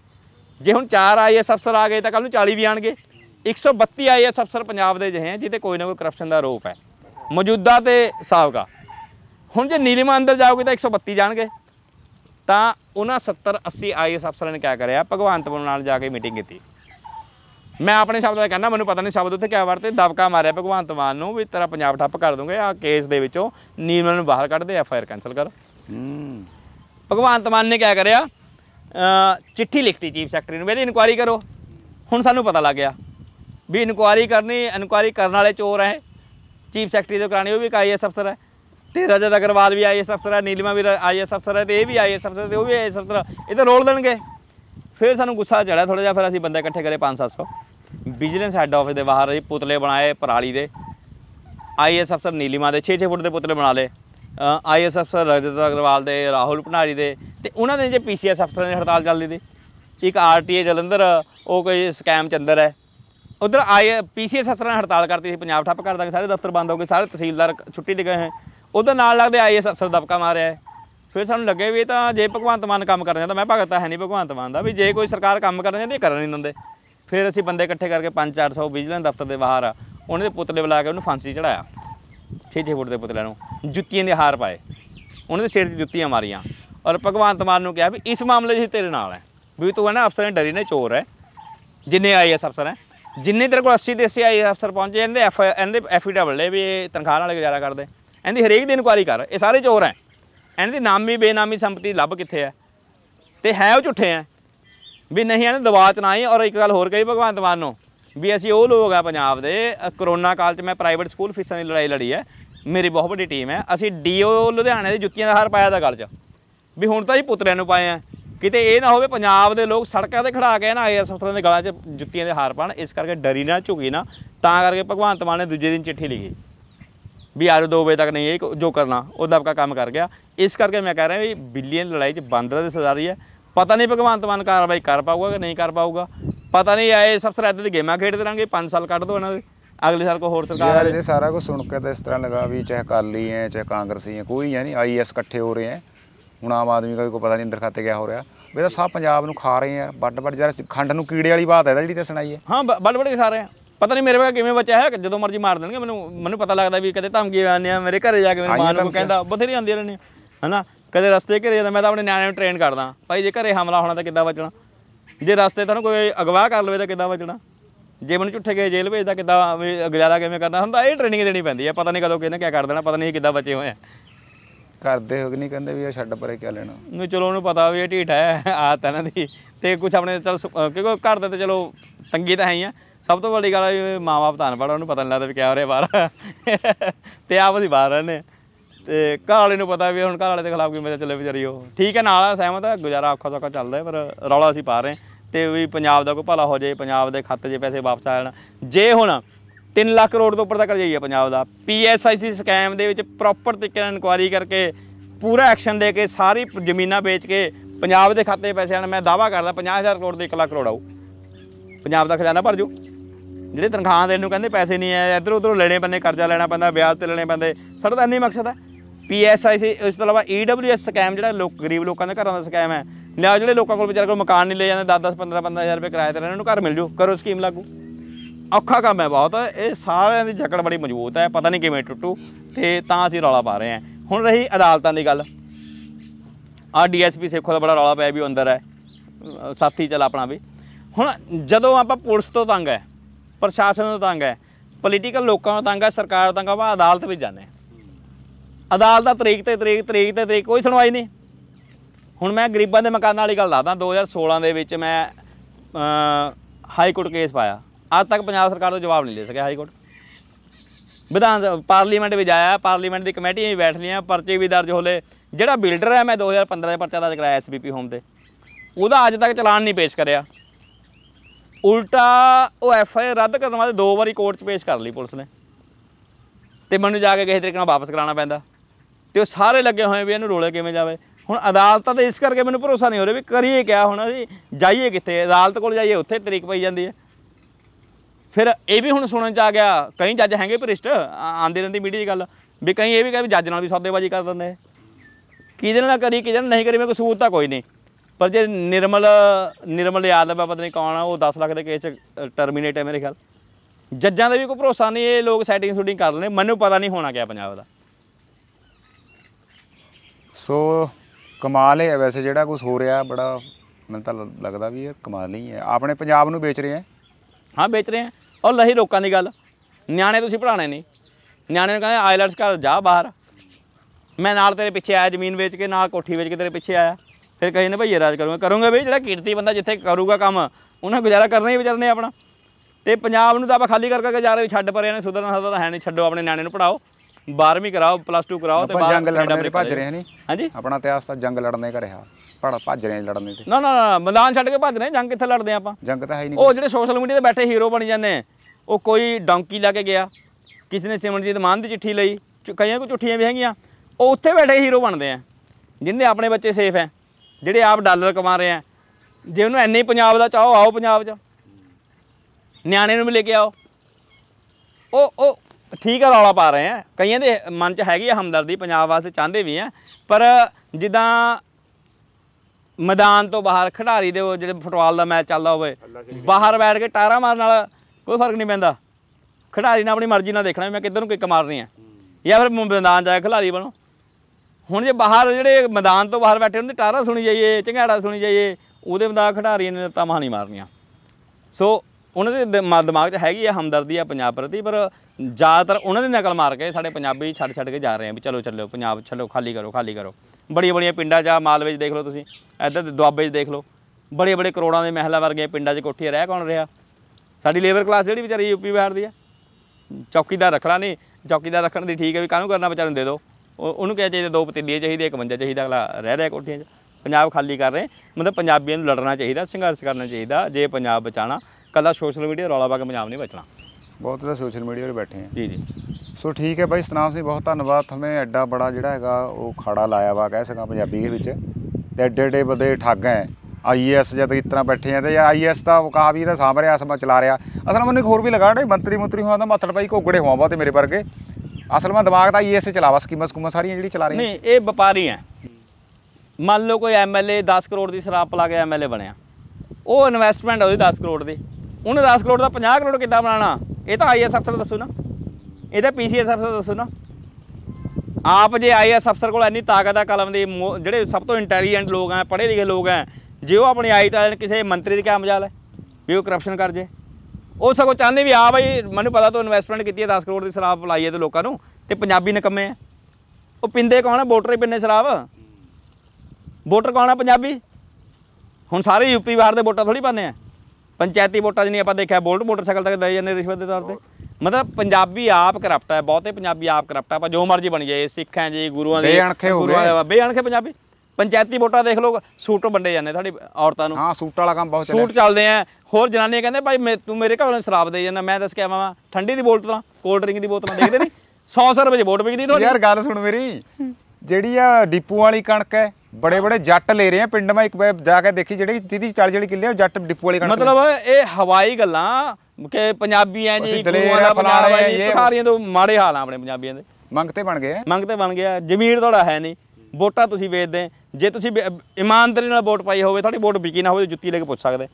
ਜੇ ਹੁਣ 4 ਆਈਐਸ ਅਫਸਰ ਆ ਗਏ ਤਾਂ ਕੱਲ ਨੂੰ 40 ਵੀ ਆਣਗੇ 132 ਆਈਐਸ ਅਫਸਰ ਪੰਜਾਬ ਦੇ ਜਿਹੇ ਜਿੱਤੇ ਕੋਈ ਨਾ ਕੋਈ ਕਰਪਸ਼ਨ ਦਾ ਆਰੋਪ ਹੈ ਮੌਜੂਦਾ ਤੇ ਸਾਬਕਾ ਹੁਣ ਜੇ ਨੀਲਮਾ ਅੰਦਰ ਜਾਓਗੇ ਤਾਂ 132 ਜਾਣਗੇ ਤਾਂ ਉਹਨਾਂ 70 80 ਆਈਐਸ ਅਫਸਰਾਂ ਨੇ ਕਿਆ ਕਰਿਆ ਭਗਵੰਤ ਮਾਨ ਨਾਲ ਜਾ ਕੇ ਮੀਟਿੰਗ ਕੀਤੀ ਮੈਂ ਆਪਣੇ ਸ਼ਬਦਾਂ ਦਾ ਕਹਿੰਦਾ ਮੈਨੂੰ ਪਤਾ ਨਹੀਂ ਸ਼ਬਦ ਉੱਥੇ ਕਿਆ ਵਰਤੇ ਦਬਕਾ ਮਾਰਿਆ ਭਗਵੰਤ ਮਾਨ ਨੂੰ ਵੀ ਤੇਰਾ ਪੰਜਾਬ ਠੱਪ ਕਰ ਦੂੰਗੇ ਆ ਕੇਸ ਦੇ ਵਿੱਚੋਂ ਨੀਰਮਲ ਨੂੰ ਬਾਹਰ ਕੱਢ ਦੇ ਐਫ ਆਈ ਆਰ ਕੈਨਸਲ ਕਰ ਭਗਵੰਤ ਮਾਨ ਨੇ ਕਿਆ ਕਰਿਆ ਚਿੱਠੀ ਲਿਖਤੀ ਚੀਫ ਸੈਕਟਰੀ ਨੂੰ ਵੀ ਇਹਦੀ ਇਨਕੁਆਇਰੀ ਕਰੋ ਹੁਣ ਸਾਨੂੰ ਪਤਾ ਲੱਗ ਗਿਆ ਵੀ ਇਨਕੁਆਇਰੀ ਕਰਨੀ ਇਨਕੁਆਇਰੀ ਕਰਨ ਵਾਲੇ ਚੋਰ ਐ ਚੀਫ ਸੈਕਟਰੀ ਤੋਂ ਕਰਾਣੀ ਉਹ ਵੀ ਆਈਐਸ ਅਫਸਰ ਹੈ ਤੇ ਰਜਤ ਅਗਰਵਾਲ ਵੀ ਆਈਐਸ ਅਫਸਰ ਹੈ ਨੀਲਮਾ ਵੀ ਆਈਐਸ ਅਫਸਰ ਹੈ ਤੇ ਇਹ ਵੀ ਆਈਐਸ ਅਫਸਰ ਤੇ ਉਹ ਵੀ ਆਈਐਸ ਅਫਸਰ ਇਹ ਤਾਂ ਰੋਲ ਦੇਣਗੇ ਫਿਰ ਸਾਨੂੰ ਗੁੱਸਾ ਚੜਿਆ ਥੋੜਾ ਜਿਹਾ ਫਿਰ ਅਸੀਂ ਬੰਦੇ ਇਕੱਠੇ ਕਰੇ 5-700 ਵਿਜੀਲੈਂਸ ਹੈੱਡ ਆਫਿਸ ਦੇ ਬਾਹਰ ਜੀ ਪੁਤਲੇ ਬਣਾਏ ਪਰਾਲੀ ਦੇ ਆਈਐਸ ਅਫਸਰ ਨੀਲੀਮਾ ਦੇ 6-6 ਫੁੱਟ ਦੇ ਪੁਤਲੇ ਬਣਾ ਲਏ ਆਈਐਸ ਅਫਸਰ ਰਜਤ ਅਗਰਵਾਲ ਦੇ ਰਾਹੁਲ ਭਨਾਰੀ ਦੇ ਤੇ ਉਹਨਾਂ ਦੇ ਜੇ ਪੀਸੀਐਸ ਅਫਸਰਾਂ ਦੀ ਹੜਤਾਲ ਚੱਲਦੀ ਸੀ ਇੱਕ ਆਰਟੀਏ ਜਲੰਧਰ ਉਹ ਕੋਈ ਸਕੈਮ ਚੰਦਰ ਹੈ ਉਧਰ ਆਈ ਪੀਸੀਐਸ ਅਫਸਰਾਂ ਹੜਤਾਲ ਕਰਤੀ ਸੀ ਪੰਜਾਬ ਠੱਪ ਕਰਦਾ ਕਿ ਸਾਰੇ ਦਫ਼ਤਰ ਬੰਦ ਹੋ ਗਏ ਸਾਰੇ ਤਹਿਸੀਲਦਾਰ ਛੁੱਟੀ ਤੇ ਗਏ ਹੈ ਉਹਦੇ ਨਾਲ ਲੱਗਦੇ ਆਈਐਸ ਅਫਸਰ ਦਬਕਾ ਮਾਰਿਆ ਫਿਰ ਸਾਨੂੰ ਲੱਗੇ ਵੀ ਤਾਂ ਜੇ ਭਗਵੰਤ ਮਾਨ ਕੰਮ ਕਰਨਾ ਤਾਂ ਮੈਂ ਭਗਤ ਹੈ ਨਹੀਂ ਭਗਵੰਤ ਮਾਨ ਦਾ ਵੀ ਜੇ ਕੋਈ ਸਰਕਾਰ ਕੰਮ ਕਰਨਾ ਜਾਂਦੀ ਕਰਨ ਨਹੀਂ ਦਿੰਦੇ ਫਿਰ ਅਸੀਂ ਬੰਦੇ ਇਕੱਠੇ ਕਰਕੇ 5-400 ਵਿਜੀਲੈਂਸ ਦਫ਼ਤਰ ਦੇ ਬਾਹਰ ਆ ਪੁਤਲੇ ਬੁਲਾ ਕੇ ਉਹਨੂੰ ਫਾਂਸੀ ਚੜਾਇਆ 6-6 ਫੁੱਟ ਦੇ ਪੁਤਲੇ ਨੂੰ ਜੁੱਤੀਆਂ ਦੇ ਹਾਰ ਪਾਏ ਉਹਨੇ ਦੇ ਸਿਰ 'ਤੇ ਜੁੱਤੀਆਂ ਮਾਰੀਆਂ ਔਰ ਭਗਵੰਤ ਮਾਨ ਨੂੰ ਕਿਹਾ ਵੀ ਇਸ ਮਾਮਲੇ 'ਚ ਤੇਰੇ ਨਾਲ ਹੈ ਵੀ ਤੂੰ ਹੈ ਨਾ ਅਫਸਰ ਡਰੀ ਨੇ ਚੋਰ ਹੈ ਜਿੰਨੇ ਆਏ ਐਸ ਅਫਸਰ ਹੈ ਜਿੰਨੇ ਤੇਰੇ ਕੋਲ 80 ਦੇ 80 ਆਏ ਅਫਸਰ ਪਹੁੰਚੇ ਇਹਦੇ ਐਫ ਇਹਦੇ ਐਫੀਡੇਵਲ ਲੈ ਵੀ ਤਨਖਾਹ ਨਾਲ ਗੁਜ਼ਾਰਾ ਕਰਦੇ ਇਹਦੀ ਹਰੇਕ ਦੀ ਇਨਕੁਆਰੀ ਕਰ ਇਹ ਸਾਰੇ ਚੋਰ ਹੈ ਇਹਨਾਂ ਦੀ ਨਾਮੀ ਬੇਨਾਮੀ ਸੰਪਤੀ ਲੱਭ ਕਿੱਥੇ ਹੈ ਤੇ ਹੈ ਉਹ ਝੁੱਠੇ ਹੈ ਵੀ ਨਹੀਂ ਇਹਨੂੰ ਦਵਾ ਚ ਨਾ ਔਰ ਇੱਕ ਗੱਲ ਹੋਰ ਕਹੀ ਭਗਵੰਤ ਮਾਨ ਨੂੰ ਵੀ ਅਸੀਂ ਉਹ ਲੋਕ ਆ ਪੰਜਾਬ ਦੇ ਕਰੋਨਾ ਕਾਲ 'ਚ ਮੈਂ ਪ੍ਰਾਈਵੇਟ ਸਕੂਲ ਫੀਸਾਂ ਦੀ ਲੜਾਈ ਲੜੀ ਹੈ ਮੇਰੀ ਬਹੁਤ ਵੱਡੀ ਟੀਮ ਹੈ ਅਸੀਂ ਡੀਓ ਲੁਧਿਆਣੇ ਦੇ ਜੁੱਤੀਆਂ ਦਾ ਹਾਰ ਪਾਇਆ ਦਾ ਗੱਲ 'ਚ ਵੀ ਹੁਣ ਤਾਂ ਜੀ ਪੁੱਤਰਿਆਂ ਨੂੰ ਪਾਏ ਆ ਕਿਤੇ ਇਹ ਨਾ ਹੋਵੇ ਪੰਜਾਬ ਦੇ ਲੋਕ ਸੜਕਾਂ ਤੇ ਖੜਾ ਕੇ ਨਾ ਆਏ ਆ ਅਫਸਰਾਂ ਦੇ ਗਲਾਂ 'ਚ ਜੁੱਤੀਆਂ ਦੇ ਹਾਰ ਪਾਣ ਇਸ ਕਰਕੇ ਡਰੀ ਨਾ ਝੁਕੀ ਨਾ ਤਾਂ ਕਰਕੇ ਭਗਵੰਤ ਮਾਨ ਨੇ ਦੂਜੇ ਦਿਨ ਚਿੱਠੀ ਲਿਖੀ ਵੀ ਆਰ 2 ਵਜੇ ਤੱਕ ਨਹੀਂ ਇਹ ਜੋ ਕਰਨਾ ਉਹਦਾ ਆਪਕਾ ਕੰਮ ਕਰ ਗਿਆ ਇਸ ਕਰਕੇ ਮੈਂ ਕਹਿ ਰਿਹਾ ਵੀ ਬਿੱਲੀਆਂ ਲੜਾਈ 'ਚ ਬਾਂਦਰਾਂ ਦੇ ਸਰਦਾਰੀ ਹੈ ਪਤਾ ਨਹੀਂ ਭਗਵੰਤ ਮਾਨ ਕਾਰਵਾਈ ਕਰ ਪਾਊਗਾ ਕਿ ਨਹੀਂ ਕਰ ਪਾਊਗਾ ਪਤਾ ਨਹੀਂ ਆਏ ਸਭ ਸਰਹੱਦ ਦੀ ਗੇਮਾਂ ਖੇਡਦੇ ਰਾਂਗੇ 5 ਸਾਲ ਕੱਢ ਦੋ ਇਹਨਾਂ ਦੇ ਅਗਲੇ ਸਾਲ ਕੋ ਹੋਰ ਸਰਕਾਰ ਆ ਜੇ ਸਾਰਾ ਕੁਝ ਸੁਣ
ਕੇ ਤਾਂ ਇਸ ਤਰ੍ਹਾਂ ਲਗਾ ਵੀ ਚਾਹੇ ਕਾਲੀ ਐ ਚਾਹੇ ਕਾਂਗਰਸੀ ਐ ਕੋਈ ਨਹੀਂ ਆਈਐਸ ਇਕੱਠੇ ਹੋ ਰਹੇ ਐ ਹੁਣ ਆਮ ਆਦਮੀ ਦਾ ਕੋਈ ਪਤਾ ਨਹੀਂ ਅੰਦਰ ਖਾਤੇ ਗਿਆ ਹੋ ਰਿਹਾ ਵੀ ਤਾਂ ਸਭ ਪੰਜਾਬ ਨੂੰ ਖਾ ਰਹੇ ਆ ਵੱਡ ਵੱਡ ਜਿਹੜਾ ਖੰਡ ਨੂੰ ਕੀੜੇ ਵਾਲੀ ਬਾਤ ਹੈ
ਜਿਹੜੀ ਤੇ ਸੁਣਾਈ ਹੈ ਹਾਂ ਵੱਡ ਵੱਡ ਖਾ ਰਹੇ ਆ ਪਤਾ ਨਹੀਂ ਮੇਰੇ ਕੋਲ ਕਿਵੇਂ ਬਚਿਆ ਹੈ ਜਦੋਂ ਮਰਜ਼ੀ ਮਾਰ ਦੇਣਗੇ ਮੈਨੂੰ ਮੈਨੂੰ ਪਤਾ ਲੱਗਦਾ ਵੀ ਕਦੇ ਧਮਕੀ ਆਉਂਦੇ ਆ ਮੇਰੇ ਘਰੇ ਜਾ ਕੇ ਮੈਨੂੰ ਮਾਰ ਨੂੰ ਕਹਿੰਦਾ ਬਥੇਰੀ ਆਉਂਦੀ ਰਹਿੰਦੀ ਹਨਾ ਕਦੇ ਰਸਤੇ ਘਰੇ ਜਾਂਦਾ ਮੈਂ ਤਾਂ ਆਪਣੇ ਨਿਆਣੇ ਨੂੰ ਟ੍ਰੇਨ ਕਰਦਾ ਭਾਈ ਜੇ ਘਰੇ ਹਮਲਾ ਹੋਣਾ ਤਾਂ ਕਿੱਦਾਂ ਬਚਣਾ ਜੇ ਰਸਤੇ ਤੁਹਾਨੂੰ ਕੋਈ ਅਗਵਾ ਕਰ ਲਵੇ ਤਾਂ ਕਿੱਦਾਂ ਬਚਣਾ ਜੇ ਮੈਨੂੰ ਝੁੱਠੇ ਕੇ ਜੇਲ੍ਹ ਭੇਜਦਾ ਕਿੱਦਾਂ ਗੁਜ਼ਾਰਾ ਕਿਵੇਂ ਕਰਨਾ ਹੁੰਦਾ ਇਹ ਟ੍ਰੇਨਿੰਗ ਦੇਣੀ ਪੈਂਦੀ ਆ ਪਤਾ ਨਹੀਂ ਕਦੋਂ ਕਿਹਨੇ ਕੀ ਕਰ ਦੇਣਾ ਪਤਾ ਨਹੀਂ ਕਿੱਦਾਂ ਬਚੇ ਹੋਏ ਆ
ਕਰਦੇ ਹੋ ਕਿ ਨਹੀਂ ਕਹਿੰਦੇ ਵੀ ਇਹ ਛੱਡ ਪਰੇ ਕਿਆ ਲੈਣਾ
ਨੂੰ ਚਲੋ ਉਹਨੂੰ ਪਤਾ ਵੀ ਇਹ ਢੀਠ ਹੈ ਆਤ ਹੈ ਨਾ ਦੀ ਤੇ ਕੁਝ ਆਪਣੇ ਚਲ ਕਿਉਂਕਿ ਘਰ ਦੇ ਤੇ ਚਲੋ ਤੰਗੀ ਤਾਂ ਹੈ ਹੀ ਆ ਸਭ ਤੋਂ ਵੱਡੀ ਗੱਲ ਹੈ ਮਾਂ-ਬਾਪ ਧੰਨਵਾਦ ਉਹਨੂੰ ਪਤਾ ਨਹੀਂ ਲੱਗਦਾ ਵੀ ਕਿਆ ਹੋ ਰਿਹਾ ਬਾਹਰ ਤੇ ਆਪ ਅਸੀਂ ਬਾਹਰ ਰਹਿੰਦੇ ਤੇ ਘਰ ਵਾਲੇ ਨੂੰ ਪਤਾ ਵੀ ਹੁਣ ਘਰ ਵਾਲੇ ਦੇ ਖਿਲਾਫ ਕਿਵੇਂ ਚੱਲੇ ਵਿਚਾਰੀ ਉਹ ਠੀਕ ਹੈ ਨਾਲ ਸਹਿਮਤ ਹੈ ਗੁਜ਼ਾਰਾ ਔਖਾ ਸੌਖਾ ਚੱਲਦਾ ਪਰ ਰੌਲਾ ਅਸੀਂ ਪਾ ਰਹੇ ਤੇ ਵੀ ਪੰਜਾਬ ਦਾ ਕੋਈ ਭਲਾ ਹੋ ਜਾਏ ਪੰਜਾਬ ਦੇ ਖਾਤੇ 'ਚ ਪੈਸੇ ਵਾਪਸ ਆ ਜਾਣ ਜੇ ਹੁਣ 3 ਲੱਖ ਕਰੋੜ ਤੋਂ ਉੱਪਰ ਦਾ ਕਰਜ਼ਾ ਹੈ ਪੰਜਾਬ ਦਾ ਪੀਐਸਆਈਸੀ ਸਕੈਮ ਦੇ ਵਿੱਚ ਪ੍ਰੋਪਰ ਤਰੀਕੇ ਨਾਲ ਇਨਕੁਆਇਰੀ ਕਰਕੇ ਪੂਰਾ ਐਕਸ਼ਨ ਦੇ ਕੇ ਸਾਰੀ ਜ਼ਮੀਨਾਂ ਵੇਚ ਕੇ ਪੰਜਾਬ ਦੇ ਖਾਤੇ ਪੈਸੇ ਆਣ ਮੈਂ ਦਾਵਾ ਕਰਦਾ 50000 ਕਰੋੜ ਦੇ 1 ਲੱਖ ਕਰੋੜ ਆਉ ਪੰਜਾਬ ਦਾ ਖਜ਼ਾਨਾ ਭਰ ਜੂ ਜਿਹੜੇ ਤਨਖਾਹਾਂ ਦੇਣ ਨੂੰ ਕਹਿੰਦੇ ਪੈਸੇ ਨਹੀਂ ਆਏ ਇੱਧਰ ਉੱਧਰੋਂ ਲੈਣੇ ਪੈਂਦੇ ਕਰਜ਼ਾ ਲੈਣਾ ਪੈਂਦਾ ਵਿਆਜ ਤੇ ਲੈਣੇ ਪੈਂਦੇ ਸਾਡਾ ਤਾਂ ਇੰਨੀ ਮਕਸਦ ਹੈ ਪੀਐਸਆਈ ਸੀ ਇਸ ਤੋਂ ਇਲਾਵਾ ਈਡਬਲਯੂਐਸ e ਸਕੈਮ ਜਿਹੜਾ ਲੋਕ ਗਰੀਬ ਲੋਕਾਂ ਦੇ ਘਰਾਂ ਦਾ ਸਕੈਮ ਹੈ ਲਿਆ ਜਿਹੜੇ ਲੋਕਾਂ ਕੋਲ ਵਿਚਾਰੇ ਕੋਲ ਮਕਾਨ ਨਹੀਂ ਲੈ ਜਾਂਦੇ 10 10 15 15000 ਰੁਪਏ ਕਿਰਾਏ ਤੇ ਰਹਿਣ ਨੂੰ ਘਰ ਮਿਲ ਜੂ ਕਰੋ ਸਕੀਮ ਲਾਗੂ ਔਖਾ ਕੰਮ ਹੈ ਬਹੁਤ ਇਹ ਸਾਰਿਆਂ ਦੀ ਜਕੜ ਬੜੀ ਮਜ਼ਬੂਤ ਹੈ ਪਤਾ ਨਹੀਂ ਕਿਵੇਂ ਟੁੱਟੂ ਤੇ ਤਾਂ ਅਸੀਂ ਰੌਲਾ ਪਾ ਰਹੇ ਹਾਂ ਹੁਣ ਰਹੀ ਅਦਾਲਤਾਂ ਦੀ ਗੱਲ ਆ ਡੀਐਸਪੀ ਸੇਖੋ ਦਾ ਬੜਾ ਰੌਲਾ ਪਿਆ ਵੀ ਉਹ ਅੰਦਰ ਹੈ ਸਾਥੀ ਚਲ ਆਪਣਾ ਵੀ ਹੁਣ ਜਦੋਂ ਆਪਾਂ ਪੁਲਿਸ ਤੋਂ ਤੰਗ ਹੈ ਪ੍ਰਸ਼ਾਸਨ ਤੋਂ ਤੰਗ ਹੈ ਪੋਲੀਟੀਕਲ ਲੋਕਾਂ ਤੋਂ ਤੰਗ ਹੈ ਸਰਕਾਰ ਤੋਂ ਤੰਗ ਹੈ ਆਪਾਂ ਅਦਾਲਤ ਵਿੱਚ ਜਾਂਦੇ ਅਦਾਲਤ ਦਾ ਤਰੀਕ ਤੇ ਤਰੀਕ ਤਰੀਕ ਤੇ ਤਰੀਕ ਕੋਈ ਸੁਣਵਾਈ ਨਹੀਂ ਹੁਣ ਮੈਂ ਗਰੀਬਾਂ ਦੇ ਮਕਾਨਾਂ ਵਾਲੀ ਗੱਲ ਦੱਸਦਾ 2016 ਦੇ ਵਿੱਚ ਮੈਂ ਹਾਈ ਕੋਰਟ ਕੇਸ ਪਾਇਆ ਅੱਜ ਤੱਕ ਪੰਜਾਬ ਸਰਕਾਰ ਤੋਂ ਜਵਾਬ ਨਹੀਂ ਲੈ ਸਕਿਆ ਹਾਈ ਕੋਰਟ ਵਿਧਾਨ ਪਾਰਲੀਮੈਂਟ ਵਿੱਚ ਆਇਆ ਪਾਰਲੀਮੈਂਟ ਦੀ ਕਮੇਟੀ ਵੀ ਬੈਠ ਲਈਆਂ ਪਰਚੇ ਵੀ ਦਰਜ ਹੋਲੇ ਜਿਹੜਾ ਬਿਲਡਰ ਹੈ ਮੈਂ 2015 ਦੇ ਪਰਚਾ ਦਰਜ ਕਰਾਇਆ ਐਸਬੀਪੀ ਹੋਮ ਤੇ ਉਹਦਾ ਅੱਜ ਤੱਕ ਚਲਾਨ ਨਹੀਂ ਪੇਸ਼ ਕਰਿਆ ਉਲਟਾ ਉਹ ਐਫਆਈ ਰੱਦ ਕਰਨ ਵਾਸਤੇ ਦੋ ਵਾਰੀ ਕੋਰਟ 'ਚ ਪੇਸ਼ ਕਰ ਲਈ ਪੁਲਿਸ ਨੇ ਤੇ ਮੈਨੂੰ ਜਾ ਕੇ ਕਿਸੇ ਤਰੀਕੇ ਨਾਲ ਵਾਪਸ ਕਰਾਉਣਾ ਪੈਂਦਾ ਤੇ ਉਹ ਸਾਰੇ ਲੱਗੇ ਹੋਏ ਵੀ ਇਹਨੂੰ ਰੋਲੇ ਕਿਵੇਂ ਜਾਵੇ ਹੁਣ ਅਦਾਲਤਾਂ ਤੇ ਇਸ ਕਰਕੇ ਮੈਨੂੰ ਭਰੋਸਾ ਨਹੀਂ ਹੋ ਰਿਹਾ ਵੀ ਕਰੀਏ ਕਿਆ ਹੁਣ ਅਸੀਂ ਜਾਈਏ ਕਿੱਥੇ ਅਦਾਲਤ ਕੋਲ ਜਾਈਏ ਉੱਥੇ ਤਰੀਕ ਪਈ ਜਾਂਦੀ ਹੈ ਫਿਰ ਇਹ ਵੀ ਹੁਣ ਸੁਣਨ ਚ ਆ ਗਿਆ ਕਈ ਜੱਜ ਹੈਗੇ ਭ੍ਰਿਸ਼ਟ ਆਂਦੇ ਰਹਿੰਦੀ ਮੀਡੀਆ ਦੀ ਗੱਲ ਵੀ ਕਈ ਇਹ ਵੀ ਕਹੇ ਵੀ ਜੱਜ ਨਾਲ ਵੀ ਸੌਦੇਬਾਜ਼ੀ ਕਰ ਦਿੰਦੇ ਕਿਹਦੇ ਨਾਲ ਕਰੀ ਕਿਹਦੇ ਨਾਲ ਨਹੀਂ ਕਰੀ ਮੇਰੇ ਕੋਈ ਸਬੂਤ ਤਾਂ ਕੋਈ ਨਹੀਂ ਪਰ ਜੇ ਨਿਰਮਲ ਨਿਰਮਲ ਯਾਦਵ ਆ ਪਤਾ ਨਹੀਂ ਕੌਣ ਆ ਉਹ 10 ਲੱਖ ਦੇ ਕੇਸ ਚ ਟਰਮੀਨੇਟ ਹੈ ਮੇਰੇ ਖਿਆਲ ਜੱਜਾਂ ਦਾ ਵੀ ਕੋਈ ਭਰੋਸਾ ਨਹੀਂ ਇਹ ਲੋਕ ਸੈਟਿੰਗ ਸ਼ੂਟਿੰਗ ਕਰ ਲੈਣੇ ਮੈਨੂੰ ਪਤਾ ਨਹੀਂ ਹੋਣਾ ਕਿਆ ਪੰਜਾਬ ਦਾ
ਸੋ ਕਮਾਲ ਹੈ ਵੈਸੇ ਜਿਹੜਾ ਕੁਝ ਹੋ ਰਿਹਾ ਬੜਾ ਮੈਨੂੰ ਤਾਂ ਲੱਗਦਾ ਵੀ ਇਹ ਕਮਾਲ ਨਹੀਂ ਹੈ ਆਪਣੇ ਪੰਜਾਬ ਨੂੰ ਵੇਚ ਰਹੇ ਆ
ਹਾਂ ਵੇਚ ਰਹੇ ਆ ਔਰ ਲਹੀ ਲੋਕਾਂ ਦੀ ਗੱਲ ਨਿਆਣੇ ਤੁਸੀਂ ਪੜਾਣੇ ਨਹੀਂ ਨਿਆਣੇ ਨੂੰ ਕਹਿੰਦੇ ਆਇਲਟਸ ਕਰ ਜਾ ਬਾਹਰ ਮੈਂ ਨਾਲ ਤੇਰੇ ਪਿੱਛੇ ਆਇਆ ਜ਼ਮੀਨ ਵੇਚ ਕੇ ਨਾਲ ਕੋਠੀ ਵੇਚ ਕੇ ਤੇਰੇ ਪਿੱਛੇ ਆਇਆ ਫਿਰ ਕਹੇ ਨੇ ਭਈਏ ਰਾਜ ਕਰੂੰਗਾ ਕਰੂੰਗਾ ਵੀ ਜਿਹੜਾ ਕੀਰਤੀ ਬੰਦਾ ਜਿੱਥੇ ਕਰੂਗਾ ਕੰਮ ਉਹਨਾਂ ਗੁਜ਼ਾਰਾ ਕਰਨਾ ਹੀ ਵਿਚਾਰਨੇ ਆਪਣਾ ਤੇ ਪੰਜਾਬ ਨੂੰ ਤਾਂ ਆਪਾਂ ਖਾਲੀ ਕਰਕੇ ਜਾ ਰਹੇ ਛੱਡ ਪਰਿਆ ਨੇ ਸੁਧਰਨਾ ਤਾਂ ਹੈ ਨਹੀਂ ਛੱਡੋ ਆਪਣੇ ਨਿਆਣੇ ਨੂੰ ਪੜਾਓ 12ਵੀਂ ਕਰਾਓ ਪਲੱਸ 2 ਕਰਾਓ ਤੇ ਬਾਅਦ ਜੰਗ ਲੜਨ ਦੇ ਭੱਜ ਰਹੇ ਨੇ
ਹਾਂਜੀ ਆਪਣਾ ਇਤਿਹਾਸ ਤਾਂ ਜੰਗ ਲੜਨੇ ਕਰ ਰਿਹਾ ਪੜ ਭੱਜ ਰਹੇ ਲੜਨੇ ਤੇ
ਨਾ ਨਾ ਨਾ ਮੈਦਾਨ ਛੱਡ ਕੇ ਭੱਜ ਰਹੇ ਜੰਗ ਕਿੱਥੇ ਲੜਦੇ ਆਪਾਂ ਜੰਗ ਤਾਂ ਹੈ ਹੀ ਨਹੀਂ ਉਹ ਜਿਹੜੇ ਸੋਸ਼ਲ ਮੀਡੀਆ ਤੇ ਬੈਠੇ ਹੀਰੋ ਬਣ ਜਾਂਦੇ ਉਹ ਕੋਈ ਡੌਂਕੀ ਲਾ ਕੇ ਗਿਆ ਕਿਸੇ ਨੇ ਸਿਮਰਜੀਤ ਮਾਨ ਦੀ ਚਿੱਠੀ ਲਈ ਕਈਆਂ ਕੋ ਚੁੱਠੀਆਂ ਵੀ ਹੈਗੀਆਂ ਉਹ ਉੱਥੇ ਬੈਠੇ ਹੀਰੋ ਬਣਦੇ ਆ ਜਿੰਨੇ ਆਪਣੇ ਬੱਚੇ ਸੇਫ ਐ ਜਿਹੜੇ ਆਪ ਡਾਲਰ ਕਮਾ ਰਹੇ ਆ ਜੇ ਉਹਨੂੰ ਐਨੇ ਪੰਜਾਬ ਦਾ ਚਾਹੋ ਆਓ ਪੰਜਾਬ 'ਚ ਨਿਆਣੇ ਨੂੰ ਵੀ ਲੈ ਕੇ ਆਓ ਉਹ ਉਹ ਠੀਕ ਆ ਰੌਲਾ ਪਾ ਰਹੇ ਆ ਕਈਆਂ ਦੇ ਮਨ 'ਚ ਹੈਗੀ ਆ ਹਮਦਰਦੀ ਪੰਜਾਬ ਵਾਸਤੇ ਚਾਹੁੰਦੇ ਵੀ ਆ ਪਰ ਜਿੱਦਾਂ ਮੈਦਾਨ ਤੋਂ ਬਾਹਰ ਖਿਡਾਰੀ ਦੇ ਜਿਹੜੇ ਫੁੱਟਬਾਲ ਦਾ ਮੈਚ ਚੱਲਦਾ ਹੋਵੇ ਬਾਹਰ ਬੈਠ ਕੇ ਟਾਰਾ ਮਾਰਨ ਨਾਲ ਕੋਈ ਫਰਕ ਨਹੀਂ ਪੈਂਦਾ ਖਿਡਾਰੀ ਨੇ ਆਪਣੀ ਮਰਜ਼ੀ ਨਾਲ ਦੇਖਣਾ ਮੈਂ ਕਿੱਧਰ ਨੂੰ ਕਿੱਕ ਮਾਰਨੀ ਆ ਜਾਂ ਫਿਰ ਮੈਦਾਨ ਜਾ ਕੇ ਖਿਡਾਰੀ ਬਣੋ ਹੁਣ ਜੇ ਬਾਹਰ ਜਿਹੜੇ ਮੈਦਾਨ ਤੋਂ ਬਾਹਰ ਬੈਠੇ ਹੁੰਦੇ ਟਾਰਾ ਸੁਣੀ ਜਾਈਏ ਚੰਗਾੜਾ ਸੁਣੀ ਜਾਈਏ ਉਹਦੇ ਬੰਦਾ ਖਿਡਾਰੀ ਨੇ ਤਾਂ ਮਾਣੀ ਮਾਰਨੀਆਂ ਸੋ ਉਹਨਾਂ ਦੇ ਦਿਮਾਗ 'ਚ ਹੈਗੀ ਆ ਹਮਦਰਦੀ ਆ ਪੰਜਾਬ ਪ੍ਰਤੀ ਪਰ ਜ਼ਿਆਦਾਤਰ ਉਹਨਾਂ ਦੀ ਨਕਲ ਮਾਰ ਕੇ ਸਾਡੇ ਪੰਜਾਬੀ ਛੱਡ ਛੱਡ ਕੇ ਜਾ ਰਹੇ ਆ ਵੀ ਚਲੋ ਚੱਲੋ ਪੰਜਾਬ ਛੱਡੋ ਖਾਲੀ ਕਰੋ ਖਾਲੀ ਕਰੋ ਬੜੀਆਂ ਬੜੀਆਂ ਪਿੰਡਾਂ 'ਚ ਮਾਲਵੇ 'ਚ ਦੇਖ ਲਓ ਤੁਸੀਂ ਇੱਧਰ ਦੁਆਬੇ 'ਚ ਦੇਖ ਲਓ ਬੜੇ ਬੜੇ ਕਰੋੜਾਂ ਦੇ ਮਹਿਲਾ ਵਰਗੇ ਪਿੰਡਾਂ 'ਚ ਕੋਠੀਆਂ ਰਹਿ ਕੌਣ ਰਿਹਾ ਸਾਡੀ ਲੇਬਰ ਕਲਾਸ ਜਿਹੜੀ ਵਿਚਾਰੀ ਯੂਪੀ ਬਾਹਰ ਦੀ ਆ ਚੌਕੀਦਾਰ ਰੱਖਣਾ ਨਹੀਂ ਚੌਕੀਦਾਰ ਰੱਖਣ ਦੀ ਠੀਕ ਹੈ ਵੀ ਕਾਹਨੂੰ ਕਰਨਾ ਵਿਚਾਰ ਨੂੰ ਦੇ ਦਿਓ ਉਹਨੂੰ ਕਿਹਾ ਚਾਹੀਦਾ ਦੋ ਪਤੀਲੀਆਂ ਚਾਹੀਦੇ ਇੱਕ ਮੰਜਾ ਚਾਹੀਦਾ ਅਗਲਾ ਰਹਿ ਰਿਹਾ ਕੋਠੀਆਂ 'ਚ ਪੰਜਾਬ ਖਾਲੀ ਕਰ ਰਹੇ ਮਤਲਬ ਪੰਜਾਬੀਆਂ ਨੂੰ ਲੜਨਾ ਚਾਹੀਦਾ ਸੰਘਰਸ਼ ਕਰਨਾ ਚਾਹੀਦਾ ਜੇ ਪੰਜਾਬ ਬਚਾਣਾ ਕੱਲਾ ਸੋਸ਼ਲ ਮੀਡੀਆ ਰੌਲਾ ਪਾ ਕੇ ਪੰਜਾਬ ਨਹੀਂ ਬਚਣਾ
ਬਹੁਤ ਜ਼ਿਆਦਾ ਸੋਸ਼ਲ
ਮੀਡੀਆ 'ਤੇ ਬੈਠੇ ਆ ਜੀ ਜੀ
ਸੋ ਠੀਕ ਹੈ ਬਾਈ ਸਤਨਾਮ ਸਿੰਘ ਬਹੁਤ ਧੰਨਵਾਦ ਤੁਹਾਨੂੰ ਐਡਾ ਬੜਾ ਜਿਹੜਾ ਹੈਗਾ ਉਹ ਖਾੜਾ ਲਾਇਆ ਵਾ ਕਹਿ ਸਕਾਂ ਪੰਜਾਬੀ ਦੇ ਵਿੱਚ ਤੇ ਐਡੇ ਐਡੇ ਬੰਦੇ ਠੱਗ ਹੈ ਆਈਐਸ ਜਦ ਇਸ ਤਰ੍ਹਾਂ ਬੈਠੇ ਆ ਤੇ ਆਈਐਸ ਦਾ ਵਕਾ ਦਾ ਤਾਂ ਸਾਂਭ ਰਿਹਾ ਸਮਾਂ ਚਲਾ ਰਿਹਾ ਅਸਲ ਮੈਨੂੰ ਇੱਕ ਹੋਰ ਵੀ ਲਗਾ ਡੇ ਮੰਤਰੀ ਮੰਤਰੀ ਹੋਣਾ ਦਾ ਮੱਥੜ ਪਾਈ ਘੋਗੜੇ ਹੋਵਾਂ ਬਹੁਤ ਮੇਰੇ ਵਰਗੇ
ਅਸਲ ਮੈਂ ਦਿਮਾਗ ਦਾ ਆਈਐਸ ਚਲਾਵਾ ਸਕੀਮਾਂ ਸਕੂਮਾਂ ਸਾਰੀਆਂ ਜਿਹੜੀ ਚਲਾ ਰਹੀ ਨਹੀਂ ਇਹ ਵਪਾਰੀ ਹੈ ਮੰਨ ਲਓ ਕੋਈ ਐਮਐਲਏ 10 ਕਰੋੜ ਦੀ ਸ਼ਰਾਬ ਪਲਾ ਕੇ ਐਮਐਲਏ ਬਣਿਆ ਉਹ ਇਨਵੈਸਟਮੈਂਟ ਉਹਦੀ 10 ਕਰੋੜ ਦੀ ਉਹਨੇ 10 ਕਰੋੜ ਦਾ 50 ਕਰੋੜ ਕਿੱਦਾਂ ਬਣਾਣਾ ਇਹ ਤਾਂ ਆਈਐਸ ਅਫਸਰ ਦੱਸੋ ਨਾ ਇਹ ਤਾਂ ਪੀਸੀਐਸ ਅਫਸਰ ਦੱਸੋ ਨਾ ਆਪ ਜੇ ਆਈਐਸ ਅਫਸਰ ਕੋਲ ਇੰਨੀ ਤਾਕਤ ਆ ਕਲਮ ਦੀ ਜਿਹੜੇ ਸਭ ਤੋਂ ਇੰਟੈਲੀਜੈਂਟ ਲੋਕ ਆ ਪੜ੍ਹੇ ਲਿਖੇ ਲੋਕ ਆ ਜੇ ਉਹ ਆਪਣੇ ਆਈ ਤਾਂ ਕਿਸੇ ਮੰਤਰੀ ਦੇ ਕਿਆ ਮਜਾਲ ਹੈ ਵੀ ਉਹ ਕਰਪਸ਼ਨ ਕਰ ਜੇ ਉਹ ਸਗੋਂ ਚਾਹੁੰਦੇ ਵੀ ਆ ਬਈ ਮੈਨੂੰ ਪਤਾ ਤੂੰ ਇਨਵੈਸਟਮੈਂਟ ਕੀਤੀ ਹੈ 10 ਕਰੋੜ ਦੀ ਸ਼ਰਾਬ ਪਲਾਈ ਹੈ ਤੇ ਲੋਕਾਂ ਨੂੰ ਤੇ ਪੰਜਾਬੀ ਨਕਮੇ ਆ ਉਹ ਪਿੰਦੇ ਕੌਣ ਆ ਵੋਟਰ ਹੀ ਪਿੰਨੇ ਸ਼ਰਾਬ ਵੋਟਰ ਕੌਣ ਆ ਪੰਜਾਬੀ ਹੁਣ ਸਾਰੇ ਯੂਪੀ ਬਾਹਰ ਦੇ ਵੋਟਾਂ ਥੋੜੀ ਪਾਣੇ ਆ ਪੰਚਾਇਤੀ ਵੋਟਾਂ 'ਚ ਨਹੀਂ ਆਪਾਂ ਦੇਖਿਆ ਬੋਲਟ ਮੋਟਰਸਾਈਕਲ ਤੱਕ ਦੇ ਜਾਂਦੇ ਰਿਸ਼ਵਤ ਦੇ ਤੌਰ ਤੇ ਮਤਲਬ ਪੰਜਾਬੀ ਆਪ ਕਰਪਟ ਹੈ ਬਹੁਤੇ ਪੰਜਾਬੀ ਆਪ ਕਰਪਟ ਆਪਾਂ ਜੋ ਮਰਜ਼ੀ ਬਣ ਜਾਏ ਸਿੱਖਾਂ ਜੀ ਗੁਰੂਆਂ ਦੇ ਬੇਅਣਖੇ ਹੋ ਗਏ ਬੇਅਣਖੇ ਪੰਜਾਬੀ ਪੰਚਾਇਤੀ ਵੋਟਾਂ ਦੇਖ ਲੋ ਸੂਟ ਵੰਡੇ ਜਾਂਦੇ ਤੁਹਾਡੀ ਔਰਤਾਂ ਨੂੰ ਹਾਂ ਸੂਟ ਵਾਲਾ ਕੰਮ ਬਹੁਤ ਚੱਲਦਾ ਸੂਟ ਚੱਲਦੇ ਆ ਹੋਰ ਜਨਾਨੀਆਂ ਕਹਿੰਦੇ ਭਾਈ ਤੂੰ ਮੇਰੇ ਘਰ ਵਾਲੇ ਸ਼ਰਾਬ ਦੇ ਜਾਂਦਾ ਮੈਂ ਦੱਸ ਕੇ ਆਵਾਂ ਠੰਡੀ ਦੀ ਬੋਤਲਾਂ ਕੋਲਡ ਡਰਿੰਕ ਦੀ ਬੋਤਲਾਂ ਦੇਖਦੇ ਨਹੀਂ 100 ਰੁਪਏ ਵੋਟ ਬੋਤਲ ਵਿਕਦੀ ਤੁਹਾਡੀ ਯਾਰ ਗੱਲ
ਸੁਣ ਮੇਰੀ ਜਿਹੜੀ ਆ ਡਿਪੂ ਵਾਲੀ ਕਣਕ ਹੈ ਬੜੇ ਬੜੇ ਜੱਟ ਲੈ ਰਹੇ ਆ ਪਿੰਡ ਮੈਂ ਇੱਕ ਵਾਰ ਜਾ ਕੇ ਦੇਖੀ ਜਿਹੜੀ 30 40 ਜਿਹੜੀ ਕਿੱਲੇ ਉਹ ਜੱਟ ਡਿਪੂ ਵਾਲੀ ਕਣਕ ਮਤਲਬ
ਇਹ ਹਵਾਈ ਗੱਲਾਂ ਕਿ ਪੰਜਾਬੀ ਐ ਜੀ ਕੋਈ ਦਾ ਫਲਾਣਾ ਇਹ ਸਾਰੀਆਂ ਤੋਂ ਮਾੜੇ ਹਾਲ ਆ ਆਪਣੇ ਪੰਜਾਬੀਆਂ ਦੇ ਮੰਗਤੇ ਬਣ ਗਏ ਮੰਗਤੇ ਬਣ ਗਿਆ ਜ਼ਮੀਰ ਤੁਹਾਡਾ ਹੈ ਨਹੀਂ ਵੋਟਾਂ ਤੁਸੀਂ ਵੇਚਦੇ ਜੇ ਤੁਸੀਂ ਇਮਾਨਦਾਰੀ ਨਾਲ ਵੋਟ ਪਾਈ ਹੋਵੇ ਤੁਹਾਡੀ ਵੋਟ ਵਿਕੀ ਨਾ ਹੋਵੇ ਜੁੱਤੀ ਲੈ ਕੇ ਪੁੱਛ ਸਕਦੇ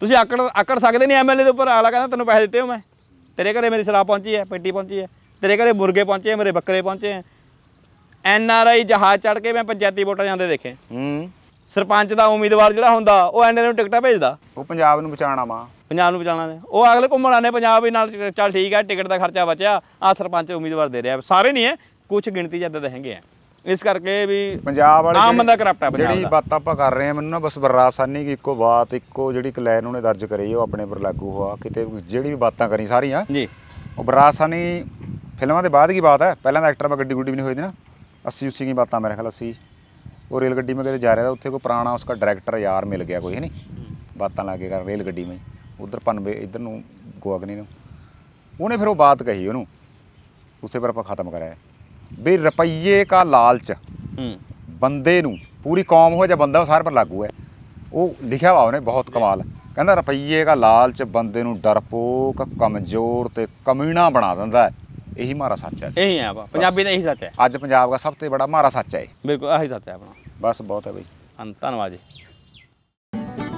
ਤੁਸੀਂ ਆਕੜ ਆਕੜ ਸਕਦੇ ਨਹੀਂ ਐਮਐਲਏ ਦੇ ਉੱਪਰ ਅਗਲਾ ਕਹਿੰਦਾ ਤੈਨੂੰ ਪੈਸੇ ਦਿੱਤੇ ਹੋ ਮੈਂ ਤੇਰੇ ਘਰੇ ਮੇਰੀ ਸਲਾਹ ਪਹੁੰਚੀ ਹੈ ਪੇਟੀ ਪਹੁੰਚੀ ਹੈ ਤੇਰੇ ਘਰੇ ਮੁਰਗੇ ਪਹੁੰਚੇ ਮੇਰੇ ਬੱਕਰੇ ਪਹੁੰਚੇ ਐਨ ਆਰ ਆਈ ਜਹਾਜ਼ ਚੜ ਕੇ ਮੈਂ ਪੰਚਾਇਤੀ ਵੋਟਾਂ ਜਾਂਦੇ ਦੇਖੇ ਹੂੰ ਸਰਪੰਚ ਦਾ ਉਮੀਦਵਾਰ ਜਿਹੜਾ ਹੁੰਦਾ ਉਹ ਐਨ ਆਰ ਨੂੰ ਟਿਕਟਾਂ ਭੇਜਦਾ ਉਹ ਪੰਜਾਬ ਨੂੰ ਬਚਾਉਣਾ ਵਾ ਪੰਜਾਬ ਨੂੰ ਬਚਾਉਣਾ ਉਹ ਅਗਲੇ ਘੁੰਮਣ ਆਨੇ ਪੰਜਾਬ ਵੀ ਨਾਲ ਚੱਲ ਠੀਕ ਹੈ ਟਿਕਟ ਦਾ ਖਰਚਾ ਬਚਿਆ ਆ ਸਰਪੰਚ ਉਮੀਦਵਾਰ ਦੇ ਰਿਹਾ ਸਾਰੇ ਨਹੀਂ ਹੈ ਕੁਝ ਗਿਣਤੀ ਜਿਆਦਾ ਦੇ ਹੈਗੇ ਆ ਇਸ ਕਰਕੇ ਵੀ ਪੰਜਾਬ ਵਾਲੇ ਆਮ ਬੰਦਾ ਕਰਪਟ ਹੈ ਜਿਹੜੀ ਬਾਤ ਆਪਾਂ ਕਰ
ਰਹੇ ਆ ਮੈਨੂੰ ਨਾ ਬਸ ਬਰਾਸਾਨੀ ਕੀ ਇੱਕੋ ਬਾਤ ਇੱਕੋ ਜਿਹੜੀ ਕਲੈਨ ਉਹਨੇ ਦਰਜ ਕਰੀ ਉਹ ਆਪਣੇ ਪਰ ਲਾਗੂ ਹੋਆ ਕਿਤੇ ਜਿਹੜੀ ਵੀ ਬਾਤਾਂ ਕਰੀ ਸਾਰੀਆਂ ਜੀ ਉਹ ਬਰਾਸਾਨੀ ਫਿਲਮਾਂ ਦੇ ਬਾਅਦ ਕੀ ਬਾਤ ਹੈ ਪਹਿਲਾਂ ਦਾ ਐਕਟਰ ਮੈਂ ਗੱਡੀ ਗੁੱਡੀ ਵੀ ਨਹੀਂ ਹੋਈ ਦੀ ਨਾ अस्सी उसी की बातें मेरे ਉਹ ਰੇਲ ਗੱਡੀ रेलगड्डी में कहीं जा रहा ਉੱਥੇ ਕੋਈ ਪੁਰਾਣਾ पुराना ਡਾਇਰੈਕਟਰ ਯਾਰ ਮਿਲ ਗਿਆ ਕੋਈ ਨਹੀਂ ਬਾਤਾਂ ਲਾ ਕੇ ਕਰ ਰੇਲ ਗੱਡੀ में ਉਧਰ ਪਨਵੇ ਇਧਰ ਨੂੰ ਗੋਆਗਨੀ ਨੂੰ ਉਹਨੇ ਫਿਰ ਉਹ ਬਾਤ ਕਹੀ ਉਹਨੂੰ ਉਸੇ ਪਰ ਆਪਾਂ ਖਤਮ ਕਰਾਇਆ ਵੀ ਰੁਪਈਏ ਦਾ ਲਾਲਚ ਬੰਦੇ ਨੂੰ ਪੂਰੀ ਕੌਮ ਹੋ ਜਾਂ ਬੰਦਾ ਸਾਰੇ ਪਰ ਲਾਗੂ ਹੈ ਉਹ ਲਿਖਿਆ ਵਾ ਉਹਨੇ ਬਹੁਤ ਕਮਾਲ ਕਹਿੰਦਾ ਰੁਪਈਏ ਦਾ ਲਾਲਚ ਬੰਦੇ ਨੂੰ ਡਰਪੋਕ ਕਮਜ਼ੋਰ ਤੇ ਕਮੀਨਾ ਬਣਾ ਦਿੰਦਾ ਹੈ ਇਹੀ ਮਾਰਾ ਸੱਚ ਹੈ
ਇਹੀ ਹੈ ਬਾ ਪੰਜਾਬੀ ਦਾ ਇਹੀ ਸੱਚ ਹੈ
ਅੱਜ ਪੰਜਾਬ ਦਾ ਸਭ ਤੋਂ ਵੱਡਾ ਮਾਰਾ ਸੱਚ ਹੈ ਬਿਲਕੁਲ ਆਹੀ ਸੱਚ ਹੈ ਆਪਣਾ ਬਸ ਬਹੁਤ ਹੈ ਬਈ ਧੰਨਵਾਦ ਜੀ